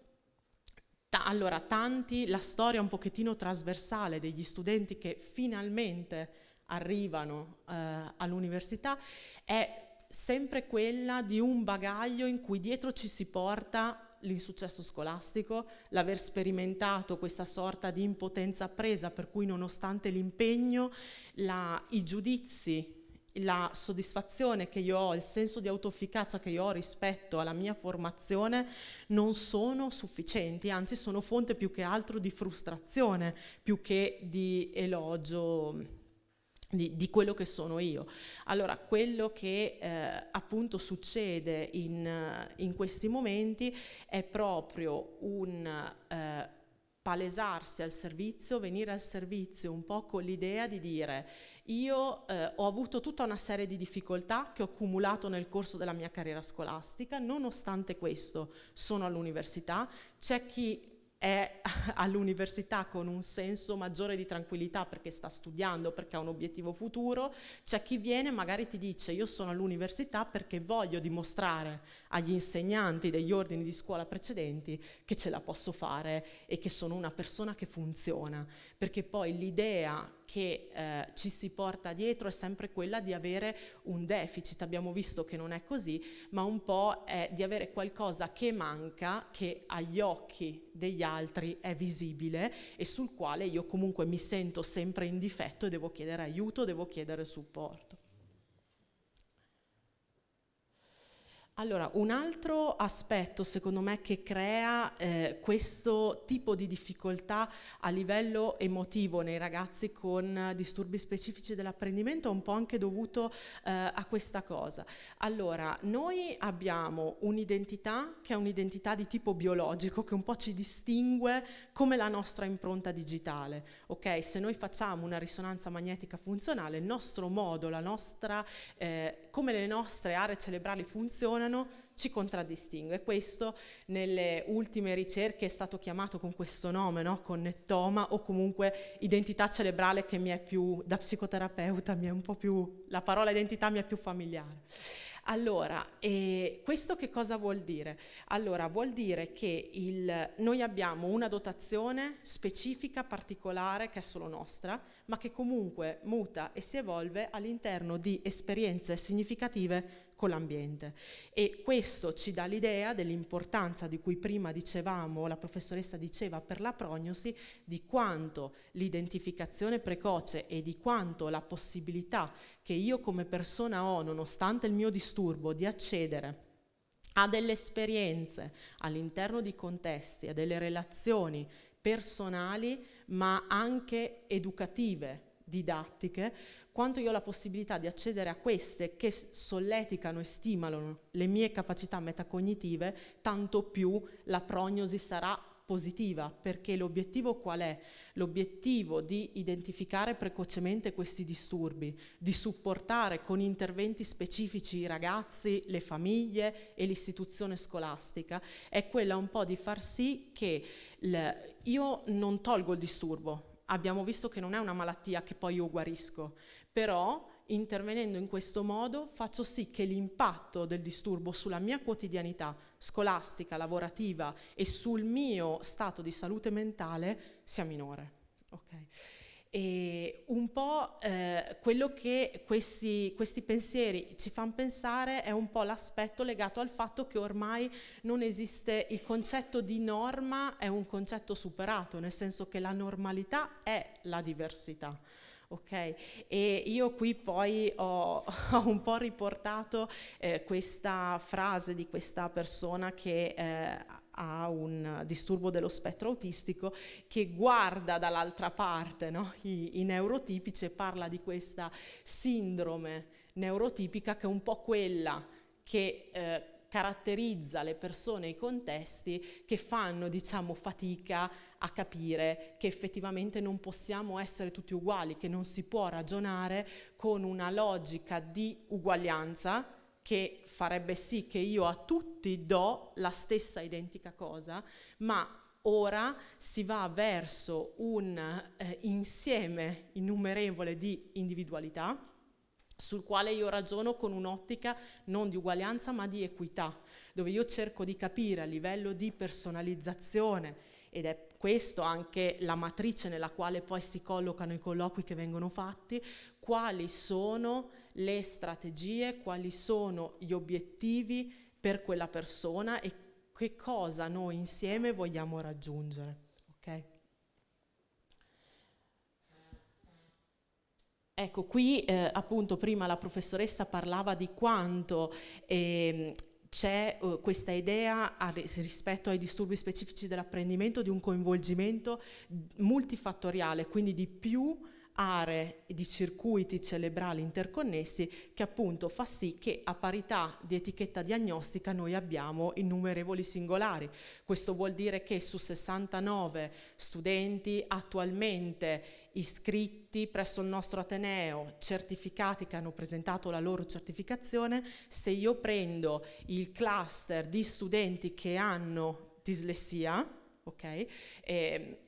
Ta- allora, tanti, la storia un pochettino trasversale degli studenti che finalmente arrivano eh, all'università è sempre quella di un bagaglio in cui dietro ci si porta l'insuccesso scolastico, l'aver sperimentato questa sorta di impotenza presa per cui nonostante l'impegno, la, i giudizi la soddisfazione che io ho, il senso di autoefficacia che io ho rispetto alla mia formazione non sono sufficienti, anzi sono fonte più che altro di frustrazione, più che di elogio di, di, quello che sono io. Allora, quello che eh, appunto succede in, eh, in, questi momenti è proprio un eh, palesarsi al servizio, venire al servizio un po' con l'idea di dire io eh, ho avuto tutta una serie di difficoltà che ho accumulato nel corso della mia carriera scolastica, nonostante questo sono all'università, c'è chi è all'università con un senso maggiore di tranquillità perché sta studiando, perché ha un obiettivo futuro, c'è chi viene e magari ti dice io sono all'università perché voglio dimostrare agli insegnanti degli ordini di scuola precedenti che ce la posso fare e che sono una persona che funziona, perché poi l'idea che eh, ci si porta dietro è sempre quella di avere un deficit, abbiamo visto che non è così, ma un po' è di avere qualcosa che manca, che agli occhi degli altri è visibile e sul quale io comunque mi sento sempre in difetto e devo chiedere aiuto, devo chiedere supporto. Allora, un altro aspetto secondo me che crea eh, questo tipo di difficoltà a livello emotivo nei ragazzi con disturbi specifici dell'apprendimento è un po' anche dovuto eh, a questa cosa. Allora, noi abbiamo un'identità che è un'identità di tipo biologico che un po' ci distingue come la nostra impronta digitale, ok? Se noi facciamo una risonanza magnetica funzionale, il nostro modo, la nostra... Eh, come le nostre aree cerebrali funzionano ci contraddistingue. Questo nelle ultime ricerche è stato chiamato con questo nome, no? connettoma o comunque identità cerebrale che mi è più, da psicoterapeuta, mi è un po' più, la parola identità mi è più familiare. Allora, questo che cosa vuol dire? Allora, vuol dire che il, noi abbiamo una dotazione specifica, particolare, che è solo nostra, ma che comunque muta e si evolve all'interno di esperienze significative con l'ambiente. E questo ci dà l'idea dell'importanza di cui prima dicevamo, la professoressa diceva per la prognosi, di quanto l'identificazione precoce e di quanto la possibilità che io come persona ho, nonostante il mio disturbo, di accedere a delle esperienze all'interno di contesti, a delle relazioni personali ma anche educative, didattiche, quanto io ho la possibilità di accedere a queste che solleticano e stimolano le mie capacità metacognitive, tanto più la prognosi sarà positiva, perché l'obiettivo qual è? L'obiettivo di identificare precocemente questi disturbi, di supportare con interventi specifici i ragazzi, le famiglie e l'istituzione scolastica, è quella un po' di far sì che io non tolgo il disturbo. Abbiamo visto che non è una malattia che poi io guarisco, però intervenendo in questo modo faccio sì che l'impatto del disturbo sulla mia quotidianità, scolastica, lavorativa e sul mio stato di salute mentale sia minore. Okay. E un po' eh, quello che questi, questi pensieri ci fanno pensare è un po' l'aspetto legato al fatto che ormai non esiste il concetto di norma, è un concetto superato, nel senso che la normalità è la diversità. Ok, E io qui poi ho, ho un po' riportato eh, questa frase di questa persona che eh, ha un disturbo dello spettro autistico che guarda dall'altra parte no? I, I, neurotipici e parla di questa sindrome neurotipica che è un po' quella che eh, caratterizza le persone e i contesti che fanno diciamo fatica a a capire che effettivamente non possiamo essere tutti uguali, che non si può ragionare con una logica di uguaglianza che farebbe sì che io a tutti do la stessa identica cosa, ma ora si va verso un eh, insieme innumerevole di individualità sul quale io ragiono con un'ottica non di uguaglianza ma di equità, dove io cerco di capire a livello di personalizzazione, ed è questo anche la matrice nella quale poi si collocano i colloqui che vengono fatti, quali sono le strategie, quali sono gli obiettivi per quella persona e che cosa noi insieme vogliamo raggiungere. Okay? Ecco, qui eh, appunto prima la professoressa parlava di quanto eh, c'è uh, questa idea a, rispetto ai disturbi specifici dell'apprendimento di un coinvolgimento multifattoriale, quindi di più aree di circuiti cerebrali interconnessi che appunto fa sì che a parità di etichetta diagnostica noi abbiamo innumerevoli singolari. Questo vuol dire che su 69 studenti attualmente iscritti presso il nostro Ateneo, certificati che hanno presentato la loro certificazione, se io prendo il cluster di studenti che hanno dislessia, ok, eh,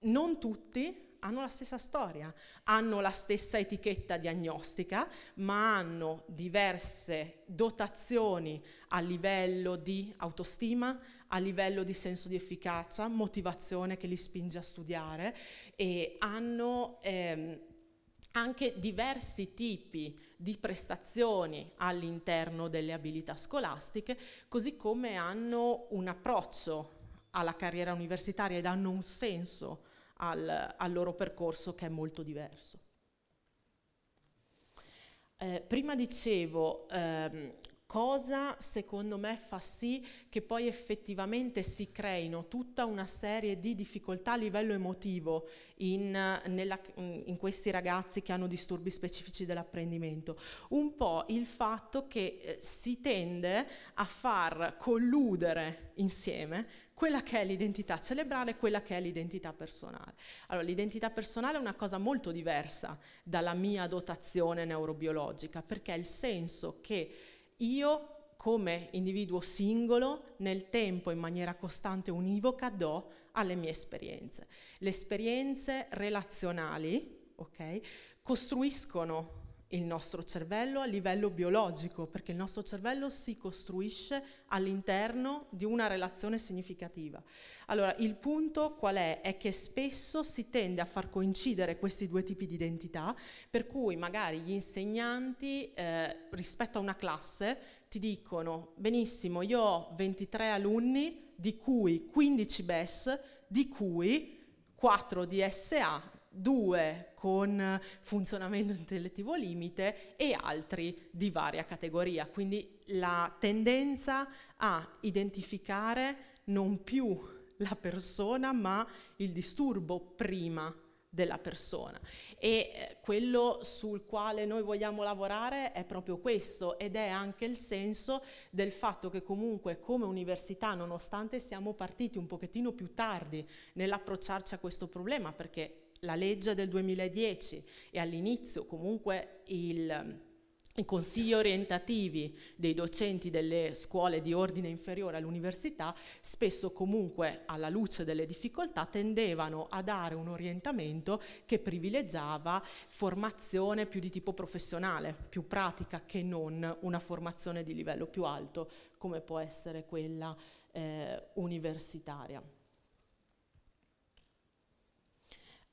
non tutti hanno la stessa storia, hanno la stessa etichetta diagnostica, ma hanno diverse dotazioni a livello di autostima, a livello di senso di efficacia, motivazione che li spinge a studiare e hanno ehm, anche diversi tipi di prestazioni all'interno delle abilità scolastiche, così come hanno un approccio alla carriera universitaria ed hanno un senso al, al loro percorso che è molto diverso. Eh, prima dicevo ehm, cosa secondo me fa sì che poi effettivamente si creino tutta una serie di difficoltà a livello emotivo in, nella, in questi ragazzi che hanno disturbi specifici dell'apprendimento. Un po' il fatto che eh, si tende a far colludere insieme quella che è l'identità cerebrale e quella che è l'identità personale. Allora, l'identità personale è una cosa molto diversa dalla mia dotazione neurobiologica, perché è il senso che io come individuo singolo nel tempo in maniera costante univoca do alle mie esperienze. Le esperienze relazionali, ok, costruiscono il nostro cervello a livello biologico, perché il nostro cervello si costruisce all'interno di una relazione significativa. Allora, il punto qual è? È che spesso si tende a far coincidere questi due tipi di identità, per cui magari gli insegnanti eh, rispetto a una classe ti dicono, benissimo, io ho 23 alunni, di cui 15 BES, di cui 4 di SA, due con funzionamento intellettivo limite e altri di varia categoria. Quindi la tendenza a identificare non più la persona ma il disturbo prima della persona e eh, quello sul quale noi vogliamo lavorare è proprio questo ed è anche il senso del fatto che comunque come università nonostante siamo partiti un pochettino più tardi nell'approcciarci a questo problema perché la legge del 2010 e all'inizio comunque il, i consigli orientativi dei docenti delle scuole di ordine inferiore all'università spesso comunque alla luce delle difficoltà tendevano a dare un orientamento che privilegiava formazione più di tipo professionale, più pratica che non una formazione di livello più alto come può essere quella eh, universitaria.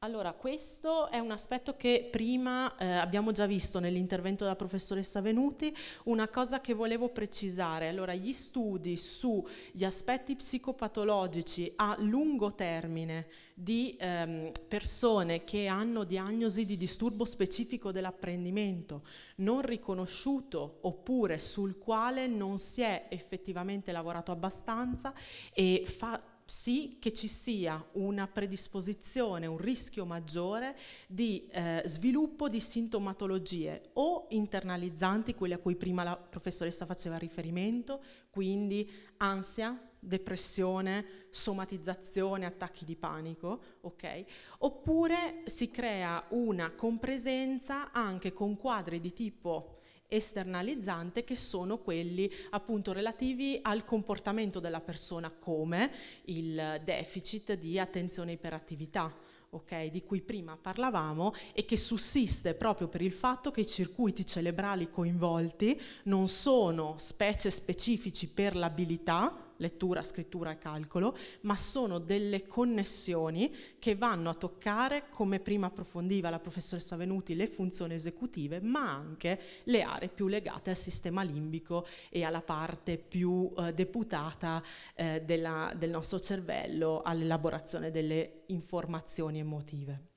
Allora, questo è un aspetto che prima eh, abbiamo già visto nell'intervento della professoressa Venuti, una cosa che volevo precisare. Allora, gli studi sugli aspetti psicopatologici a lungo termine di ehm, persone che hanno diagnosi di disturbo specifico dell'apprendimento non riconosciuto oppure sul quale non si è effettivamente lavorato abbastanza e fa sì che ci sia una predisposizione, un rischio maggiore di eh, sviluppo di sintomatologie o internalizzanti, quelle a cui prima la professoressa faceva riferimento, quindi ansia, depressione, somatizzazione, attacchi di panico, ok? Oppure si crea una compresenza anche con quadri di tipo esternalizzante che sono quelli appunto relativi al comportamento della persona come il deficit di attenzione e iperattività. Okay, di cui prima parlavamo e che sussiste proprio per il fatto che i circuiti cerebrali coinvolti non sono specie specifici per l'abilità, lettura, scrittura e calcolo, ma sono delle connessioni che vanno a toccare, come prima approfondiva la professoressa Venuti, le funzioni esecutive, ma anche le aree più legate al sistema limbico e alla parte più eh, deputata eh, della, del nostro cervello all'elaborazione delle informazioni emotive.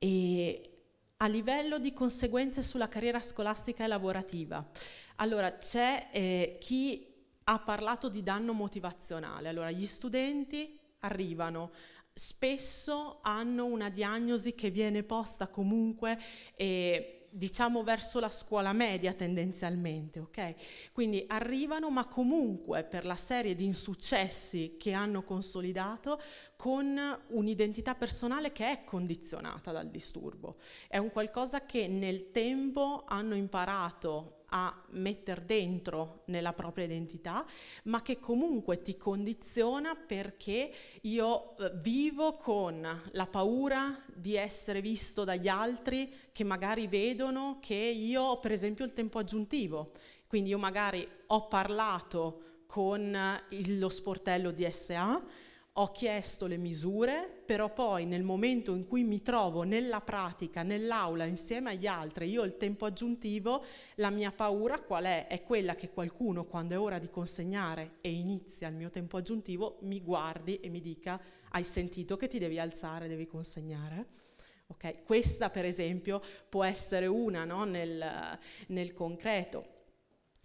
E a livello di conseguenze sulla carriera scolastica e lavorativa. Allora, c'è eh, chi ha parlato di danno motivazionale. Allora, gli studenti arrivano, spesso hanno una diagnosi che viene posta comunque e eh, diciamo verso la scuola media tendenzialmente, ok? Quindi arrivano, ma comunque per la serie di insuccessi che hanno consolidato, con un'identità personale che è condizionata dal disturbo. È un qualcosa che nel tempo hanno imparato a mettere dentro nella propria identità, ma che comunque ti condiziona perché io eh, vivo con la paura di essere visto dagli altri che magari vedono che io ho per esempio il tempo aggiuntivo, quindi io magari ho parlato con eh, lo sportello DSA, ho chiesto le misure, però poi nel momento in cui mi trovo nella pratica, nell'aula, insieme agli altri, io ho il tempo aggiuntivo, la mia paura qual è? È quella che qualcuno, quando è ora di consegnare e inizia il mio tempo aggiuntivo, mi guardi e mi dica hai sentito che ti devi alzare, devi consegnare. Okay? Questa per esempio può essere una no? nel, nel concreto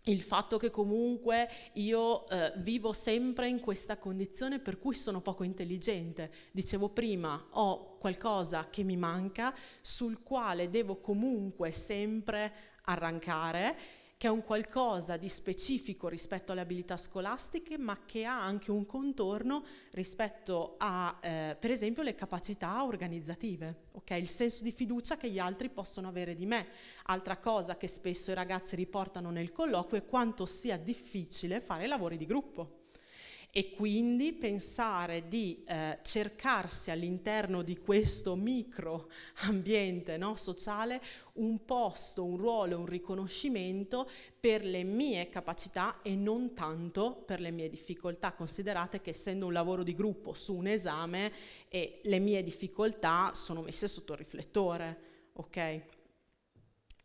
il fatto che comunque io eh, vivo sempre in questa condizione per cui sono poco intelligente. Dicevo prima, ho qualcosa che mi manca sul quale devo comunque sempre arrancare che è un qualcosa di specifico rispetto alle abilità scolastiche, ma che ha anche un contorno rispetto a, eh, per esempio, le capacità organizzative, okay? il senso di fiducia che gli altri possono avere di me. Altra cosa che spesso i ragazzi riportano nel colloquio è quanto sia difficile fare lavori di gruppo e quindi pensare di eh, cercarsi all'interno di questo micro ambiente no, sociale un posto, un ruolo, un riconoscimento per le mie capacità e non tanto per le mie difficoltà. Considerate che essendo un lavoro di gruppo su un esame eh, le mie difficoltà sono messe sotto il riflettore, ok?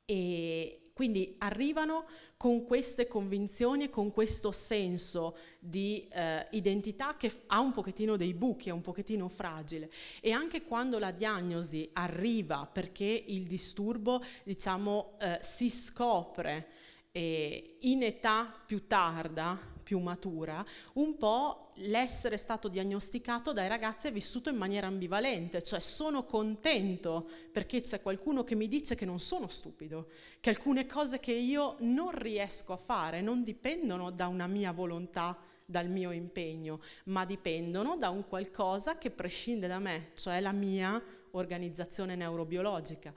E, quindi arrivano con queste convinzioni e con questo senso di eh, identità che ha un pochettino dei buchi, è un pochettino fragile. E anche quando la diagnosi arriva perché il disturbo, diciamo, eh, si scopre eh, in età più tarda, più matura, un po' l'essere stato diagnosticato dai ragazzi è vissuto in maniera ambivalente, cioè sono contento perché c'è qualcuno che mi dice che non sono stupido, che alcune cose che io non riesco a fare non dipendono da una mia volontà dal mio impegno, ma dipendono da un qualcosa che prescinde da me, cioè la mia organizzazione neurobiologica.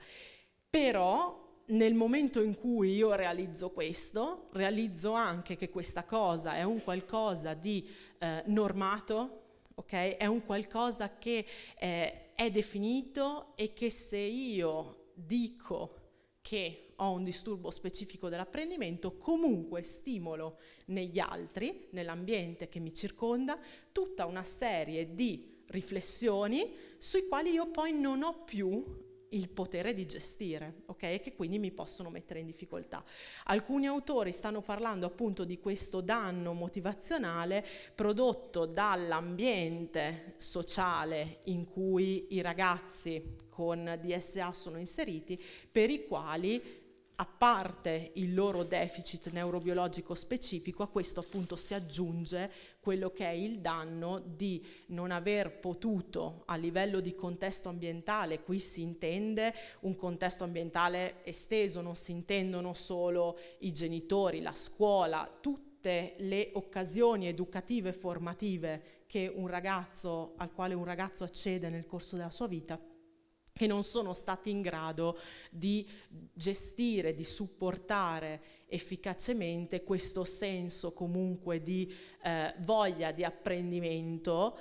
Però nel momento in cui io realizzo questo, realizzo anche che questa cosa è un qualcosa di eh, normato, okay? è un qualcosa che eh, è definito e che se io dico che ho un disturbo specifico dell'apprendimento, comunque stimolo negli altri, nell'ambiente che mi circonda, tutta una serie di riflessioni sui quali io poi non ho più il potere di gestire, ok? E che quindi mi possono mettere in difficoltà. Alcuni autori stanno parlando appunto di questo danno motivazionale prodotto dall'ambiente sociale in cui i ragazzi con DSA sono inseriti, per i quali a parte il loro deficit neurobiologico specifico, a questo appunto si aggiunge quello che è il danno di non aver potuto a livello di contesto ambientale, qui si intende un contesto ambientale esteso, non si intendono solo i genitori, la scuola, tutte le occasioni educative e formative che un ragazzo, al quale un ragazzo accede nel corso della sua vita che non sono stati in grado di gestire, di supportare efficacemente questo senso comunque di eh, voglia di apprendimento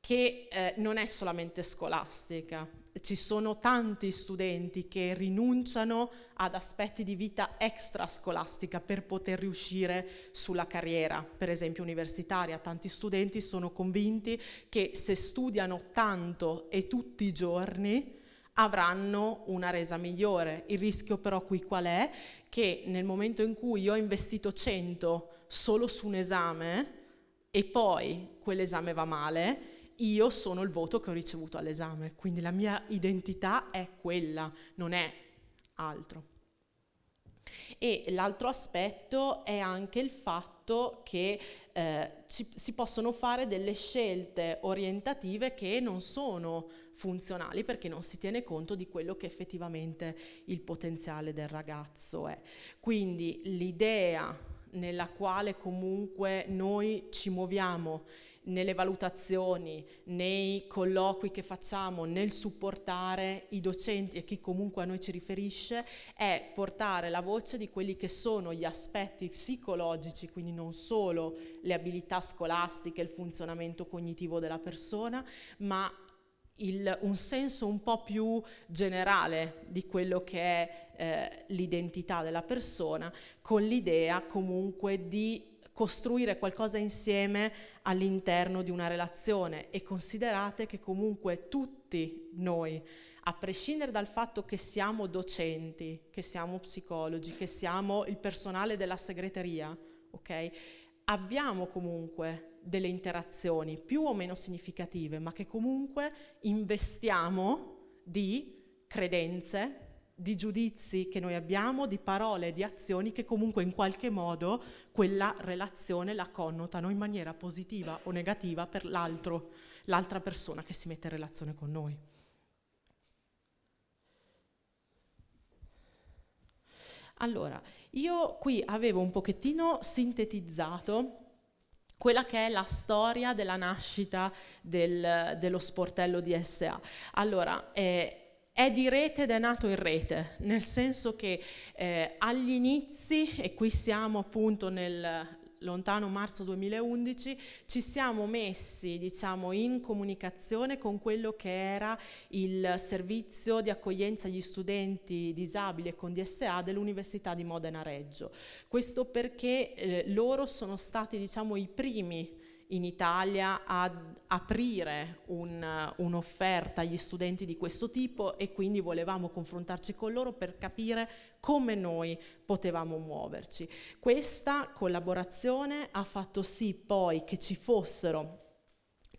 che eh, non è solamente scolastica. Ci sono tanti studenti che rinunciano ad aspetti di vita extrascolastica per poter riuscire sulla carriera, per esempio universitaria. Tanti studenti sono convinti che se studiano tanto e tutti i giorni, avranno una resa migliore. Il rischio però qui qual è? Che nel momento in cui io ho investito 100 solo su un esame e poi quell'esame va male, io sono il voto che ho ricevuto all'esame, quindi la mia identità è quella, non è altro. E l'altro aspetto è anche il fatto che eh, ci, si possono fare delle scelte orientative che non sono funzionali perché non si tiene conto di quello che effettivamente il potenziale del ragazzo è. Quindi l'idea nella quale comunque noi ci muoviamo nelle valutazioni, nei colloqui che facciamo, nel supportare i docenti e chi comunque a noi ci riferisce, è portare la voce di quelli che sono gli aspetti psicologici, quindi non solo le abilità scolastiche, il funzionamento cognitivo della persona, ma il, un senso un po' più generale di quello che è eh, l'identità della persona, con l'idea comunque di costruire qualcosa insieme all'interno di una relazione e considerate che comunque tutti noi, a prescindere dal fatto che siamo docenti, che siamo psicologi, che siamo il personale della segreteria, ok? Abbiamo comunque delle interazioni più o meno significative, ma che comunque investiamo di credenze, di giudizi che noi abbiamo, di parole, di azioni che comunque in qualche modo quella relazione la connotano in maniera positiva o negativa per l'altro, l'altra persona che si mette in relazione con noi. Allora, io qui avevo un pochettino sintetizzato quella che è la storia della nascita del, dello sportello DSA. Allora, eh, è di rete ed è nato in rete, nel senso che eh, agli inizi, e qui siamo appunto nel lontano marzo 2011, ci siamo messi diciamo, in comunicazione con quello che era il servizio di accoglienza agli studenti disabili e con DSA dell'Università di Modena Reggio. Questo perché eh, loro sono stati diciamo, i primi in Italia ad aprire un, un'offerta agli studenti di questo tipo e quindi volevamo confrontarci con loro per capire come noi potevamo muoverci. Questa collaborazione ha fatto sì poi che ci fossero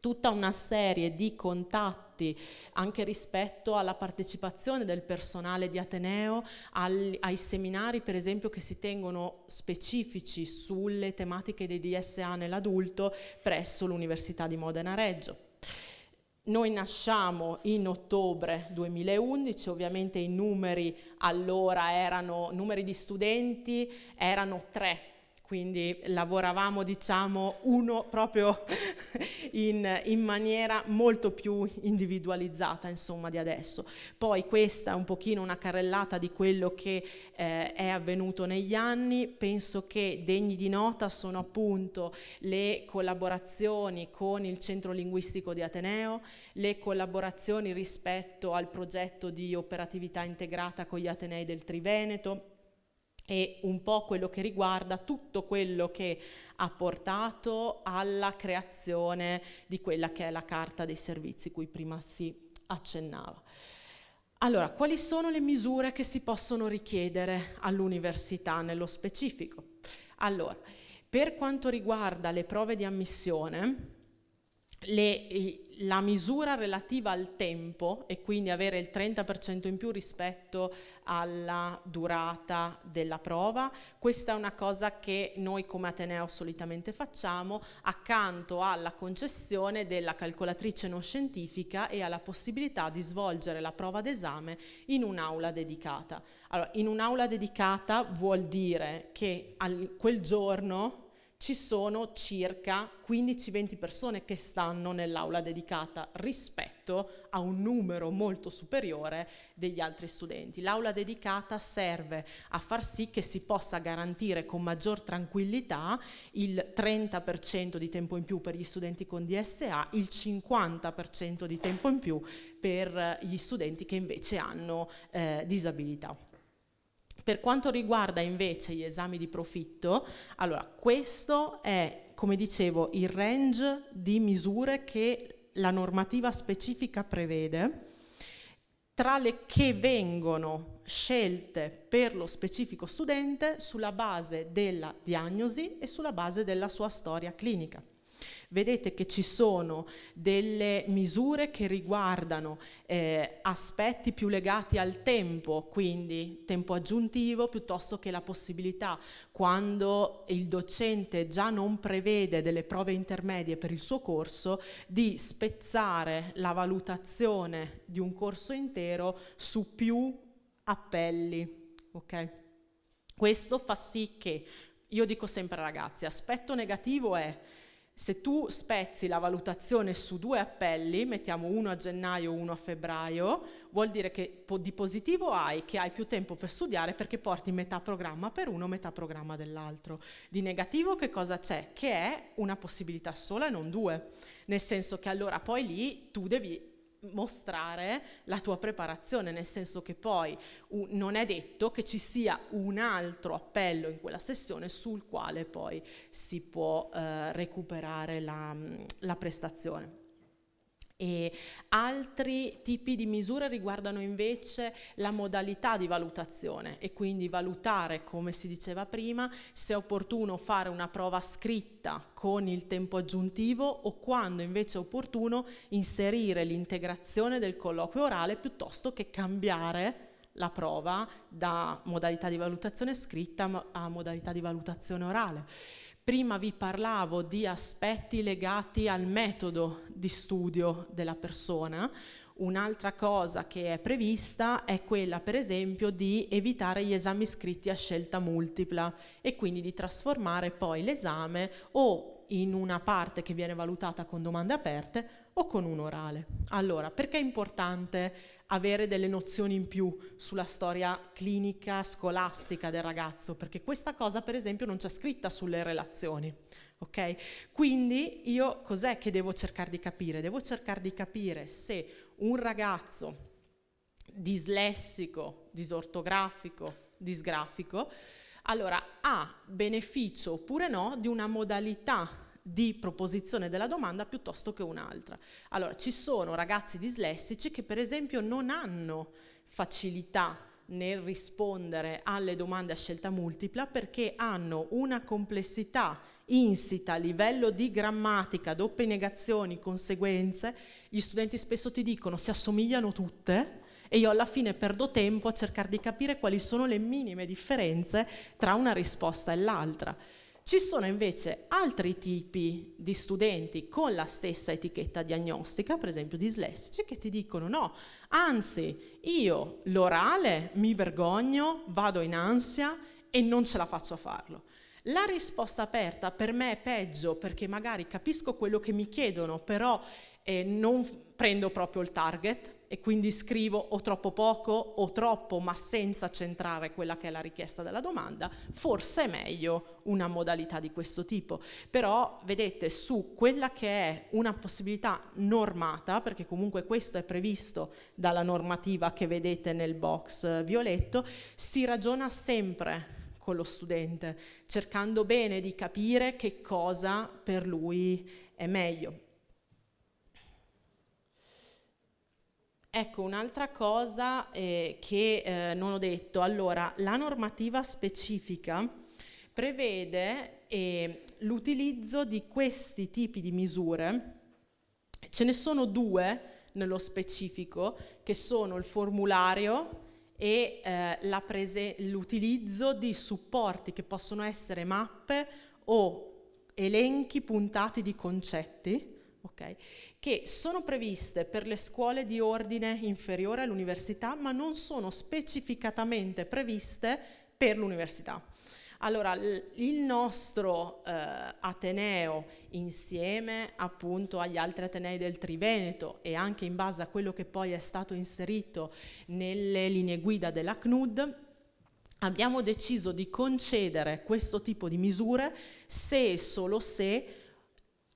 tutta una serie di contatti anche rispetto alla partecipazione del personale di Ateneo al, ai seminari per esempio che si tengono specifici sulle tematiche dei DSA nell'adulto presso l'Università di Modena Reggio. Noi nasciamo in ottobre 2011, ovviamente i numeri allora erano, numeri di studenti erano tre quindi lavoravamo diciamo uno proprio in, in, maniera molto più individualizzata insomma di adesso. Poi questa è un pochino una carrellata di quello che eh, è avvenuto negli anni, penso che degni di nota sono appunto le collaborazioni con il Centro Linguistico di Ateneo, le collaborazioni rispetto al progetto di operatività integrata con gli Atenei del Triveneto, e un po' quello che riguarda tutto quello che ha portato alla creazione di quella che è la carta dei servizi cui prima si accennava. Allora, quali sono le misure che si possono richiedere all'università nello specifico? Allora, per quanto riguarda le prove di ammissione, le, la misura relativa al tempo e quindi avere il 30% in più rispetto alla durata della prova, questa è una cosa che noi come Ateneo solitamente facciamo accanto alla concessione della calcolatrice non scientifica e alla possibilità di svolgere la prova d'esame in un'aula dedicata. Allora, in un'aula dedicata vuol dire che quel giorno ci sono circa 15-20 persone che stanno nell'aula dedicata rispetto a un numero molto superiore degli altri studenti. L'aula dedicata serve a far sì che si possa garantire con maggior tranquillità il 30% di tempo in più per gli studenti con DSA, il 50% di tempo in più per gli studenti che invece hanno eh, disabilità. Per quanto riguarda invece gli esami di profitto, allora questo è, come dicevo, il range di misure che la normativa specifica prevede, tra le che vengono scelte per lo specifico studente sulla base della diagnosi e sulla base della sua storia clinica vedete che ci sono delle misure che riguardano eh, aspetti più legati al tempo, quindi tempo aggiuntivo piuttosto che la possibilità quando il docente già non prevede delle prove intermedie per il suo corso di spezzare la valutazione di un corso intero su più appelli. Okay? Questo fa sì che, io dico sempre ragazzi, aspetto negativo è se tu spezzi la valutazione su due appelli, mettiamo uno a gennaio e uno a febbraio, vuol dire che di positivo hai che hai più tempo per studiare perché porti metà programma per uno, metà programma dell'altro. Di negativo che cosa c'è? Che è una possibilità sola e non due, nel senso che allora poi lì tu devi mostrare la tua preparazione, nel senso che poi uh, non è detto che ci sia un altro appello in quella sessione sul quale poi si può uh, recuperare la, la prestazione. E altri tipi di misure riguardano invece la modalità di valutazione e quindi valutare, come si diceva prima, se è opportuno fare una prova scritta con il tempo aggiuntivo o quando invece è opportuno inserire l'integrazione del colloquio orale piuttosto che cambiare la prova da modalità di valutazione scritta a modalità di valutazione orale. Prima vi parlavo di aspetti legati al metodo di studio della persona. Un'altra cosa che è prevista è quella, per esempio, di evitare gli esami scritti a scelta multipla e quindi di trasformare poi l'esame o in una parte che viene valutata con domande aperte o con un orale. Allora, perché è importante avere delle nozioni in più sulla storia clinica, scolastica del ragazzo, perché questa cosa per esempio non c'è scritta sulle relazioni. Okay? Quindi io cos'è che devo cercare di capire? Devo cercare di capire se un ragazzo dislessico, disortografico, disgrafico, allora ha beneficio oppure no di una modalità di proposizione della domanda piuttosto che un'altra. Allora, ci sono ragazzi dislessici che per esempio non hanno facilità nel rispondere alle domande a scelta multipla perché hanno una complessità insita a livello di grammatica, doppie negazioni, conseguenze, gli studenti spesso ti dicono si assomigliano tutte e io alla fine perdo tempo a cercare di capire quali sono le minime differenze tra una risposta e l'altra. Ci sono invece altri tipi di studenti con la stessa etichetta diagnostica, per esempio dislessici, che ti dicono no, anzi io l'orale mi vergogno, vado in ansia e non ce la faccio a farlo. La risposta aperta per me è peggio perché magari capisco quello che mi chiedono, però eh, non prendo proprio il target, e quindi scrivo o troppo poco o troppo ma senza centrare quella che è la richiesta della domanda, forse è meglio una modalità di questo tipo. Però vedete su quella che è una possibilità normata, perché comunque questo è previsto dalla normativa che vedete nel box eh, violetto, si ragiona sempre con lo studente, cercando bene di capire che cosa per lui è meglio. Ecco, un'altra cosa eh, che eh, non ho detto, allora, la normativa specifica prevede eh, l'utilizzo di questi tipi di misure, ce ne sono due nello specifico, che sono il formulario e eh, l'utilizzo di supporti che possono essere mappe o elenchi puntati di concetti okay, che sono previste per le scuole di ordine inferiore all'università, ma non sono specificatamente previste per l'università. Allora, il nostro eh, Ateneo, insieme appunto agli altri Atenei del Triveneto e anche in base a quello che poi è stato inserito nelle linee guida della CNUD, abbiamo deciso di concedere questo tipo di misure se e solo se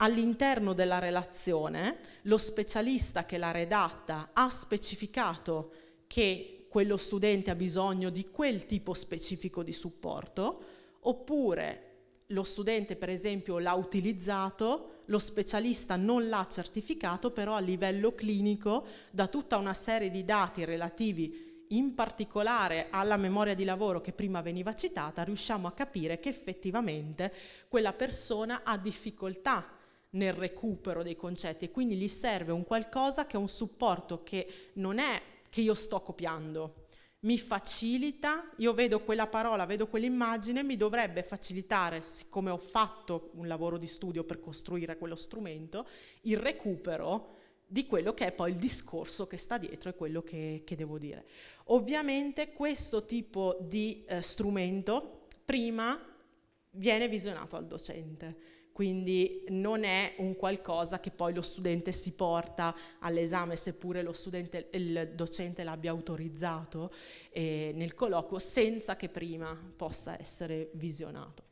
all'interno della relazione lo specialista che l'ha redatta ha specificato che quello studente ha bisogno di quel tipo specifico di supporto, oppure lo studente per esempio l'ha utilizzato, lo specialista non l'ha certificato, però a livello clinico da tutta una serie di dati relativi in particolare alla memoria di lavoro che prima veniva citata, riusciamo a capire che effettivamente quella persona ha difficoltà nel recupero dei concetti e quindi gli serve un qualcosa che è un supporto che non è che io sto copiando, mi facilita, io vedo quella parola, vedo quell'immagine, mi dovrebbe facilitare, siccome ho fatto un lavoro di studio per costruire quello strumento, il recupero di quello che è poi il discorso che sta dietro e quello che, che devo dire. Ovviamente questo tipo di eh, strumento prima viene visionato al docente quindi non è un qualcosa che poi lo studente si porta all'esame, seppure lo studente, il docente l'abbia autorizzato eh, nel colloquio, senza che prima possa essere visionato.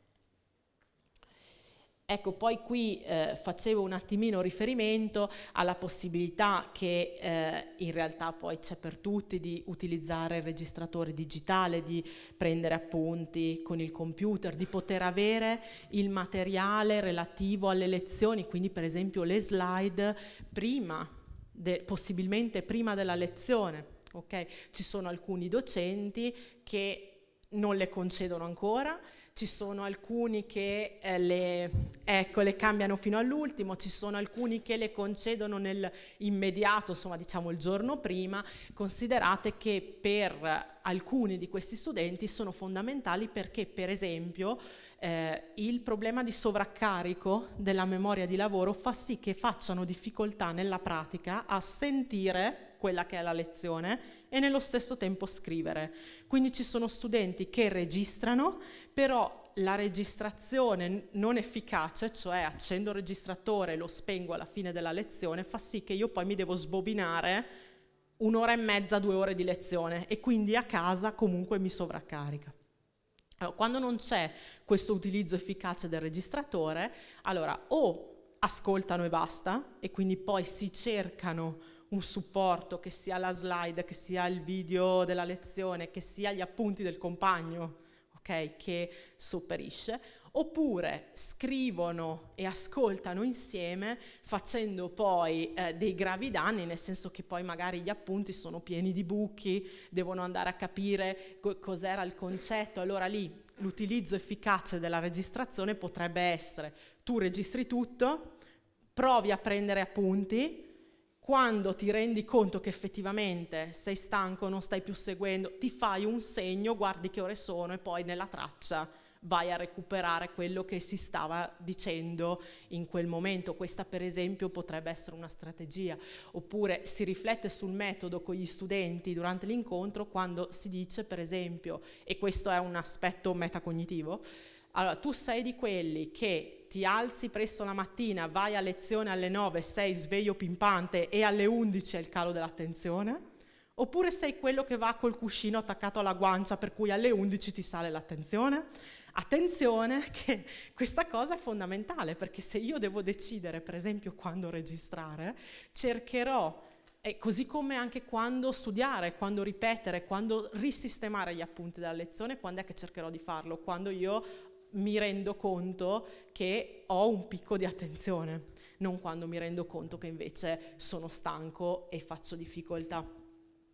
Ecco, poi qui eh, facevo un attimino riferimento alla possibilità che eh, in realtà poi c'è per tutti di utilizzare il registratore digitale, di prendere appunti con il computer, di poter avere il materiale relativo alle lezioni, quindi per esempio le slide prima, de, possibilmente prima della lezione. Okay? Ci sono alcuni docenti che non le concedono ancora ci sono alcuni che eh, le, ecco, le, cambiano fino all'ultimo, ci sono alcuni che le concedono nell'immediato, insomma diciamo il giorno prima, considerate che per alcuni di questi studenti sono fondamentali perché per esempio eh, il problema di sovraccarico della memoria di lavoro fa sì che facciano difficoltà nella pratica a sentire quella che è la lezione e nello stesso tempo scrivere. Quindi ci sono studenti che registrano, però la registrazione non efficace, cioè accendo il registratore e lo spengo alla fine della lezione, fa sì che io poi mi devo sbobinare un'ora e mezza, due ore di lezione e quindi a casa comunque mi sovraccarica. Allora, quando non c'è questo utilizzo efficace del registratore, allora o ascoltano e basta e quindi poi si cercano un supporto, che sia la slide, che sia il video della lezione, che sia gli appunti del compagno okay, che sopperisce, oppure scrivono e ascoltano insieme facendo poi eh, dei gravi danni, nel senso che poi magari gli appunti sono pieni di buchi, devono andare a capire co- cos'era il concetto, allora lì l'utilizzo efficace della registrazione potrebbe essere tu registri tutto, provi a prendere appunti, quando ti rendi conto che effettivamente sei stanco, non stai più seguendo, ti fai un segno, guardi che ore sono e poi nella traccia vai a recuperare quello che si stava dicendo in quel momento. Questa per esempio potrebbe essere una strategia. Oppure si riflette sul metodo con gli studenti durante l'incontro quando si dice per esempio, e questo è un aspetto metacognitivo, allora tu sei di quelli che ti alzi presto la mattina, vai a lezione alle 9, sei sveglio pimpante e alle 11 è il calo dell'attenzione? Oppure sei quello che va col cuscino attaccato alla guancia per cui alle 11 ti sale l'attenzione? Attenzione che questa cosa è fondamentale perché se io devo decidere per esempio quando registrare, cercherò e così come anche quando studiare, quando ripetere, quando risistemare gli appunti della lezione, quando è che cercherò di farlo? Quando io mi rendo conto che ho un picco di attenzione, non quando mi rendo conto che invece sono stanco e faccio difficoltà.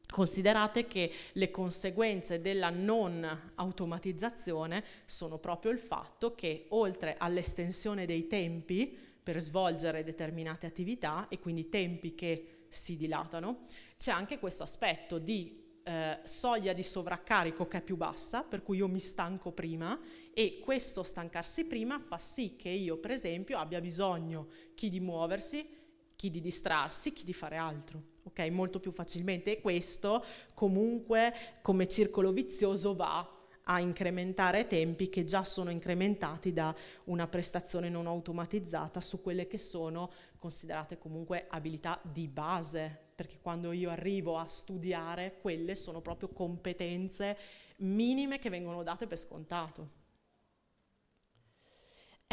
Considerate che le conseguenze della non automatizzazione sono proprio il fatto che oltre all'estensione dei tempi per svolgere determinate attività e quindi tempi che si dilatano, c'è anche questo aspetto di eh, soglia di sovraccarico che è più bassa, per cui io mi stanco prima e questo stancarsi prima fa sì che io, per esempio, abbia bisogno chi di muoversi, chi di distrarsi, chi di fare altro. Ok, molto più facilmente e questo comunque come circolo vizioso va a incrementare tempi che già sono incrementati da una prestazione non automatizzata su quelle che sono considerate comunque abilità di base perché quando io arrivo a studiare, quelle sono proprio competenze minime che vengono date per scontato.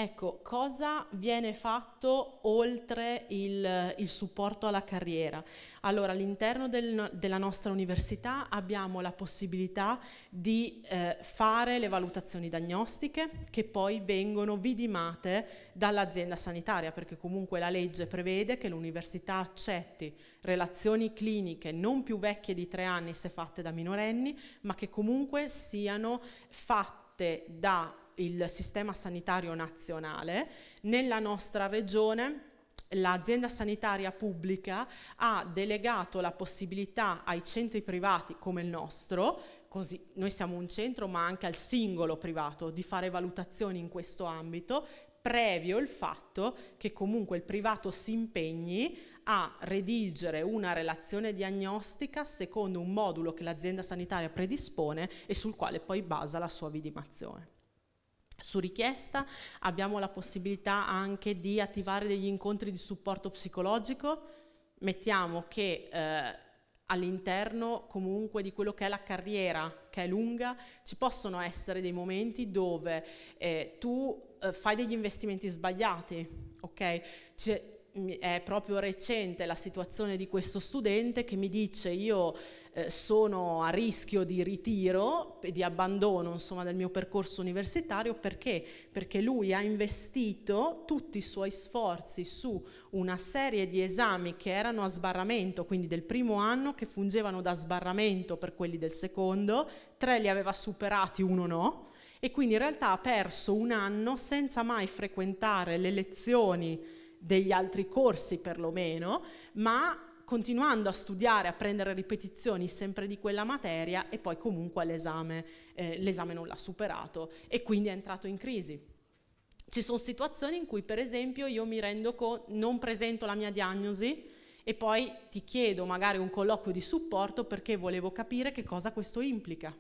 Ecco, cosa viene fatto oltre il, il supporto alla carriera? Allora, all'interno del, della nostra università abbiamo la possibilità di eh, fare le valutazioni diagnostiche che poi vengono vidimate dall'azienda sanitaria, perché comunque la legge prevede che l'università accetti relazioni cliniche non più vecchie di tre anni se fatte da minorenni, ma che comunque siano fatte da il sistema sanitario nazionale, nella nostra regione l'azienda sanitaria pubblica ha delegato la possibilità ai centri privati come il nostro, così noi siamo un centro ma anche al singolo privato, di fare valutazioni in questo ambito, previo il fatto che comunque il privato si impegni a redigere una relazione diagnostica secondo un modulo che l'azienda sanitaria predispone e sul quale poi basa la sua vidimazione. Su richiesta abbiamo la possibilità anche di attivare degli incontri di supporto psicologico, mettiamo che eh, all'interno comunque di quello che è la carriera, che è lunga, ci possono essere dei momenti dove eh, tu eh, fai degli investimenti sbagliati, ok? C'è, è proprio recente la situazione di questo studente che mi dice io eh, sono a rischio di ritiro, di abbandono insomma, del mio percorso universitario perché? Perché lui ha investito tutti i suoi sforzi su una serie di esami che erano a sbarramento, quindi del primo anno che fungevano da sbarramento per quelli del secondo, tre li aveva superati, uno no e quindi in realtà ha perso un anno senza mai frequentare le lezioni degli altri corsi perlomeno, ma continuando a studiare, a prendere ripetizioni sempre di quella materia e poi comunque l'esame, eh, l'esame non l'ha superato e quindi è entrato in crisi. Ci sono situazioni in cui per esempio io mi rendo conto, non presento la mia diagnosi e poi ti chiedo magari un colloquio di supporto perché volevo capire che cosa questo implica.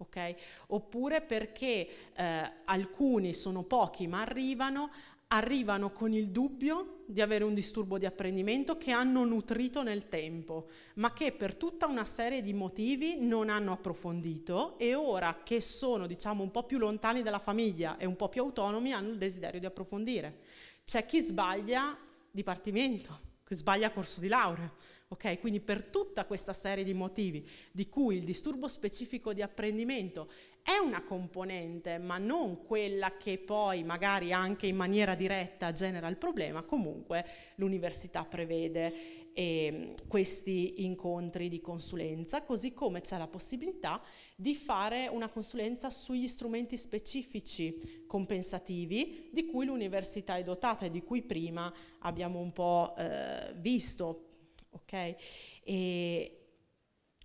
Okay? Oppure perché eh, alcuni sono pochi ma arrivano arrivano con il dubbio di avere un disturbo di apprendimento che hanno nutrito nel tempo, ma che per tutta una serie di motivi non hanno approfondito e ora che sono diciamo un po' più lontani dalla famiglia e un po' più autonomi hanno il desiderio di approfondire. C'è chi sbaglia dipartimento, chi sbaglia corso di laurea, ok? Quindi per tutta questa serie di motivi di cui il disturbo specifico di apprendimento è una componente, ma non quella che poi magari anche in maniera diretta genera il problema, comunque l'università prevede eh, questi incontri di consulenza, così come c'è la possibilità di fare una consulenza sugli strumenti specifici compensativi di cui l'università è dotata e di cui prima abbiamo un po' eh, visto. Okay? E,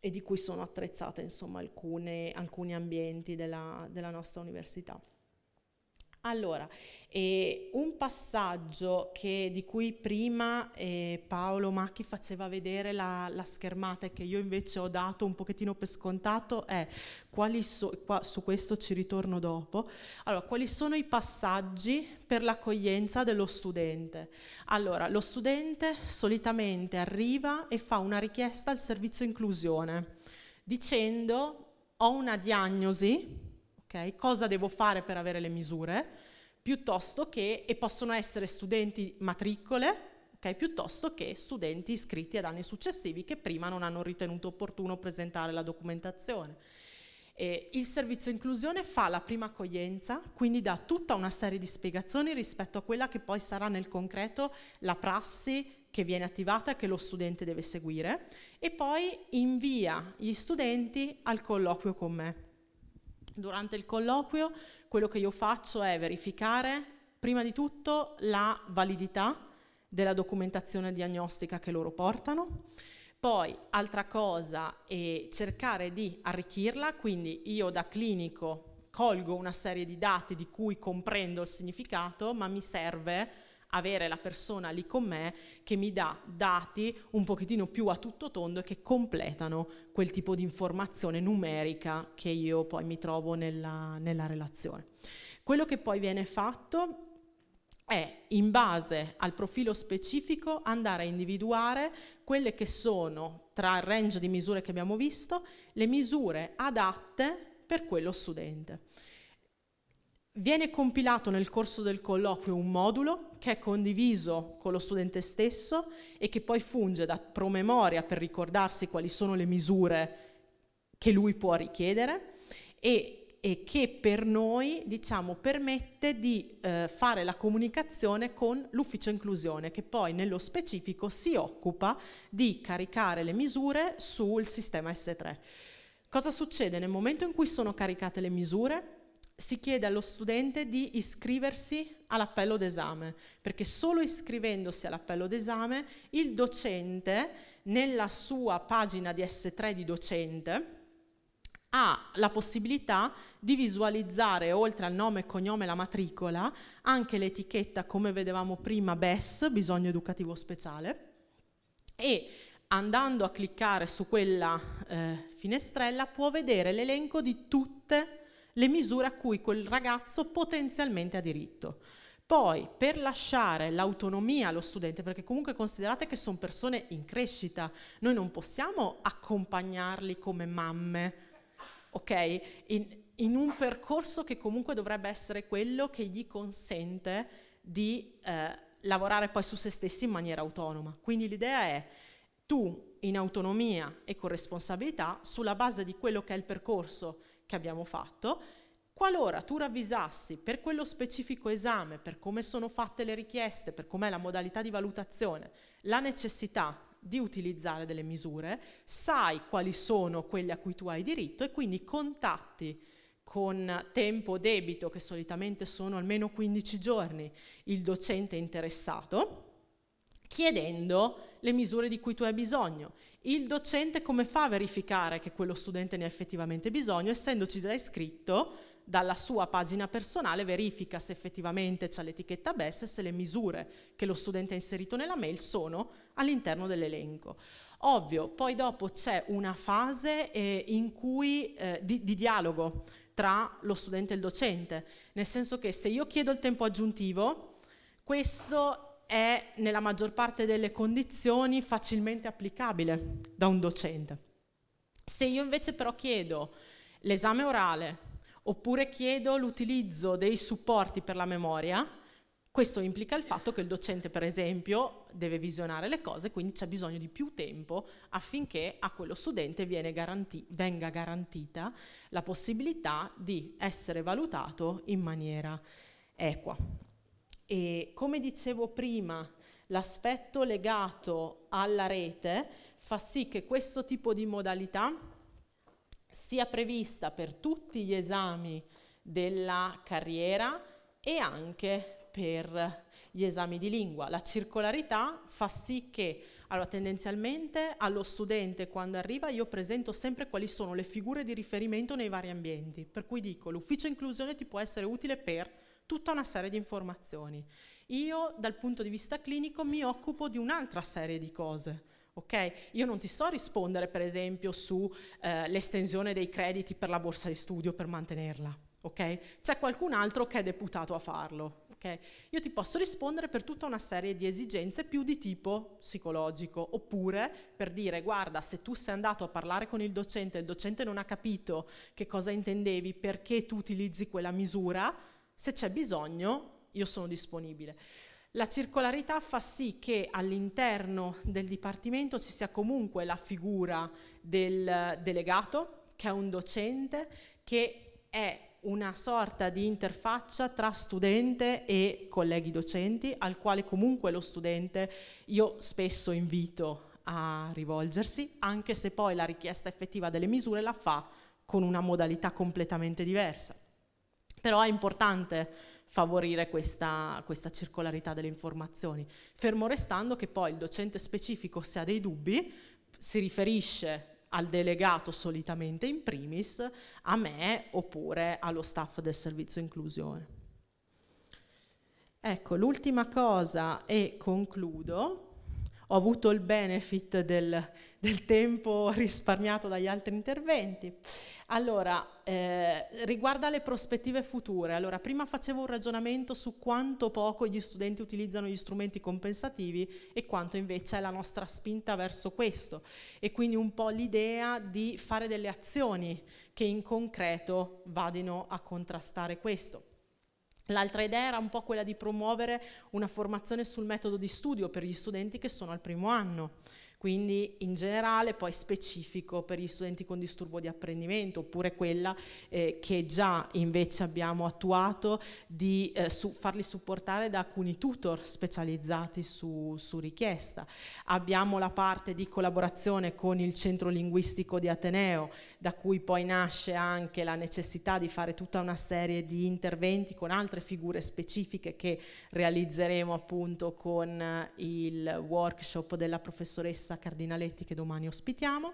e di cui sono attrezzate insomma, alcune, alcuni ambienti della, della nostra università. Allora, eh, un passaggio che, di cui prima eh, Paolo Macchi faceva vedere la, la, schermata e che io invece ho dato un pochettino per scontato è quali so, qua, su questo ci ritorno dopo. Allora, quali sono i passaggi per l'accoglienza dello studente? Allora, lo studente solitamente arriva e fa una richiesta al servizio inclusione dicendo ho una diagnosi okay? cosa devo fare per avere le misure, piuttosto che, e possono essere studenti matricole, okay? piuttosto che studenti iscritti ad anni successivi che prima non hanno ritenuto opportuno presentare la documentazione. E il servizio inclusione fa la prima accoglienza, quindi dà tutta una serie di spiegazioni rispetto a quella che poi sarà nel concreto la prassi che viene attivata e che lo studente deve seguire e poi invia gli studenti al colloquio con me. Durante il colloquio quello che io faccio è verificare prima di tutto la validità della documentazione diagnostica che loro portano, poi altra cosa è cercare di arricchirla, quindi io da clinico colgo una serie di dati di cui comprendo il significato, ma mi serve avere la persona lì con me che mi dà dati un pochettino più a tutto tondo e che completano quel tipo di informazione numerica che io poi mi trovo nella, nella relazione. Quello che poi viene fatto è in base al profilo specifico andare a individuare quelle che sono tra il range di misure che abbiamo visto le misure adatte per quello studente. Viene compilato nel corso del colloquio un modulo che è condiviso con lo studente stesso e che poi funge da promemoria per ricordarsi quali sono le misure che lui può richiedere e, e che per noi diciamo, permette di eh, fare la comunicazione con l'ufficio inclusione che poi nello specifico si occupa di caricare le misure sul sistema S3. Cosa succede? Nel momento in cui sono caricate le misure, si chiede allo studente di iscriversi all'appello d'esame, perché solo iscrivendosi all'appello d'esame il docente nella sua pagina di S3 di docente ha la possibilità di visualizzare oltre al nome, cognome e la matricola anche l'etichetta come vedevamo prima BES, bisogno educativo speciale e andando a cliccare su quella eh, finestrella può vedere l'elenco di tutte le le misure a cui quel ragazzo potenzialmente ha diritto. Poi, per lasciare l'autonomia allo studente, perché comunque considerate che sono persone in crescita, noi non possiamo accompagnarli come mamme, ok? In, in un percorso che comunque dovrebbe essere quello che gli consente di eh, lavorare poi su se stessi in maniera autonoma. Quindi l'idea è tu in autonomia e con responsabilità, sulla base di quello che è il percorso che abbiamo fatto, qualora tu ravvisassi per quello specifico esame, per come sono fatte le richieste, per com'è la modalità di valutazione, la necessità di utilizzare delle misure, sai quali sono quelle a cui tu hai diritto e quindi contatti con tempo debito, che solitamente sono almeno 15 giorni, il docente interessato chiedendo le misure di cui tu hai bisogno. Il docente come fa a verificare che quello studente ne ha effettivamente bisogno? Essendoci già iscritto, dalla sua pagina personale verifica se effettivamente c'è l'etichetta BES e se le misure che lo studente ha inserito nella mail sono all'interno dell'elenco. Ovvio, poi dopo c'è una fase eh, cui, eh, di, di dialogo tra lo studente e il docente, nel senso che se io chiedo il tempo aggiuntivo, questo è nella maggior parte delle condizioni facilmente applicabile da un docente. Se io invece però chiedo l'esame orale oppure chiedo l'utilizzo dei supporti per la memoria, questo implica il fatto che il docente, per esempio, deve visionare le cose, quindi c'è bisogno di più tempo affinché a quello studente garanti venga garantita la possibilità di essere valutato in maniera equa. E come dicevo prima, l'aspetto legato alla rete fa sì che questo tipo di modalità sia prevista per tutti gli esami della carriera e anche per gli esami di lingua. La circolarità fa sì che, allora tendenzialmente allo studente quando arriva io presento sempre quali sono le figure di riferimento nei vari ambienti, per cui dico l'ufficio inclusione ti può essere utile per tutta una serie di informazioni. Io dal punto di vista clinico mi occupo di un'altra serie di cose. Okay? Io non ti so rispondere per esempio sull'estensione eh, dei crediti per la borsa di studio per mantenerla. Okay? C'è qualcun altro che è deputato a farlo. Okay? Io ti posso rispondere per tutta una serie di esigenze più di tipo psicologico, oppure per dire guarda se tu sei andato a parlare con il docente e il docente non ha capito che cosa intendevi, perché tu utilizzi quella misura, se c'è bisogno, io sono disponibile. La circolarità fa sì che all'interno del Dipartimento ci sia comunque la figura del delegato, che è un docente, che è una sorta di interfaccia tra studente e colleghi docenti, al quale comunque lo studente io spesso invito a rivolgersi, anche se poi la richiesta effettiva delle misure la fa con una modalità completamente diversa. Però è importante favorire questa, questa circolarità delle informazioni, fermo restando che poi il docente specifico se ha dei dubbi si riferisce al delegato solitamente in primis, a me oppure allo staff del servizio inclusione. Ecco, l'ultima cosa e concludo ho avuto il benefit del, del tempo risparmiato dagli altri interventi. Allora, eh, riguarda le prospettive future, allora prima facevo un ragionamento su quanto poco gli studenti utilizzano gli strumenti compensativi e quanto invece è la nostra spinta verso questo e quindi un po' l'idea di fare delle azioni che in concreto vadino a contrastare questo. L'altra idea era un po' quella di promuovere una formazione sul metodo di studio per gli studenti che sono al primo anno quindi in generale poi specifico per gli studenti con disturbo di apprendimento oppure quella eh, che già invece abbiamo attuato di eh, su, farli supportare da alcuni tutor specializzati su, su, richiesta. Abbiamo la parte di collaborazione con il centro linguistico di Ateneo da cui poi nasce anche la necessità di fare tutta una serie di interventi con altre figure specifiche che realizzeremo appunto con eh, il workshop della professoressa Teresa Cardinaletti che domani ospitiamo.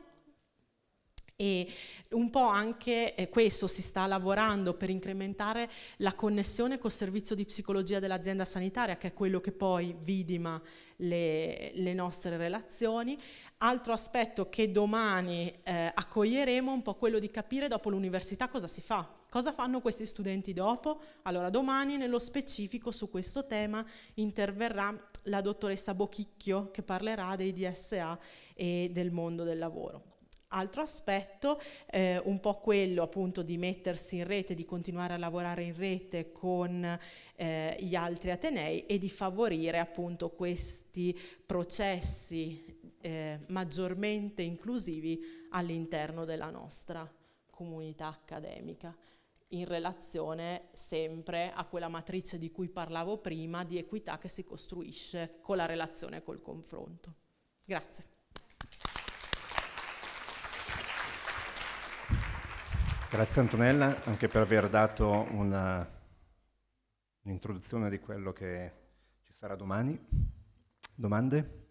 E un po' anche eh, questo si sta lavorando per incrementare la connessione col servizio di psicologia dell'azienda sanitaria, che è quello che poi vidima le, le nostre relazioni. Altro aspetto che domani eh, accoglieremo è un po' quello di capire dopo l'università cosa si fa, Cosa fanno questi studenti dopo? Allora domani nello specifico su questo tema interverrà la dottoressa Bochicchio che parlerà dei DSA e del mondo del lavoro. Altro aspetto, eh, un po' quello appunto di mettersi in rete, di continuare a lavorare in rete con eh, gli altri Atenei e di favorire appunto questi processi eh, maggiormente inclusivi all'interno della nostra comunità accademica in relazione sempre a quella matrice di cui parlavo prima di equità che si costruisce con la relazione e col confronto. Grazie. Grazie Antonella anche per aver dato un'introduzione di quello che ci sarà domani. Domande?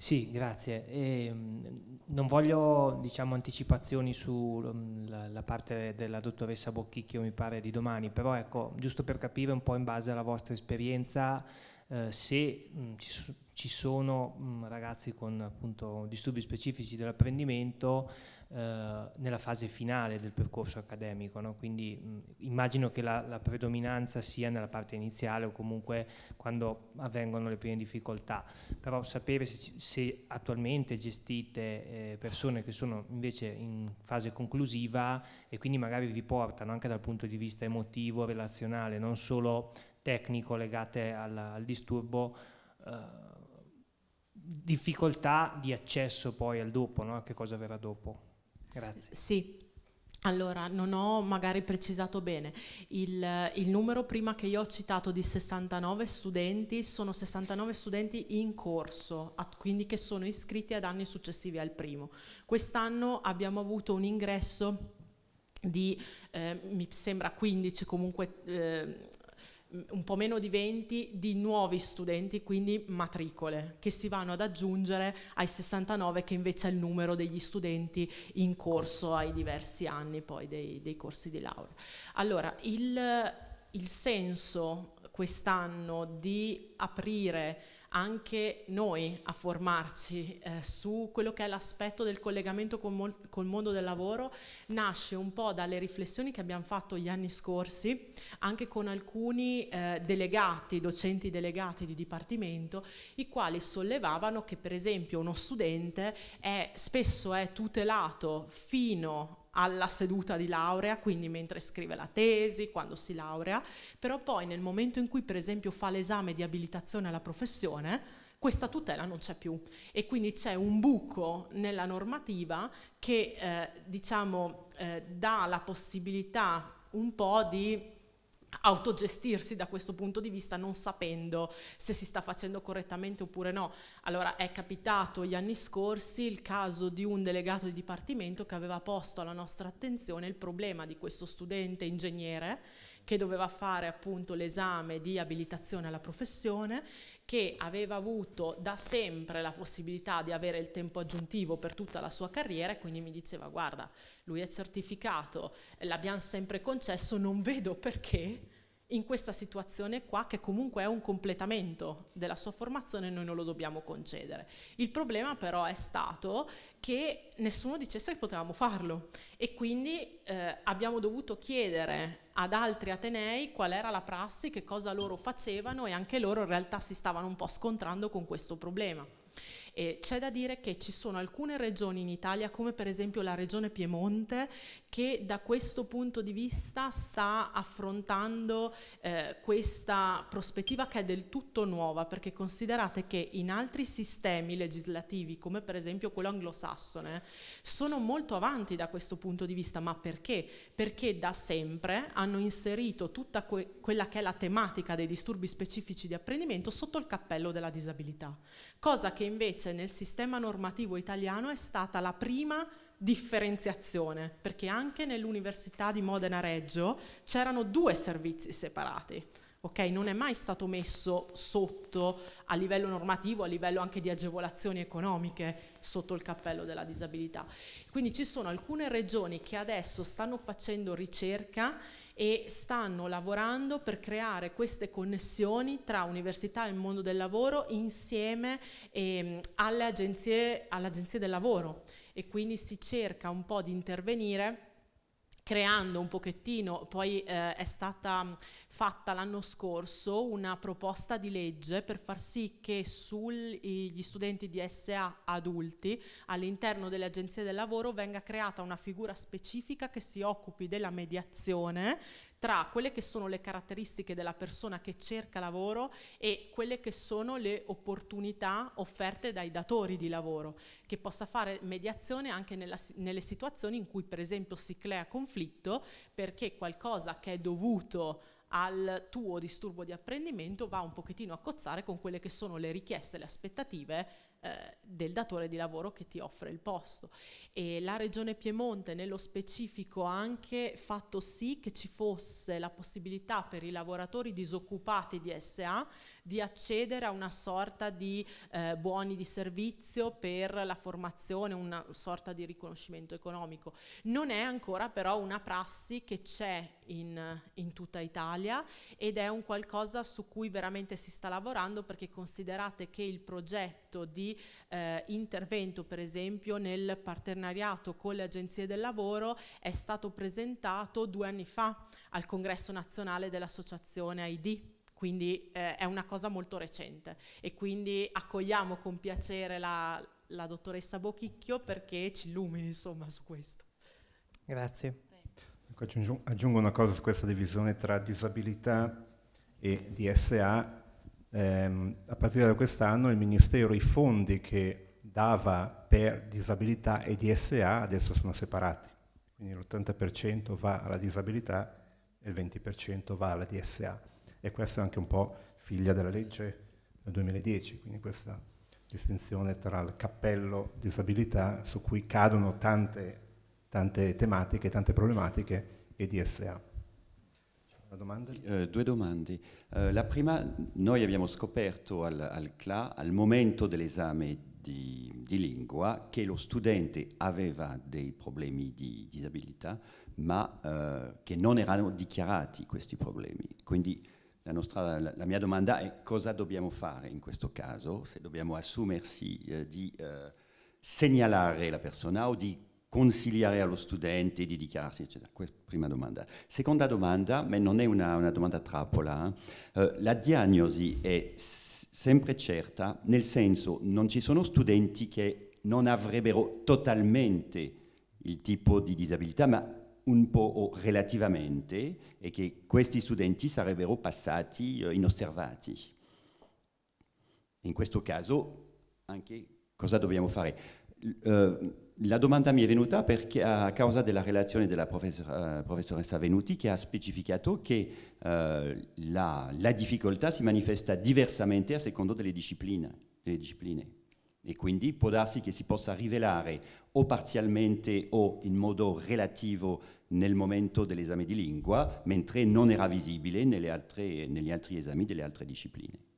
Sì, grazie. E, ehm, non voglio diciamo, anticipazioni sulla mm, parte della dottoressa Bocchicchio, mi pare, di domani, però ecco, giusto per capire un po' in base alla vostra esperienza, eh, se mh, mm, ci, ci, sono mh, mm, ragazzi con appunto, disturbi specifici dell'apprendimento, eh, nella fase finale del percorso accademico, no? quindi mh, immagino che la, la, predominanza sia nella parte iniziale o comunque quando avvengono le prime difficoltà, però sapere se, se attualmente gestite eh, persone che sono invece in fase conclusiva e quindi magari vi portano anche dal punto di vista emotivo, relazionale, non solo tecnico legate al, al disturbo. Eh, difficoltà di accesso poi al dopo, no? a che cosa verrà dopo. Grazie. Sì. Allora, non ho magari precisato bene, il, il, numero prima che io ho citato di 69 studenti sono 69 studenti in corso, a, quindi che sono iscritti ad anni successivi al primo. Quest'anno abbiamo avuto un ingresso di, eh, mi sembra 15 comunque eh, un po' meno di 20 di nuovi studenti, quindi matricole, che si vanno ad aggiungere ai 69 che invece è il numero degli studenti in corso ai diversi anni poi dei, dei corsi di laurea. Allora, il, il senso quest'anno di aprire anche noi a formarci eh, su quello che è l'aspetto del collegamento col, col, mondo del lavoro, nasce un po' dalle riflessioni che abbiamo fatto gli anni scorsi, anche con alcuni eh, delegati, docenti delegati di dipartimento, i quali sollevavano che per esempio uno studente è, spesso è tutelato fino alla seduta di laurea, quindi mentre scrive la tesi, quando si laurea, però poi nel momento in cui per esempio fa l'esame di abilitazione alla professione, questa tutela non c'è più e quindi c'è un buco nella normativa che eh, diciamo eh, dà la possibilità un po' di autogestirsi da questo punto di vista non sapendo se si sta facendo correttamente oppure no. Allora è capitato gli anni scorsi il caso di un delegato di dipartimento che aveva posto alla nostra attenzione il problema di questo studente ingegnere che doveva fare appunto l'esame di abilitazione alla professione, che aveva avuto da sempre la possibilità di avere il tempo aggiuntivo per tutta la sua carriera e quindi mi diceva guarda, lui è certificato, l'abbiamo sempre concesso, non vedo perché in questa situazione qua che comunque è un completamento della sua formazione noi non lo dobbiamo concedere. Il problema però è stato che nessuno dicesse che potevamo farlo e quindi eh, abbiamo dovuto chiedere ad altri Atenei qual era la prassi, che cosa loro facevano e anche loro in realtà si stavano un po' scontrando con questo problema. E c'è da dire che ci sono alcune regioni in Italia, come per esempio la regione Piemonte, che da questo punto di vista sta affrontando eh, questa prospettiva che è del tutto nuova, perché considerate che in altri sistemi legislativi, come per esempio quello anglosassone, sono molto avanti da questo punto di vista, ma perché? Perché da sempre hanno inserito tutta que quella che è la tematica dei disturbi specifici di apprendimento sotto il cappello della disabilità, cosa che invece nel sistema normativo italiano è stata la prima differenziazione, perché anche nell'Università di Modena Reggio c'erano due servizi separati. Okay? non è mai stato messo sotto a livello normativo, a livello anche di agevolazioni economiche, sotto il cappello della disabilità. Quindi ci sono alcune regioni che adesso stanno facendo ricerca e stanno lavorando per creare queste connessioni tra università e mondo del lavoro insieme ehm, alle, agenzie, alle agenzie del lavoro e quindi si cerca un po' di intervenire creando un pochettino, poi eh, è stata mm, fatta l'anno scorso una proposta di legge per far sì che sugli studenti di SA adulti all'interno delle agenzie del lavoro venga creata una figura specifica che si occupi della mediazione tra quelle che sono le caratteristiche della persona che cerca lavoro e quelle che sono le opportunità offerte dai datori di lavoro, che possa fare mediazione anche nella, nelle situazioni in cui per esempio si crea conflitto perché qualcosa che è dovuto al tuo disturbo di apprendimento va un pochettino a cozzare con quelle che sono le richieste, le aspettative eh, del datore di lavoro che ti offre il posto. E la Regione Piemonte nello specifico ha anche fatto sì che ci fosse la possibilità per i lavoratori disoccupati di SA di accedere a una sorta di eh, buoni di servizio per la formazione, una sorta di riconoscimento economico. Non è ancora però una prassi che c'è in, in tutta Italia ed è un qualcosa su cui veramente si sta lavorando perché considerate che il progetto di eh, intervento per esempio nel partenariato con le agenzie del lavoro è stato presentato due anni fa al congresso nazionale dell'associazione ID quindi eh, è una cosa molto recente e quindi accogliamo con piacere la, la dottoressa Bocchicchio perché ci illumini insomma su questo. Grazie. Ecco, aggiungo, aggiungo, una cosa su questa divisione tra disabilità e DSA. Eh, a partire da quest'anno il Ministero i fondi che dava per disabilità e DSA adesso sono separati, quindi l'80% va alla disabilità e il 20% va alla DSA e questa è anche un po' figlia della legge del 2010, quindi questa distinzione tra il cappello di usabilità su cui cadono tante, tante tematiche, tante problematiche e DSA. Domanda? Eh, due domande. Eh, la prima, noi abbiamo scoperto al, al CLA, al momento dell'esame di, di, lingua, che lo studente aveva dei problemi di disabilità, ma eh, che non erano dichiarati questi problemi. Quindi la, nostra, la, la, mia domanda è cosa dobbiamo fare in questo caso, se dobbiamo assumersi eh, di eh, segnalare la persona o di consigliare allo studente di dichiararsi, eccetera. Questa prima domanda. Seconda domanda, ma non è una, una domanda trappola, eh, eh la diagnosi è sempre certa, nel senso non ci sono studenti che non avrebbero totalmente il tipo di disabilità, ma un po' o relativamente e che questi studenti sarebbero passati eh, inosservati. In questo caso anche cosa dobbiamo fare? Eh, la domanda mi è venuta perché a causa della relazione della professor, uh, professoressa Venuti che ha specificato che uh, la, la, difficoltà si manifesta diversamente a secondo delle discipline, delle discipline, e quindi può darsi che si possa rivelare o parzialmente o in modo relativo nel momento dell'esame di lingua, mentre non era visibile altre, negli altri esami delle altre discipline.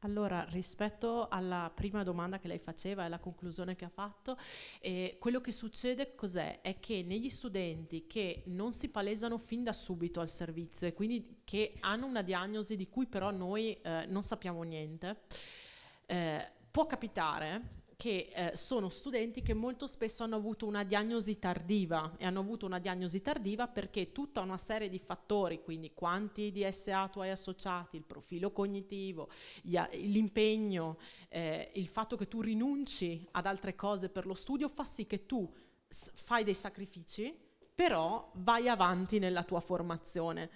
Allora, rispetto alla prima domanda che lei faceva e alla conclusione che ha fatto, eh, quello che succede cos'è? È che negli studenti che non si palesano fin da subito al servizio e quindi che hanno una diagnosi di cui però noi eh, non sappiamo niente, eh, può capitare che eh, sono studenti che molto spesso hanno avuto una diagnosi tardiva e hanno avuto una diagnosi tardiva perché tutta una serie di fattori, quindi quanti DSA tu hai associati, il profilo cognitivo, l'impegno, eh, il fatto che tu rinunci ad altre cose per lo studio fa sì che tu fai dei sacrifici, però vai avanti nella tua formazione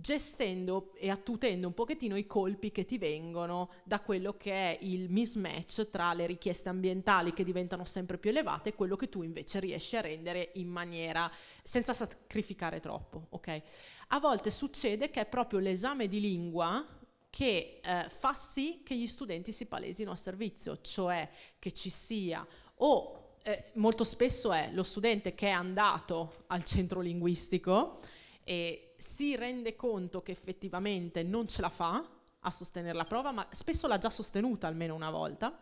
gestendo e attutendo un pochettino i colpi che ti vengono da quello che è il mismatch tra le richieste ambientali che diventano sempre più elevate e quello che tu invece riesci a rendere in maniera senza sacrificare troppo, ok? A volte succede che è proprio l'esame di lingua che eh, fa sì che gli studenti si palesino a servizio, cioè che ci sia o eh, molto spesso è lo studente che è andato al centro linguistico e si rende conto che effettivamente non ce la fa a sostenere la prova, ma spesso l'ha già sostenuta almeno una volta,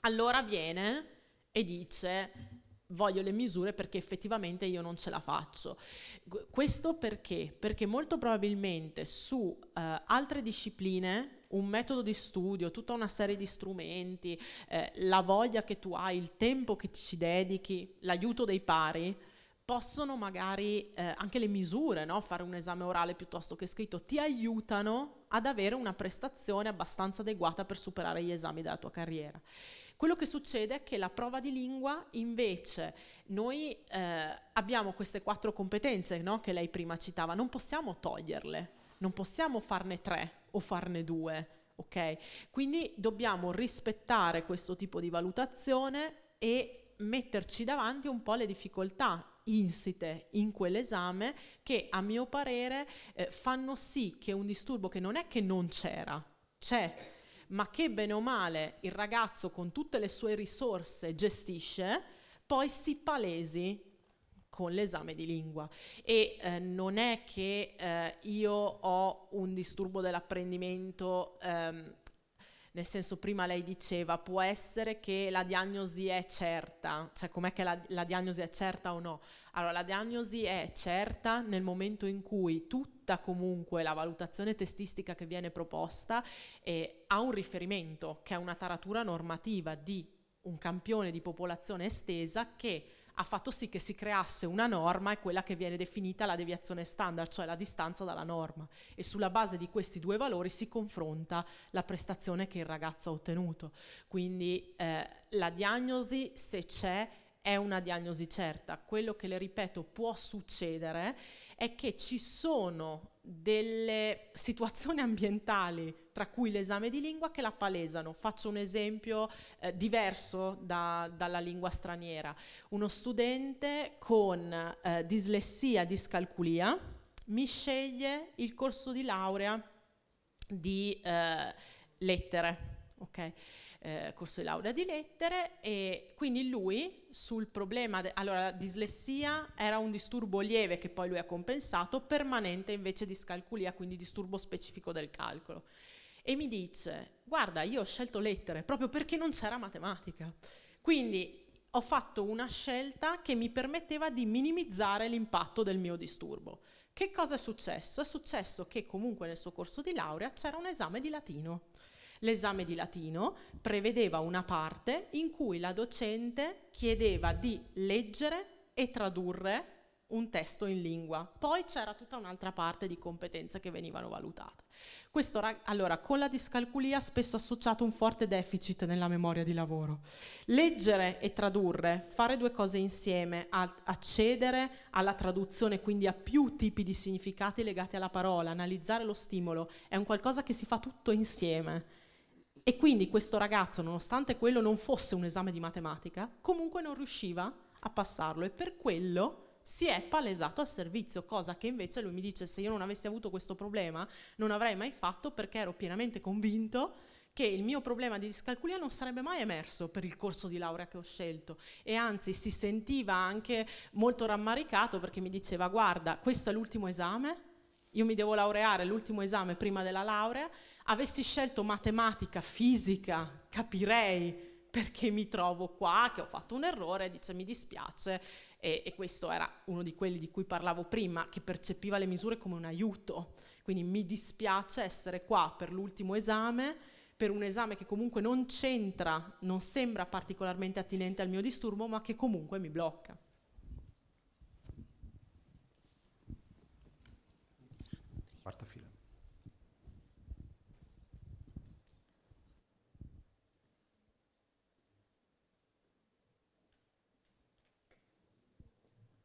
allora viene e dice voglio le misure perché effettivamente io non ce la faccio. Questo perché? Perché molto probabilmente su eh, altre discipline un metodo di studio, tutta una serie di strumenti, eh, la voglia che tu hai, il tempo che ci dedichi, l'aiuto dei pari, possono magari eh, anche le misure, no? fare un esame orale piuttosto che scritto, ti aiutano ad avere una prestazione abbastanza adeguata per superare gli esami della tua carriera. Quello che succede è che la prova di lingua invece noi eh, abbiamo queste quattro competenze no? che lei prima citava, non possiamo toglierle, non possiamo farne tre o farne due, ok? Quindi dobbiamo rispettare questo tipo di valutazione e metterci davanti un po' le difficoltà insite in quell'esame che a mio parere eh, fanno sì che un disturbo che non è che non c'era, c'è, ma che bene o male il ragazzo con tutte le sue risorse gestisce, poi si palesi con l'esame di lingua e eh, non è che eh, io ho un disturbo dell'apprendimento ehm, nel senso prima lei diceva può essere che la diagnosi è certa, cioè com'è che la, la diagnosi è certa o no? Allora la diagnosi è certa nel momento in cui tutta comunque la valutazione testistica che viene proposta eh, ha un riferimento che è una taratura normativa di un campione di popolazione estesa che ha fatto sì che si creasse una norma e quella che viene definita la deviazione standard, cioè la distanza dalla norma. E sulla base di questi due valori si confronta la prestazione che il ragazzo ha ottenuto. Quindi eh, la diagnosi, se c'è, è una diagnosi certa. Quello che le ripeto può succedere è che ci sono delle situazioni ambientali tra cui l'esame di lingua, che la palesano. Faccio un esempio eh, diverso da, dalla lingua straniera. Uno studente con eh, dislessia, discalculia, mi sceglie il corso di laurea di eh, lettere. Okay. Eh, corso di laurea di lettere e quindi lui sul problema, allora dislessia era un disturbo lieve che poi lui ha compensato, permanente invece discalculia, quindi disturbo specifico del calcolo e mi dice, guarda, io ho scelto lettere proprio perché non c'era matematica. Quindi ho fatto una scelta che mi permetteva di minimizzare l'impatto del mio disturbo. Che cosa è successo? È successo che comunque nel suo corso di laurea c'era un esame di latino. L'esame di latino prevedeva una parte in cui la docente chiedeva di leggere e tradurre un testo in lingua. Poi c'era tutta un'altra parte di competenze che venivano valutate. Questo, allora, con la discalculia spesso associato un forte deficit nella memoria di lavoro. Leggere e tradurre, fare due cose insieme, accedere alla traduzione, quindi a più tipi di significati legati alla parola, analizzare lo stimolo, è un qualcosa che si fa tutto insieme. E quindi questo ragazzo, nonostante quello non fosse un esame di matematica, comunque non riusciva a passarlo e per quello si è palesato al servizio, cosa che invece lui mi dice se io non avessi avuto questo problema non avrei mai fatto perché ero pienamente convinto che il mio problema di discalculia non sarebbe mai emerso per il corso di laurea che ho scelto e anzi si sentiva anche molto rammaricato perché mi diceva guarda questo è l'ultimo esame, io mi devo laureare l'ultimo esame prima della laurea, avessi scelto matematica, fisica, capirei perché mi trovo qua, che ho fatto un errore, dice mi dispiace, e, e questo era uno di quelli di cui parlavo prima, che percepiva le misure come un aiuto. Quindi mi dispiace essere qua per l'ultimo esame, per un esame che comunque non c'entra, non sembra particolarmente attinente al mio disturbo, ma che comunque mi blocca.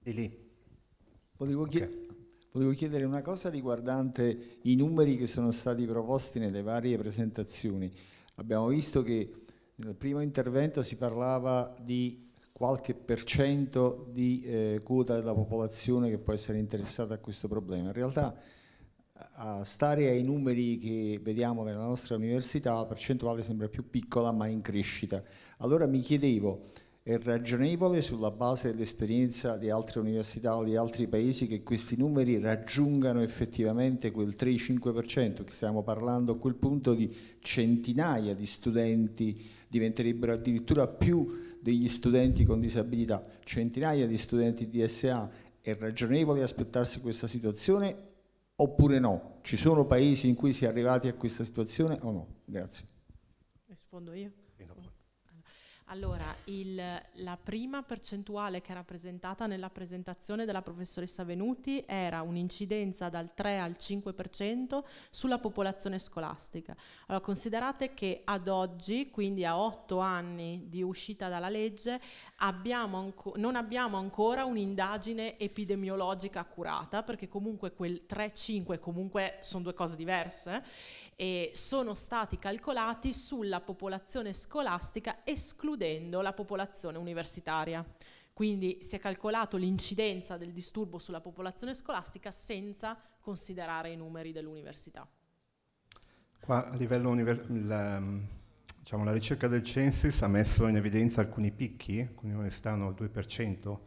Di lì. Volevo, okay. chied- volevo chiedere una cosa riguardante i numeri che sono stati proposti nelle varie presentazioni. Abbiamo visto che nel primo intervento si parlava di qualche per cento di eh, quota della popolazione che può essere interessata a questo problema. In realtà a stare ai numeri che vediamo nella nostra università la percentuale sembra più piccola ma in crescita. Allora mi chiedevo è ragionevole sulla base dell'esperienza di altre università o di altri paesi che questi numeri raggiungano effettivamente quel 3-5%, che stiamo parlando a quel punto di centinaia di studenti, diventerebbero addirittura più degli studenti con disabilità, centinaia di studenti di SA, è ragionevole aspettarsi questa situazione oppure no? Ci sono paesi in cui si è arrivati a questa situazione o no? Grazie. Rispondo io. Allora, il, la prima percentuale che era presentata nella presentazione della professoressa Venuti era un'incidenza dal 3 al 5% sulla popolazione scolastica. Allora, considerate che ad oggi, quindi a 8 anni di uscita dalla legge, abbiamo anco- non abbiamo ancora un'indagine epidemiologica accurata, perché comunque quel 3-5 comunque sono due cose diverse, e sono stati calcolati sulla popolazione scolastica escludendo la popolazione universitaria. Quindi si è calcolato l'incidenza del disturbo sulla popolazione scolastica senza considerare i numeri dell'università. Qua a livello universitario Diciamo, la ricerca del Censis ha messo in evidenza alcuni picchi, alcune università hanno il 2%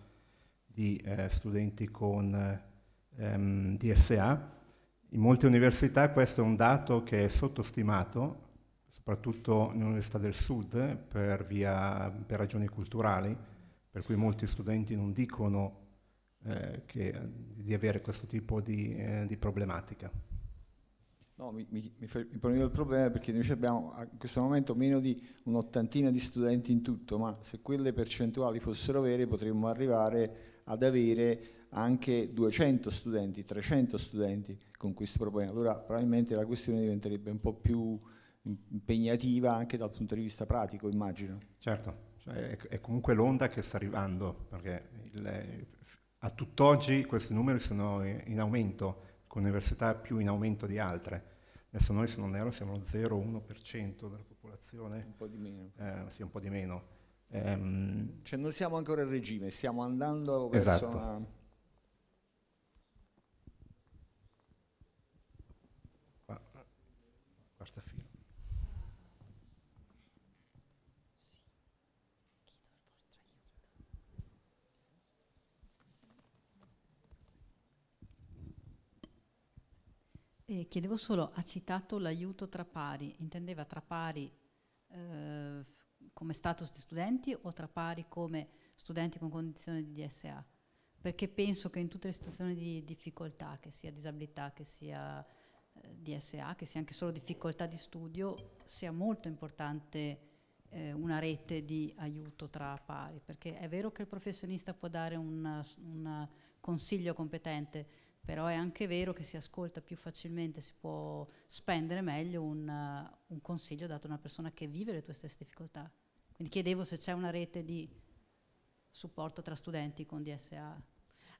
di eh, studenti con ehm, DSA. In molte università questo è un dato che è sottostimato, soprattutto in università del sud, per, via, per ragioni culturali, per cui molti studenti non dicono eh, che, di avere questo tipo di, eh, di problematica. No, mi, mi, mi, ponevo il problema perché noi abbiamo in questo momento meno di un'ottantina di studenti in tutto, ma se quelle percentuali fossero vere potremmo arrivare ad avere anche 200 studenti, 300 studenti con questo problema. Allora probabilmente la questione diventerebbe un po' più impegnativa anche dal punto di vista pratico, immagino. Certo, cioè, è, è, comunque l'onda che sta arrivando, perché il, eh, a tutt'oggi questi numeri sono in aumento con università più in aumento di altre. Adesso noi, se non ero, siamo lo 0,1% della popolazione. Un po' di meno. Eh, sì, un po' di meno. Ehm, cioè non siamo ancora in regime, stiamo andando verso esatto. una... Eh, chiedevo solo, ha citato l'aiuto tra pari, intendeva tra pari eh, come status di studenti o tra pari come studenti con condizione di DSA? Perché penso che in tutte le situazioni di difficoltà, che sia disabilità, che sia eh, DSA, che sia anche solo difficoltà di studio, sia molto importante eh, una rete di aiuto tra pari, perché è vero che il professionista può dare un consiglio competente, però è anche vero che si ascolta più facilmente, si può spendere meglio un, uh, un consiglio dato a una persona che vive le tue stesse difficoltà. Quindi chiedevo se c'è una rete di supporto tra studenti con DSA.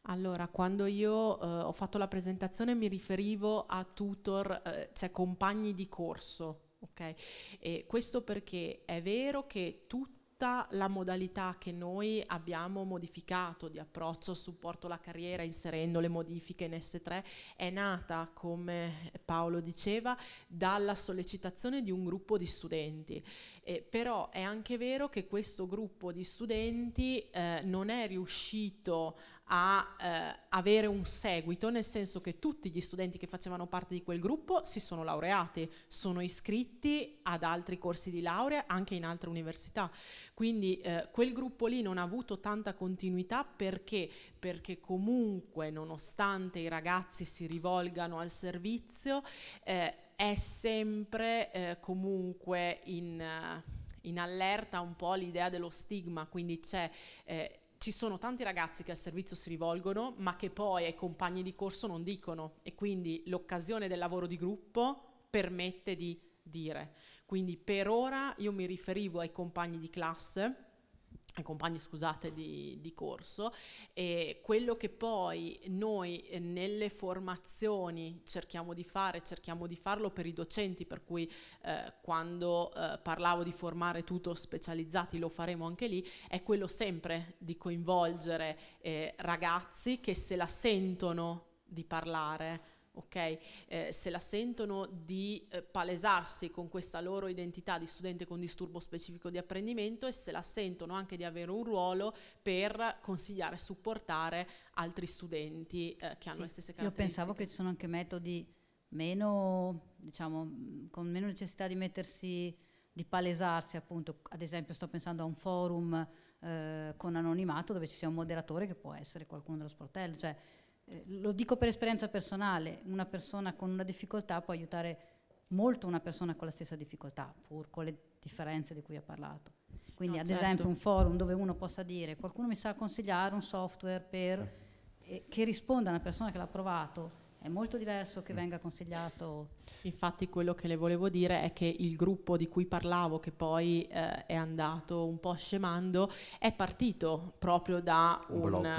Allora, quando io eh, ho fatto la presentazione mi riferivo a tutor, eh, cioè compagni di corso, ok? E questo perché è vero che tutti tutta la modalità che noi abbiamo modificato di approccio supporto alla carriera inserendo le modifiche in S3 è nata, come Paolo diceva, dalla sollecitazione di un gruppo di studenti. Eh, però è anche vero che questo gruppo di studenti eh, non è riuscito a eh, avere un seguito, nel senso che tutti gli studenti che facevano parte di quel gruppo si sono laureati, sono iscritti ad altri corsi di laurea anche in altre università. Quindi eh, quel gruppo lì non ha avuto tanta continuità perché? perché comunque nonostante i ragazzi si rivolgano al servizio eh, è sempre eh, comunque in eh, in allerta un po' l'idea dello stigma, quindi c'è eh, ci sono tanti ragazzi che al servizio si rivolgono, ma che poi ai compagni di corso non dicono e quindi l'occasione del lavoro di gruppo permette di dire. Quindi per ora io mi riferivo ai compagni di classe compagni scusate di, di, corso e quello che poi noi eh, nelle formazioni cerchiamo di fare, cerchiamo di farlo per i docenti, per cui eh, quando eh, parlavo di formare tutor specializzati lo faremo anche lì, è quello sempre di coinvolgere eh, ragazzi che se la sentono di parlare ok? eh, se la sentono di eh, palesarsi con questa loro identità di studente con disturbo specifico di apprendimento e se la sentono anche di avere un ruolo per consigliare e supportare altri studenti eh, che hanno sì, le stesse caratteristiche. Io pensavo che ci sono anche metodi meno, diciamo, con meno necessità di mettersi, di palesarsi appunto, ad esempio sto pensando a un forum eh, con anonimato dove ci sia un moderatore che può essere qualcuno dello sportello, cioè eh, lo dico per esperienza personale, una persona con una difficoltà può aiutare molto una persona con la stessa difficoltà, pur con le differenze di cui ha parlato. Quindi no, ad certo. esempio un forum dove uno possa dire qualcuno mi sa consigliare un software per, eh, che risponda a una persona che l'ha provato, è molto diverso che venga consigliato. Infatti quello che le volevo dire è che il gruppo di cui parlavo, che poi eh, è andato un po' scemando, è partito proprio da un... un blog.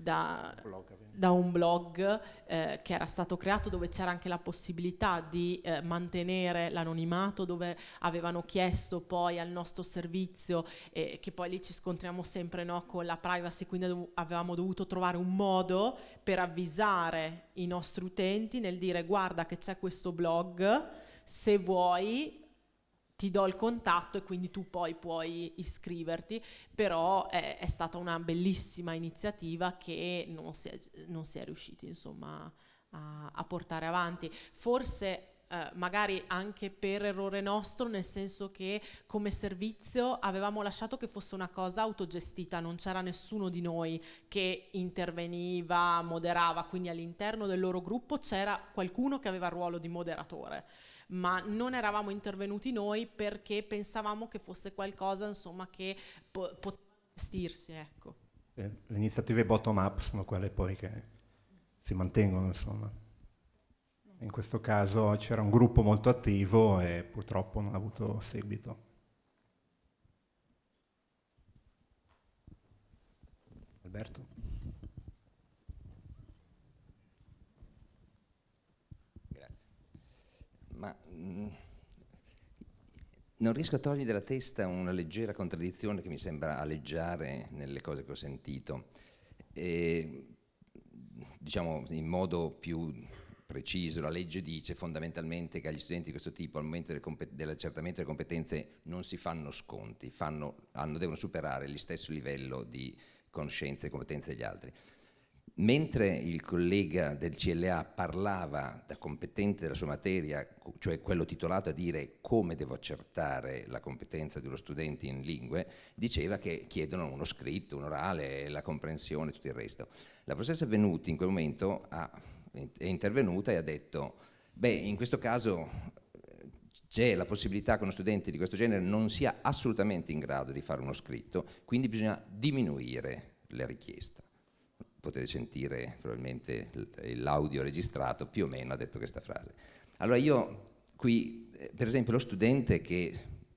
Da, blog da un blog eh, che era stato creato dove c'era anche la possibilità di eh, mantenere l'anonimato, dove avevano chiesto poi al nostro servizio, eh, che poi lì ci scontriamo sempre no, con la privacy, quindi dov- avevamo dovuto trovare un modo per avvisare i nostri utenti nel dire guarda che c'è questo blog, se vuoi ti do il contatto e quindi tu poi puoi iscriverti, però è, è stata una bellissima iniziativa che non si è, non si è riusciti insomma a, a portare avanti. Forse eh, magari anche per errore nostro, nel senso che come servizio avevamo lasciato che fosse una cosa autogestita, non c'era nessuno di noi che interveniva, moderava, quindi all'interno del loro gruppo c'era qualcuno che aveva il ruolo di moderatore ma non eravamo intervenuti noi perché pensavamo che fosse qualcosa insomma, che po- poteva stirsi. Ecco. Eh, le iniziative bottom-up sono quelle poi che si mantengono, insomma. In questo caso c'era un gruppo molto attivo e purtroppo non ha avuto seguito. Alberto? Non riesco a togliere dalla testa una leggera contraddizione che mi sembra alleggiare nelle cose che ho sentito. E, diciamo in modo più preciso, la legge dice fondamentalmente che agli studenti di questo tipo al momento del dell'accertamento delle competenze non si fanno sconti, fanno, hanno, devono superare lo stesso livello di conoscenze e competenze degli altri mentre il collega del CLA parlava da competente della sua materia, cioè quello titolato a dire come devo accertare la competenza dello studente in lingue, diceva che chiedono uno scritto, un orale, la comprensione e tutto il resto. La professoressa Venuti in quel momento ha, è intervenuta e ha detto, beh, in questo caso c'è la possibilità che uno studente di questo genere non sia assolutamente in grado di fare uno scritto, quindi bisogna diminuire la richiesta potete sentire probabilmente l'audio registrato, più o meno ha detto questa frase. Allora io qui, eh, per esempio, lo studente che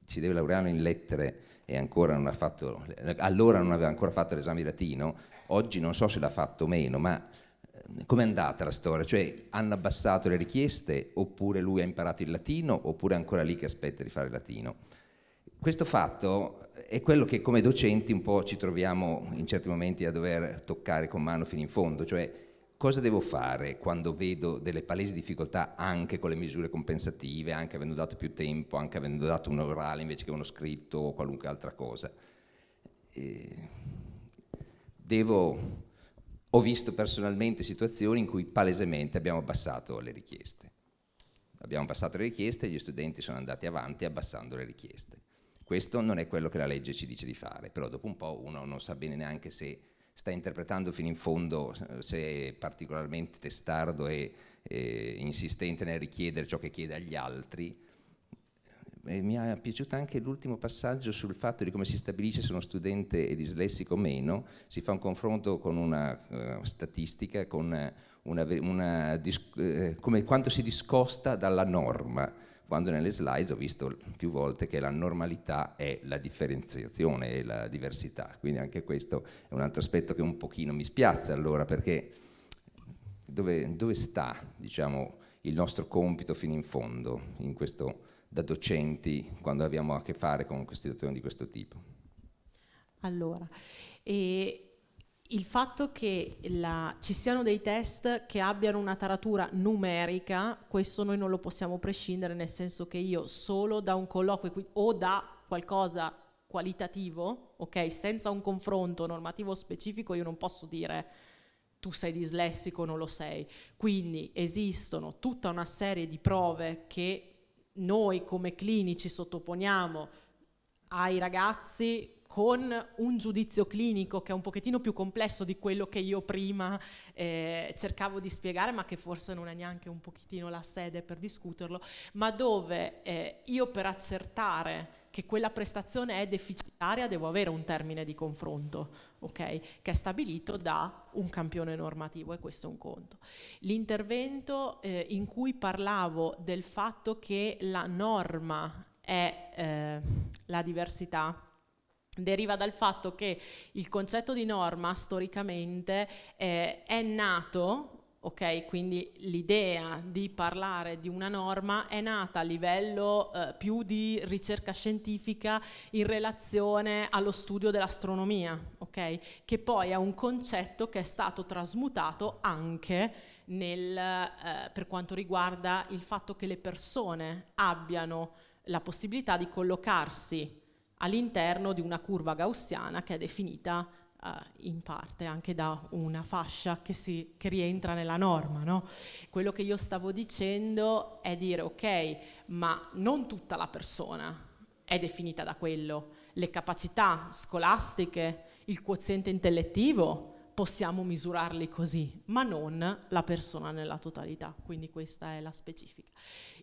si deve laureare in lettere e ancora non ha fatto, eh, allora non aveva ancora fatto l'esame di latino, oggi non so se l'ha fatto o meno, ma eh, com'è andata la storia? Cioè hanno abbassato le richieste oppure lui ha imparato il latino oppure è ancora lì che aspetta di fare il latino? Questo fatto è quello che come docenti un po' ci troviamo in certi momenti a dover toccare con mano fino in fondo, cioè cosa devo fare quando vedo delle palesi difficoltà anche con le misure compensative, anche avendo dato più tempo, anche avendo dato un orale invece che uno scritto o qualunque altra cosa. E devo, ho visto personalmente situazioni in cui palesemente abbiamo abbassato le richieste. Abbiamo abbassato le richieste e gli studenti sono andati avanti abbassando le richieste. Questo non è quello che la legge ci dice di fare, però dopo un po' uno non sa bene neanche se sta interpretando fino in fondo, eh, se è particolarmente testardo e, e insistente nel richiedere ciò che chiede agli altri. E mi è piaciuto anche l'ultimo passaggio sul fatto di come si stabilisce se uno studente è dislessico o meno, si fa un confronto con una uh, statistica, con una, una dis- eh, come quanto si discosta dalla norma quando nelle slide ho visto più volte che la normalità è la differenziazione e la diversità, quindi anche questo è un altro aspetto che un pochino mi spiazza allora, perché dove, dove sta diciamo, il nostro compito fino in fondo in questo, da docenti quando abbiamo a che fare con situazioni di questo tipo? Allora, e il fatto che la, ci siano dei test che abbiano una taratura numerica, questo noi non lo possiamo prescindere, nel senso che io solo da un colloquio o da qualcosa qualitativo, ok, senza un confronto normativo specifico, io non posso dire tu sei dislessico o non lo sei. Quindi esistono tutta una serie di prove che noi come clinici sottoponiamo ai ragazzi con un giudizio clinico che è un pochettino più complesso di quello che io prima eh, cercavo di spiegare, ma che forse non è neanche un pochettino la sede per discuterlo, ma dove eh, io per accertare che quella prestazione è deficitaria devo avere un termine di confronto, okay? che è stabilito da un campione normativo e questo è un conto. L'intervento eh, in cui parlavo del fatto che la norma è eh, la diversità, deriva dal fatto che il concetto di norma storicamente eh, è nato Ok, quindi l'idea di parlare di una norma è nata a livello eh, più di ricerca scientifica in relazione allo studio dell'astronomia, ok? Che poi è un concetto che è stato trasmutato anche nel, eh, per quanto riguarda il fatto che le persone abbiano la possibilità di collocarsi all'interno di una curva gaussiana che è definita eh, in parte anche da una fascia che, si, che rientra nella norma. No? Quello che io stavo dicendo è dire ok, ma non tutta la persona è definita da quello, le capacità scolastiche, il quoziente intellettivo possiamo misurarli così, ma non la persona nella totalità, quindi questa è la specifica.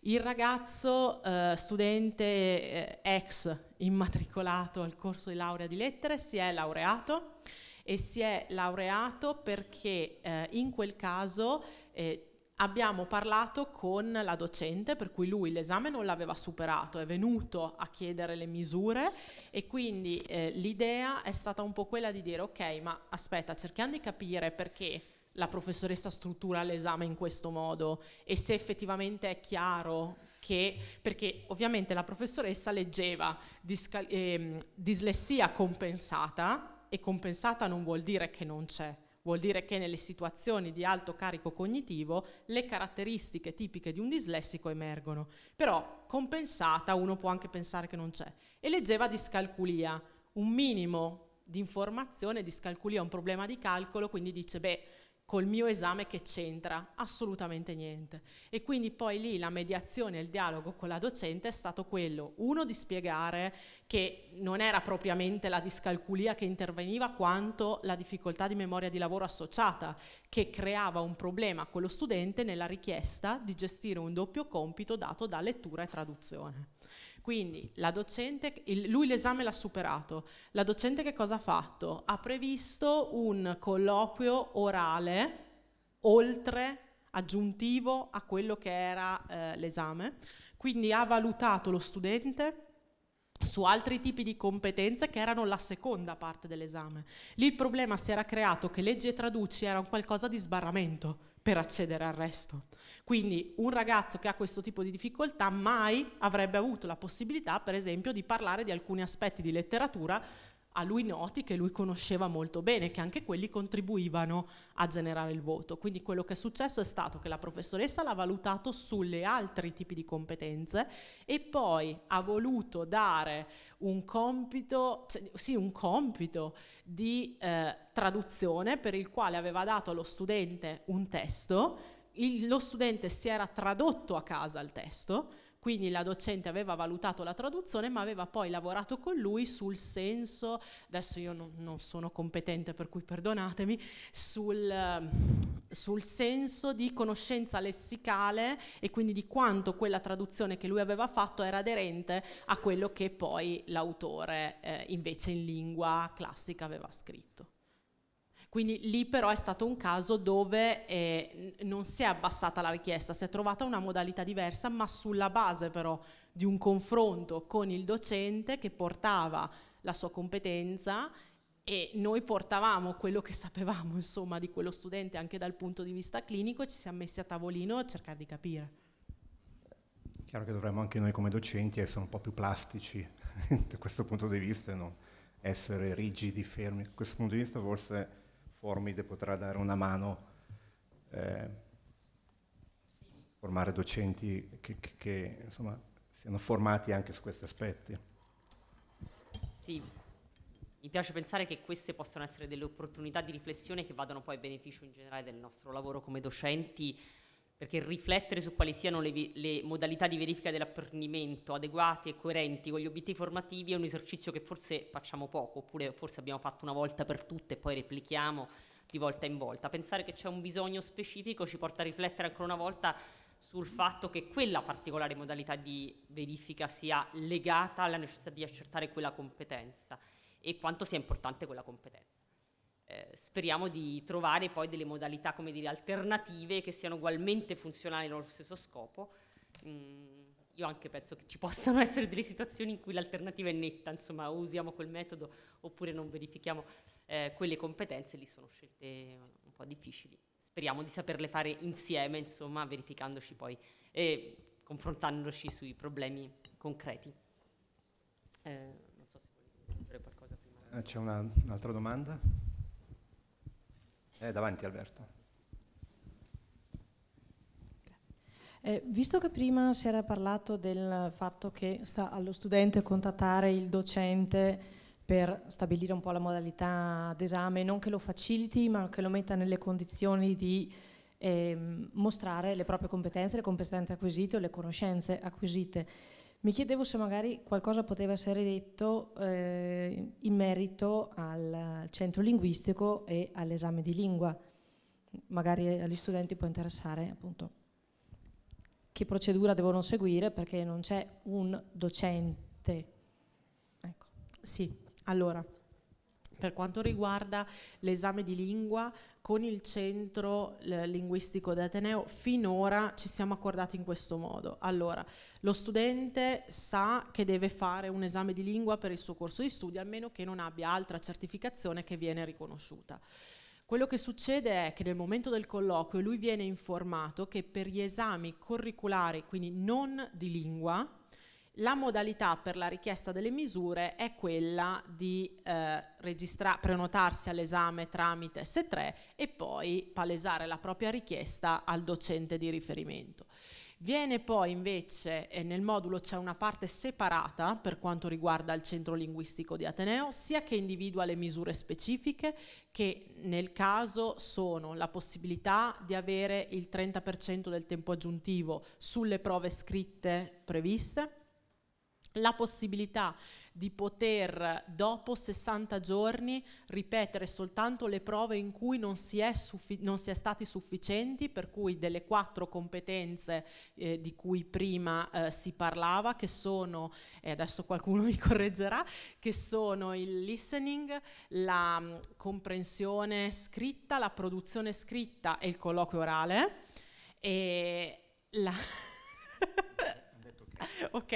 Il ragazzo eh, studente eh, ex immatricolato al corso di laurea di lettere si è laureato e si è laureato perché eh, in quel caso eh, abbiamo parlato con la docente per cui lui l'esame non l'aveva superato, è venuto a chiedere le misure e quindi eh, l'idea è stata un po' quella di dire ok ma aspetta cerchiamo di capire perché la professoressa struttura l'esame in questo modo e se effettivamente è chiaro che, perché ovviamente la professoressa leggeva disca- ehm, dislessia compensata e compensata non vuol dire che non c'è, Vuol dire che nelle situazioni di alto carico cognitivo le caratteristiche tipiche di un dislessico emergono, però compensata uno può anche pensare che non c'è. E leggeva discalculia, un minimo di informazione, discalculia è un problema di calcolo, quindi dice beh col mio esame che c'entra? Assolutamente niente. E quindi poi lì la mediazione il dialogo con la docente è stato quello, uno di spiegare che non era propriamente la discalculia che interveniva quanto la difficoltà di memoria di lavoro associata, che creava un problema con lo studente nella richiesta di gestire un doppio compito dato da lettura e traduzione. Quindi la docente, il, lui l'esame l'ha superato, la docente che cosa ha fatto? Ha previsto un colloquio orale oltre aggiuntivo a quello che era eh, l'esame, quindi ha valutato lo studente su altri tipi di competenze che erano la seconda parte dell'esame. Lì il problema si era creato che legge e traduci era un qualcosa di sbarramento per accedere al resto. Quindi un ragazzo che ha questo tipo di difficoltà mai avrebbe avuto la possibilità, per esempio, di parlare di alcuni aspetti di letteratura a lui noti che lui conosceva molto bene, che anche quelli contribuivano a generare il voto. Quindi quello che è successo è stato che la professoressa l'ha valutato sulle altri tipi di competenze e poi ha voluto dare un compito, sì, un compito di eh, traduzione per il quale aveva dato allo studente un testo il, lo studente si era tradotto a casa il testo, quindi la docente aveva valutato la traduzione ma aveva poi lavorato con lui sul senso, adesso io non, non sono competente per cui perdonatemi, sul, sul, senso di conoscenza lessicale e quindi di quanto quella traduzione che lui aveva fatto era aderente a quello che poi l'autore eh, invece in lingua classica aveva scritto. Quindi lì però è stato un caso dove eh, non si è abbassata la richiesta, si è trovata una modalità diversa, ma sulla base però di un confronto con il docente che portava la sua competenza e noi portavamo quello che sapevamo insomma di quello studente anche dal punto di vista clinico e ci siamo messi a tavolino a cercare di capire. Chiaro che dovremmo anche noi come docenti essere un po' più plastici da questo punto di vista e non essere rigidi, fermi. Da questo punto di vista forse Formide potrà dare una mano, eh, formare docenti che, che, che insomma, siano formati anche su questi aspetti. Sì, mi piace pensare che queste possano essere delle opportunità di riflessione che vadano poi a beneficio in generale del nostro lavoro come docenti perché riflettere su quali siano le, le modalità di verifica dell'apprendimento adeguati e coerenti con gli obiettivi formativi è un esercizio che forse facciamo poco, oppure forse abbiamo fatto una volta per tutte e poi replichiamo di volta in volta. Pensare che c'è un bisogno specifico ci porta a riflettere ancora una volta sul fatto che quella particolare modalità di verifica sia legata alla necessità di accertare quella competenza e quanto sia importante quella competenza eh, speriamo di trovare poi delle modalità come dire, alternative che siano ugualmente funzionali allo stesso scopo. Mm, io anche penso che ci possano essere delle situazioni in cui l'alternativa è netta, insomma usiamo quel metodo oppure non verifichiamo eh, quelle competenze, lì sono scelte un po' difficili. Speriamo di saperle fare insieme, insomma, verificandoci poi e confrontandoci sui problemi concreti. Eh, non so se vuoi dire qualcosa prima. Eh, c'è un'altra domanda? Eh, davanti Alberto. Eh, visto che prima si era parlato del fatto che sta allo studente contattare il docente per stabilire un po' la modalità d'esame, non che lo faciliti ma che lo metta nelle condizioni di eh, mostrare le proprie competenze, le competenze acquisite o le conoscenze acquisite. Mi chiedevo se magari qualcosa poteva essere detto eh, in merito al centro linguistico e all'esame di lingua. Magari agli studenti può interessare appunto che procedura devono seguire perché non c'è un docente. Ecco. Sì, allora, per quanto riguarda l'esame di lingua, con il centro linguistico d'Ateneo finora ci siamo accordati in questo modo. Allora, lo studente sa che deve fare un esame di lingua per il suo corso di studio, a meno che non abbia altra certificazione che viene riconosciuta. Quello che succede è che nel momento del colloquio lui viene informato che per gli esami curriculari, quindi non di lingua, la modalità per la richiesta delle misure è quella di eh, prenotarsi all'esame tramite S3 e poi palesare la propria richiesta al docente di riferimento. Viene poi invece eh, nel modulo c'è una parte separata per quanto riguarda il centro linguistico di Ateneo, sia che individua le misure specifiche che nel caso sono la possibilità di avere il 30% del tempo aggiuntivo sulle prove scritte previste la possibilità di poter dopo 60 giorni ripetere soltanto le prove in cui non si è, non si è stati sufficienti, per cui delle quattro competenze eh, di cui prima eh, si parlava, che sono, eh, adesso qualcuno mi correggerà, che sono il listening, la mm, comprensione scritta, la produzione scritta e il colloquio orale. E la... ok,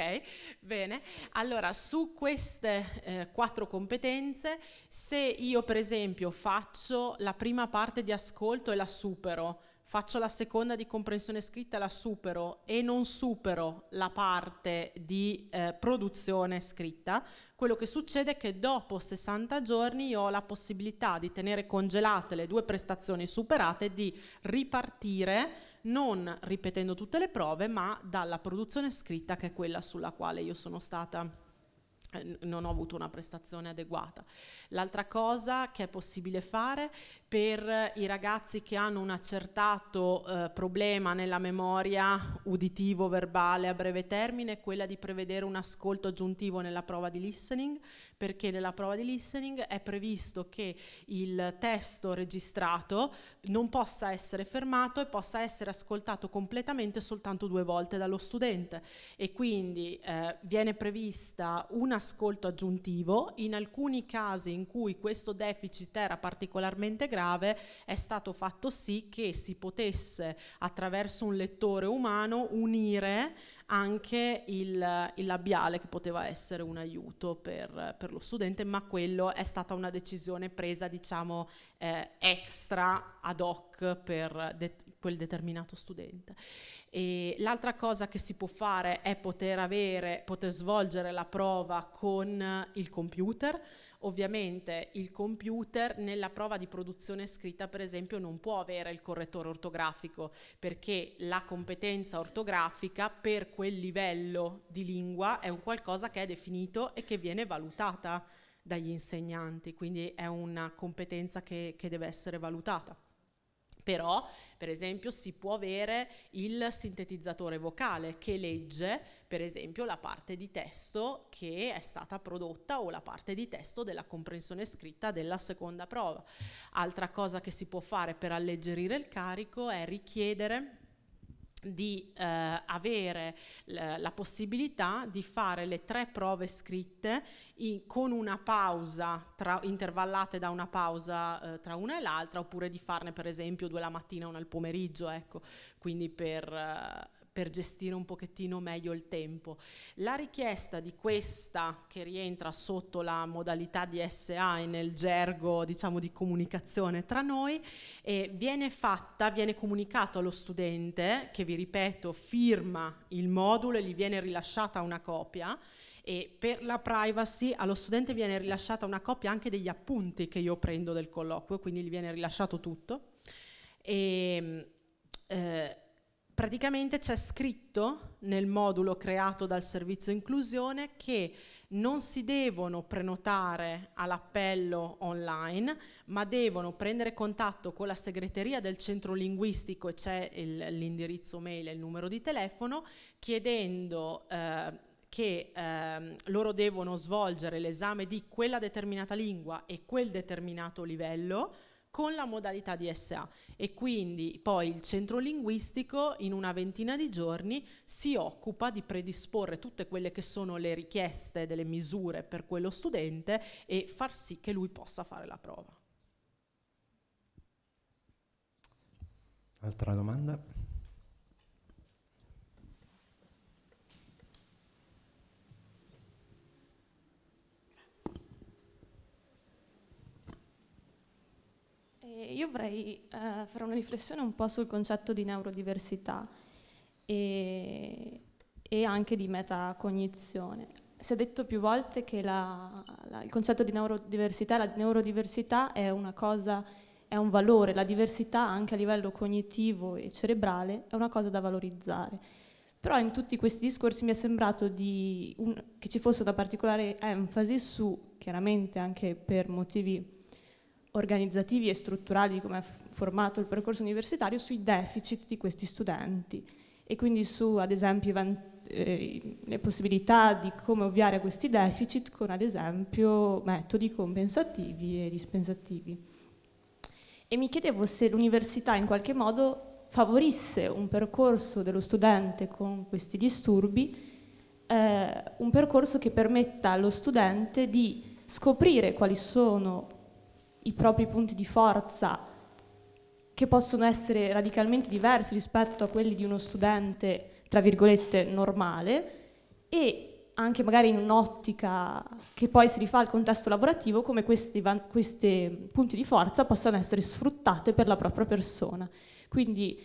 bene. Allora, su queste eh, quattro competenze, se io per esempio faccio la prima parte di ascolto e la supero, faccio la seconda di comprensione scritta e la supero e non supero la parte di eh, produzione scritta, quello che succede è che dopo 60 giorni io ho la possibilità di tenere congelate le due prestazioni superate e di ripartire non ripetendo tutte le prove, ma dalla produzione scritta che è quella sulla quale io sono stata eh, non ho avuto una prestazione adeguata. L'altra cosa che è possibile fare per i ragazzi che hanno un accertato eh, problema nella memoria uditivo verbale a breve termine è quella di prevedere un ascolto aggiuntivo nella prova di listening perché nella prova di listening è previsto che il testo registrato non possa essere fermato e possa essere ascoltato completamente soltanto due volte dallo studente e quindi eh, viene prevista un ascolto aggiuntivo. In alcuni casi in cui questo deficit era particolarmente grave è stato fatto sì che si potesse attraverso un lettore umano unire anche il, il labiale che poteva essere un aiuto per, per, lo studente, ma quello è stata una decisione presa diciamo eh, extra ad hoc per de- quel determinato studente. E l'altra cosa che si può fare è poter, avere, poter svolgere la prova con il computer, Ovviamente il computer nella prova di produzione scritta, per esempio, non può avere il correttore ortografico perché la competenza ortografica per quel livello di lingua è un qualcosa che è definito e che viene valutata dagli insegnanti, quindi è una competenza che, che deve essere valutata. Però, per esempio, si può avere il sintetizzatore vocale che legge, per esempio, la parte di testo che è stata prodotta o la parte di testo della comprensione scritta della seconda prova. Altra cosa che si può fare per alleggerire il carico è richiedere di eh, avere la possibilità di fare le tre prove scritte in, con una pausa, tra, intervallate da una pausa eh, tra una e l'altra, oppure di farne per esempio due la mattina e una al pomeriggio, ecco, quindi per, eh, per gestire un pochettino meglio il tempo. La richiesta di questa, che rientra sotto la modalità di e nel gergo diciamo, di comunicazione tra noi, eh, viene fatta, viene comunicato allo studente, che vi ripeto firma il modulo e gli viene rilasciata una copia, e per la privacy allo studente viene rilasciata una copia anche degli appunti che io prendo del colloquio, quindi gli viene rilasciato tutto. E, ehm, eh, praticamente c'è scritto nel modulo creato dal servizio inclusione che non si devono prenotare all'appello online, ma devono prendere contatto con la segreteria del centro linguistico, e c'è l'indirizzo mail e il numero di telefono, chiedendo eh, che ehm, loro devono svolgere l'esame di quella determinata lingua e quel determinato livello con la modalità DSA e quindi poi il centro linguistico in una ventina di giorni si occupa di predisporre tutte quelle che sono le richieste delle misure per quello studente e far sì che lui possa fare la prova. Altra domanda? io vorrei eh, fare una riflessione un po' sul concetto di neurodiversità e, e anche di metacognizione. Si è detto più volte che la, la, il concetto di neurodiversità, la neurodiversità è una cosa, è un valore, la diversità anche a livello cognitivo e cerebrale è una cosa da valorizzare. Però in tutti questi discorsi mi è sembrato un, che ci fosse una particolare enfasi su, chiaramente anche per motivi organizzativi e strutturali di come è formato il percorso universitario sui deficit di questi studenti e quindi su ad esempio eh, le possibilità di come ovviare a questi deficit con ad esempio metodi compensativi e dispensativi. E mi chiedevo se l'università in qualche modo favorisse un percorso dello studente con questi disturbi, eh, un percorso che permetta allo studente di scoprire quali sono i propri punti di forza, che possono essere radicalmente diversi rispetto a quelli di uno studente, tra virgolette, normale, e anche magari in un'ottica che poi si rifà al contesto lavorativo, come questi, questi punti di forza possono essere sfruttate per la propria persona. Quindi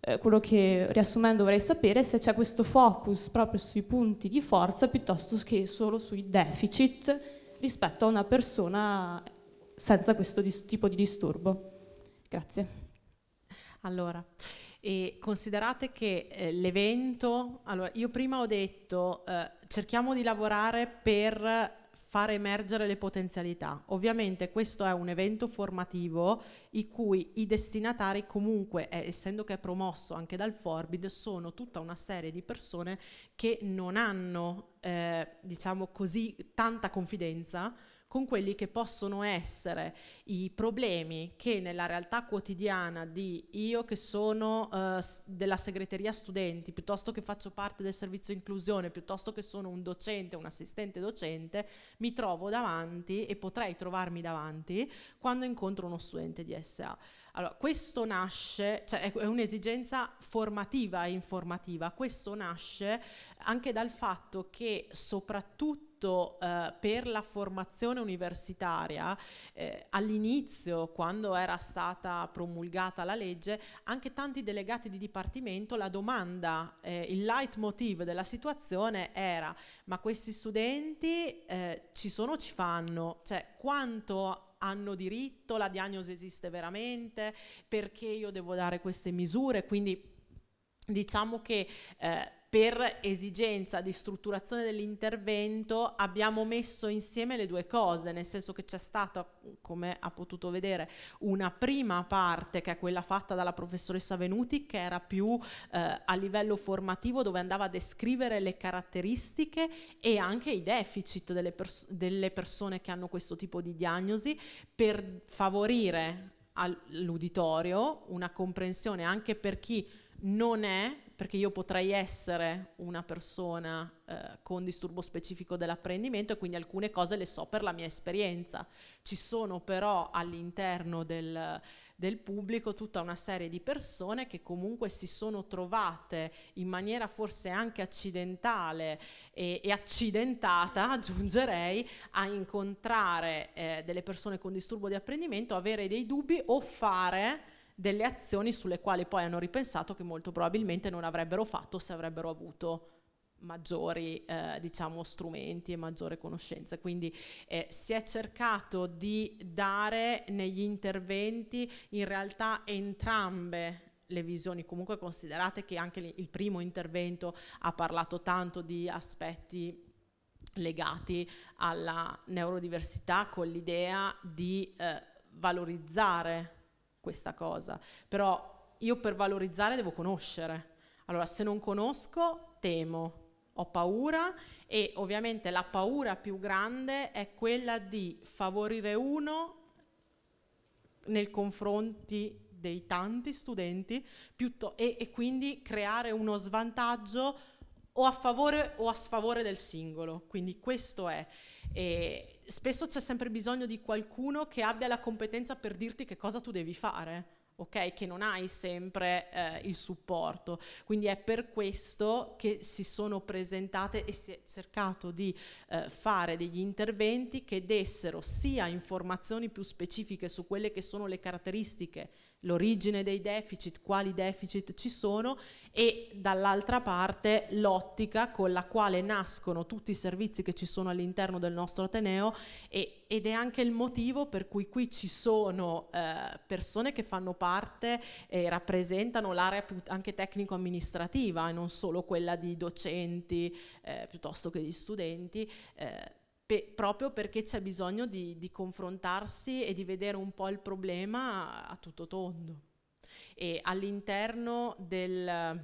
eh, quello che riassumendo vorrei sapere è se c'è questo focus proprio sui punti di forza piuttosto che solo sui deficit rispetto a una persona senza questo tipo di disturbo. Grazie. Allora, e considerate che eh, l'evento, allora io prima ho detto eh, cerchiamo di lavorare per far emergere le potenzialità. Ovviamente questo è un evento formativo i cui i destinatari comunque, eh, essendo che è promosso anche dal Forbid, sono tutta una serie di persone che non hanno, eh, diciamo così, tanta confidenza con quelli che possono essere i problemi che nella realtà quotidiana di io che sono eh, della segreteria studenti, piuttosto che faccio parte del servizio inclusione, piuttosto che sono un docente, un assistente docente, mi trovo davanti e potrei trovarmi davanti quando incontro uno studente di SA. Allora, questo nasce, cioè è un'esigenza formativa e informativa, questo nasce anche dal fatto che soprattutto soprattutto eh, per la formazione universitaria, eh, all'inizio, quando era stata promulgata la legge, anche tanti delegati di dipartimento, la domanda, eh, il leitmotiv della situazione era ma questi studenti eh, ci sono o ci fanno? Cioè quanto hanno diritto, la diagnosi esiste veramente, perché io devo dare queste misure? Quindi diciamo che... Eh, per esigenza di strutturazione dell'intervento abbiamo messo insieme le due cose, nel senso che c'è stata, come ha potuto vedere, una prima parte che è quella fatta dalla professoressa Venuti che era più eh, a livello formativo dove andava a descrivere le caratteristiche e anche i deficit delle, pers delle persone che hanno questo tipo di diagnosi per favorire all'uditorio una comprensione anche per chi non è perché io potrei essere una persona eh, con disturbo specifico dell'apprendimento e quindi alcune cose le so per la mia esperienza. Ci sono però all'interno del, del pubblico tutta una serie di persone che comunque si sono trovate in maniera forse anche accidentale e, e accidentata, aggiungerei, a incontrare eh, delle persone con disturbo di apprendimento, avere dei dubbi o fare delle azioni sulle quali poi hanno ripensato che molto probabilmente non avrebbero fatto se avrebbero avuto maggiori eh, diciamo, strumenti e maggiore conoscenza. Quindi eh, si è cercato di dare negli interventi in realtà entrambe le visioni, comunque considerate che anche il primo intervento ha parlato tanto di aspetti legati alla neurodiversità con l'idea di eh, valorizzare questa cosa, però io per valorizzare devo conoscere. Allora, se non conosco, temo, ho paura e ovviamente la paura più grande è quella di favorire uno nei confronti dei tanti studenti e, e quindi creare uno svantaggio o a favore o a sfavore del singolo. Quindi questo è. E, spesso c'è sempre bisogno di qualcuno che abbia la competenza per dirti che cosa tu devi fare. Ok, che non hai sempre eh, il supporto. Quindi è per questo che si sono presentate e si è cercato di eh, fare degli interventi che dessero sia informazioni più specifiche su quelle che sono le caratteristiche l'origine dei deficit, quali deficit ci sono e dall'altra parte l'ottica con la quale nascono tutti i servizi che ci sono all'interno del nostro Ateneo e, ed è anche il motivo per cui qui ci sono eh, persone che fanno parte e rappresentano l'area anche tecnico-amministrativa e non solo quella di docenti eh, piuttosto che di studenti. Eh, pe- proprio perché c'è bisogno di, di confrontarsi e di vedere un po' il problema a tutto tondo. E all'interno del,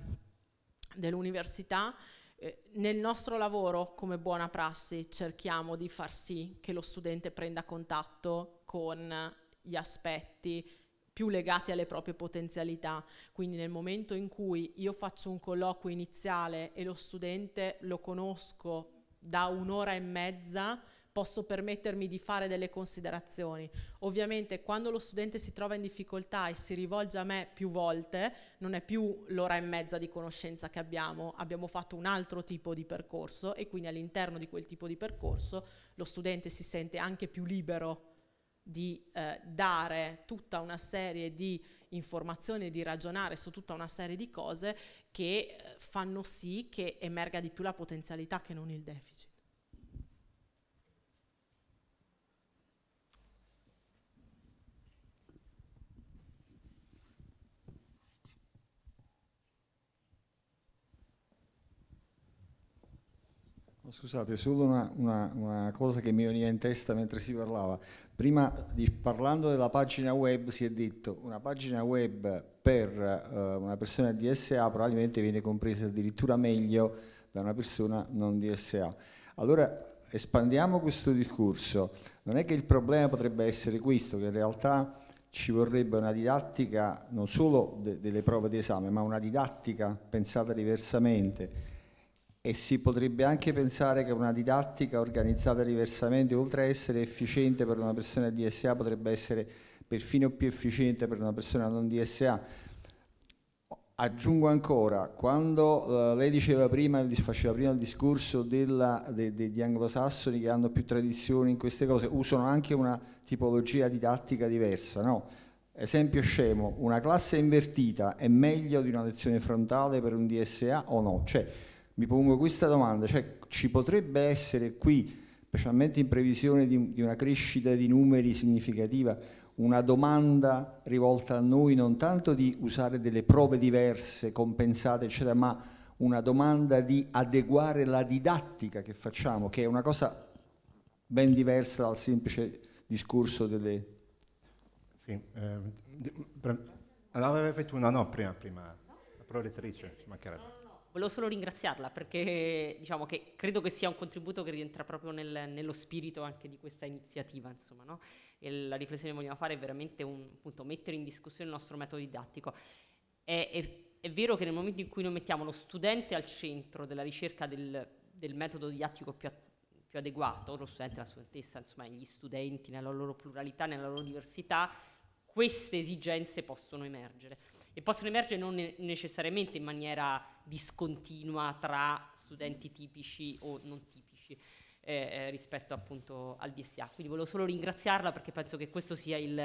dell'università eh, nel nostro lavoro, come buona prassi, cerchiamo di far sì che lo studente prenda contatto con gli aspetti più legati alle proprie potenzialità. Quindi nel momento in cui io faccio un colloquio iniziale e lo studente lo conosco da un'ora e mezza posso permettermi di fare delle considerazioni. Ovviamente quando lo studente si trova in difficoltà e si rivolge a me più volte, non è più l'ora e mezza di conoscenza che abbiamo, abbiamo fatto un altro tipo di percorso e quindi all'interno di quel tipo di percorso lo studente si sente anche più libero di eh, dare tutta una serie di informazioni, di ragionare su tutta una serie di cose che eh, fanno sì che emerga di più la potenzialità che non il deficit. Scusate, solo una, una, una, cosa che mi veniva in testa mentre si parlava. Prima di, parlando della pagina web si è detto una pagina web per eh, una persona DSA probabilmente viene compresa addirittura meglio da una persona non DSA. Allora espandiamo questo discorso, non è che il problema potrebbe essere questo, che in realtà ci vorrebbe una didattica non solo de delle prove di esame, ma una didattica pensata diversamente e si potrebbe anche pensare che una didattica organizzata diversamente, oltre a essere efficiente per una persona DSA, potrebbe essere perfino più efficiente per una persona non DSA. Aggiungo ancora, quando eh, lei diceva prima, faceva prima il discorso della, de, degli anglosassoni che hanno più tradizioni in queste cose, usano anche una tipologia didattica diversa, no? Esempio scemo, una classe invertita è meglio di una lezione frontale per un DSA o no? Cioè, mi pongo questa domanda, cioè ci potrebbe essere qui, specialmente in previsione di, di una crescita di numeri significativa, una domanda rivolta a noi non tanto di usare delle prove diverse, compensate, eccetera, ma una domanda di adeguare la didattica che facciamo, che è una cosa ben diversa dal semplice discorso delle... Sì, eh, pre... allora aveva fatto una no prima, prima, la prolettrice, ci mancherebbe volevo solo ringraziarla perché diciamo che credo che sia un contributo che rientra proprio nel, nello spirito anche di questa iniziativa, insomma, no? la riflessione che vogliamo fare è veramente un, appunto, mettere in discussione il nostro metodo didattico. È, è, è, vero che nel momento in cui noi mettiamo lo studente al centro della ricerca del, del metodo didattico più, più adeguato, lo studente, la studentessa, insomma gli studenti nella loro pluralità, nella loro diversità, queste esigenze possono emergere e possono emergere non necessariamente in maniera discontinua tra studenti tipici o non tipici eh, eh rispetto appunto al DSA. Quindi volevo solo ringraziarla perché penso che questo sia il,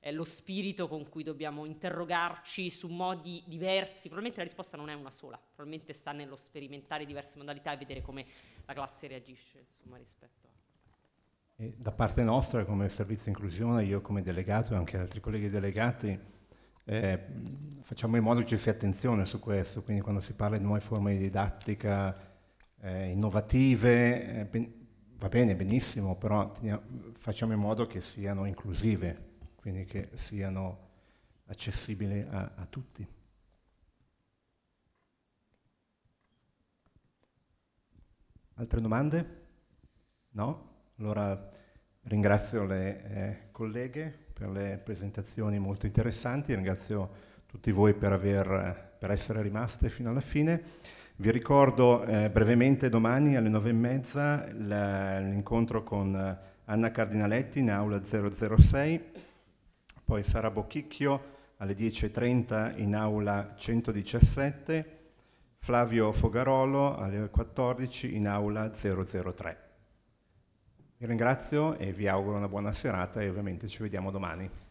eh, lo spirito con cui dobbiamo interrogarci su modi diversi. Probabilmente la risposta non è una sola, probabilmente sta nello sperimentare diverse modalità e vedere come la classe reagisce insomma, rispetto da parte nostra come servizio inclusione, io come delegato e anche altri colleghi delegati, eh, facciamo in modo che ci sia attenzione su questo, quindi quando si parla di nuove forme di didattica eh, innovative, eh, ben, va bene, benissimo, però teniamo, facciamo in modo che siano inclusive, quindi che siano accessibili a, a tutti. Altre domande? No? Allora ringrazio le eh, colleghe per le presentazioni molto interessanti, ringrazio tutti voi per, aver, per essere rimaste fino alla fine. Vi ricordo eh, brevemente domani alle nove e mezza l'incontro con eh, Anna Cardinaletti in aula 006, poi Sara Bocchicchio alle 10.30 in aula 117, Flavio Fogarolo alle 14 in aula 003. Vi ringrazio e vi auguro una buona serata e ovviamente ci vediamo domani.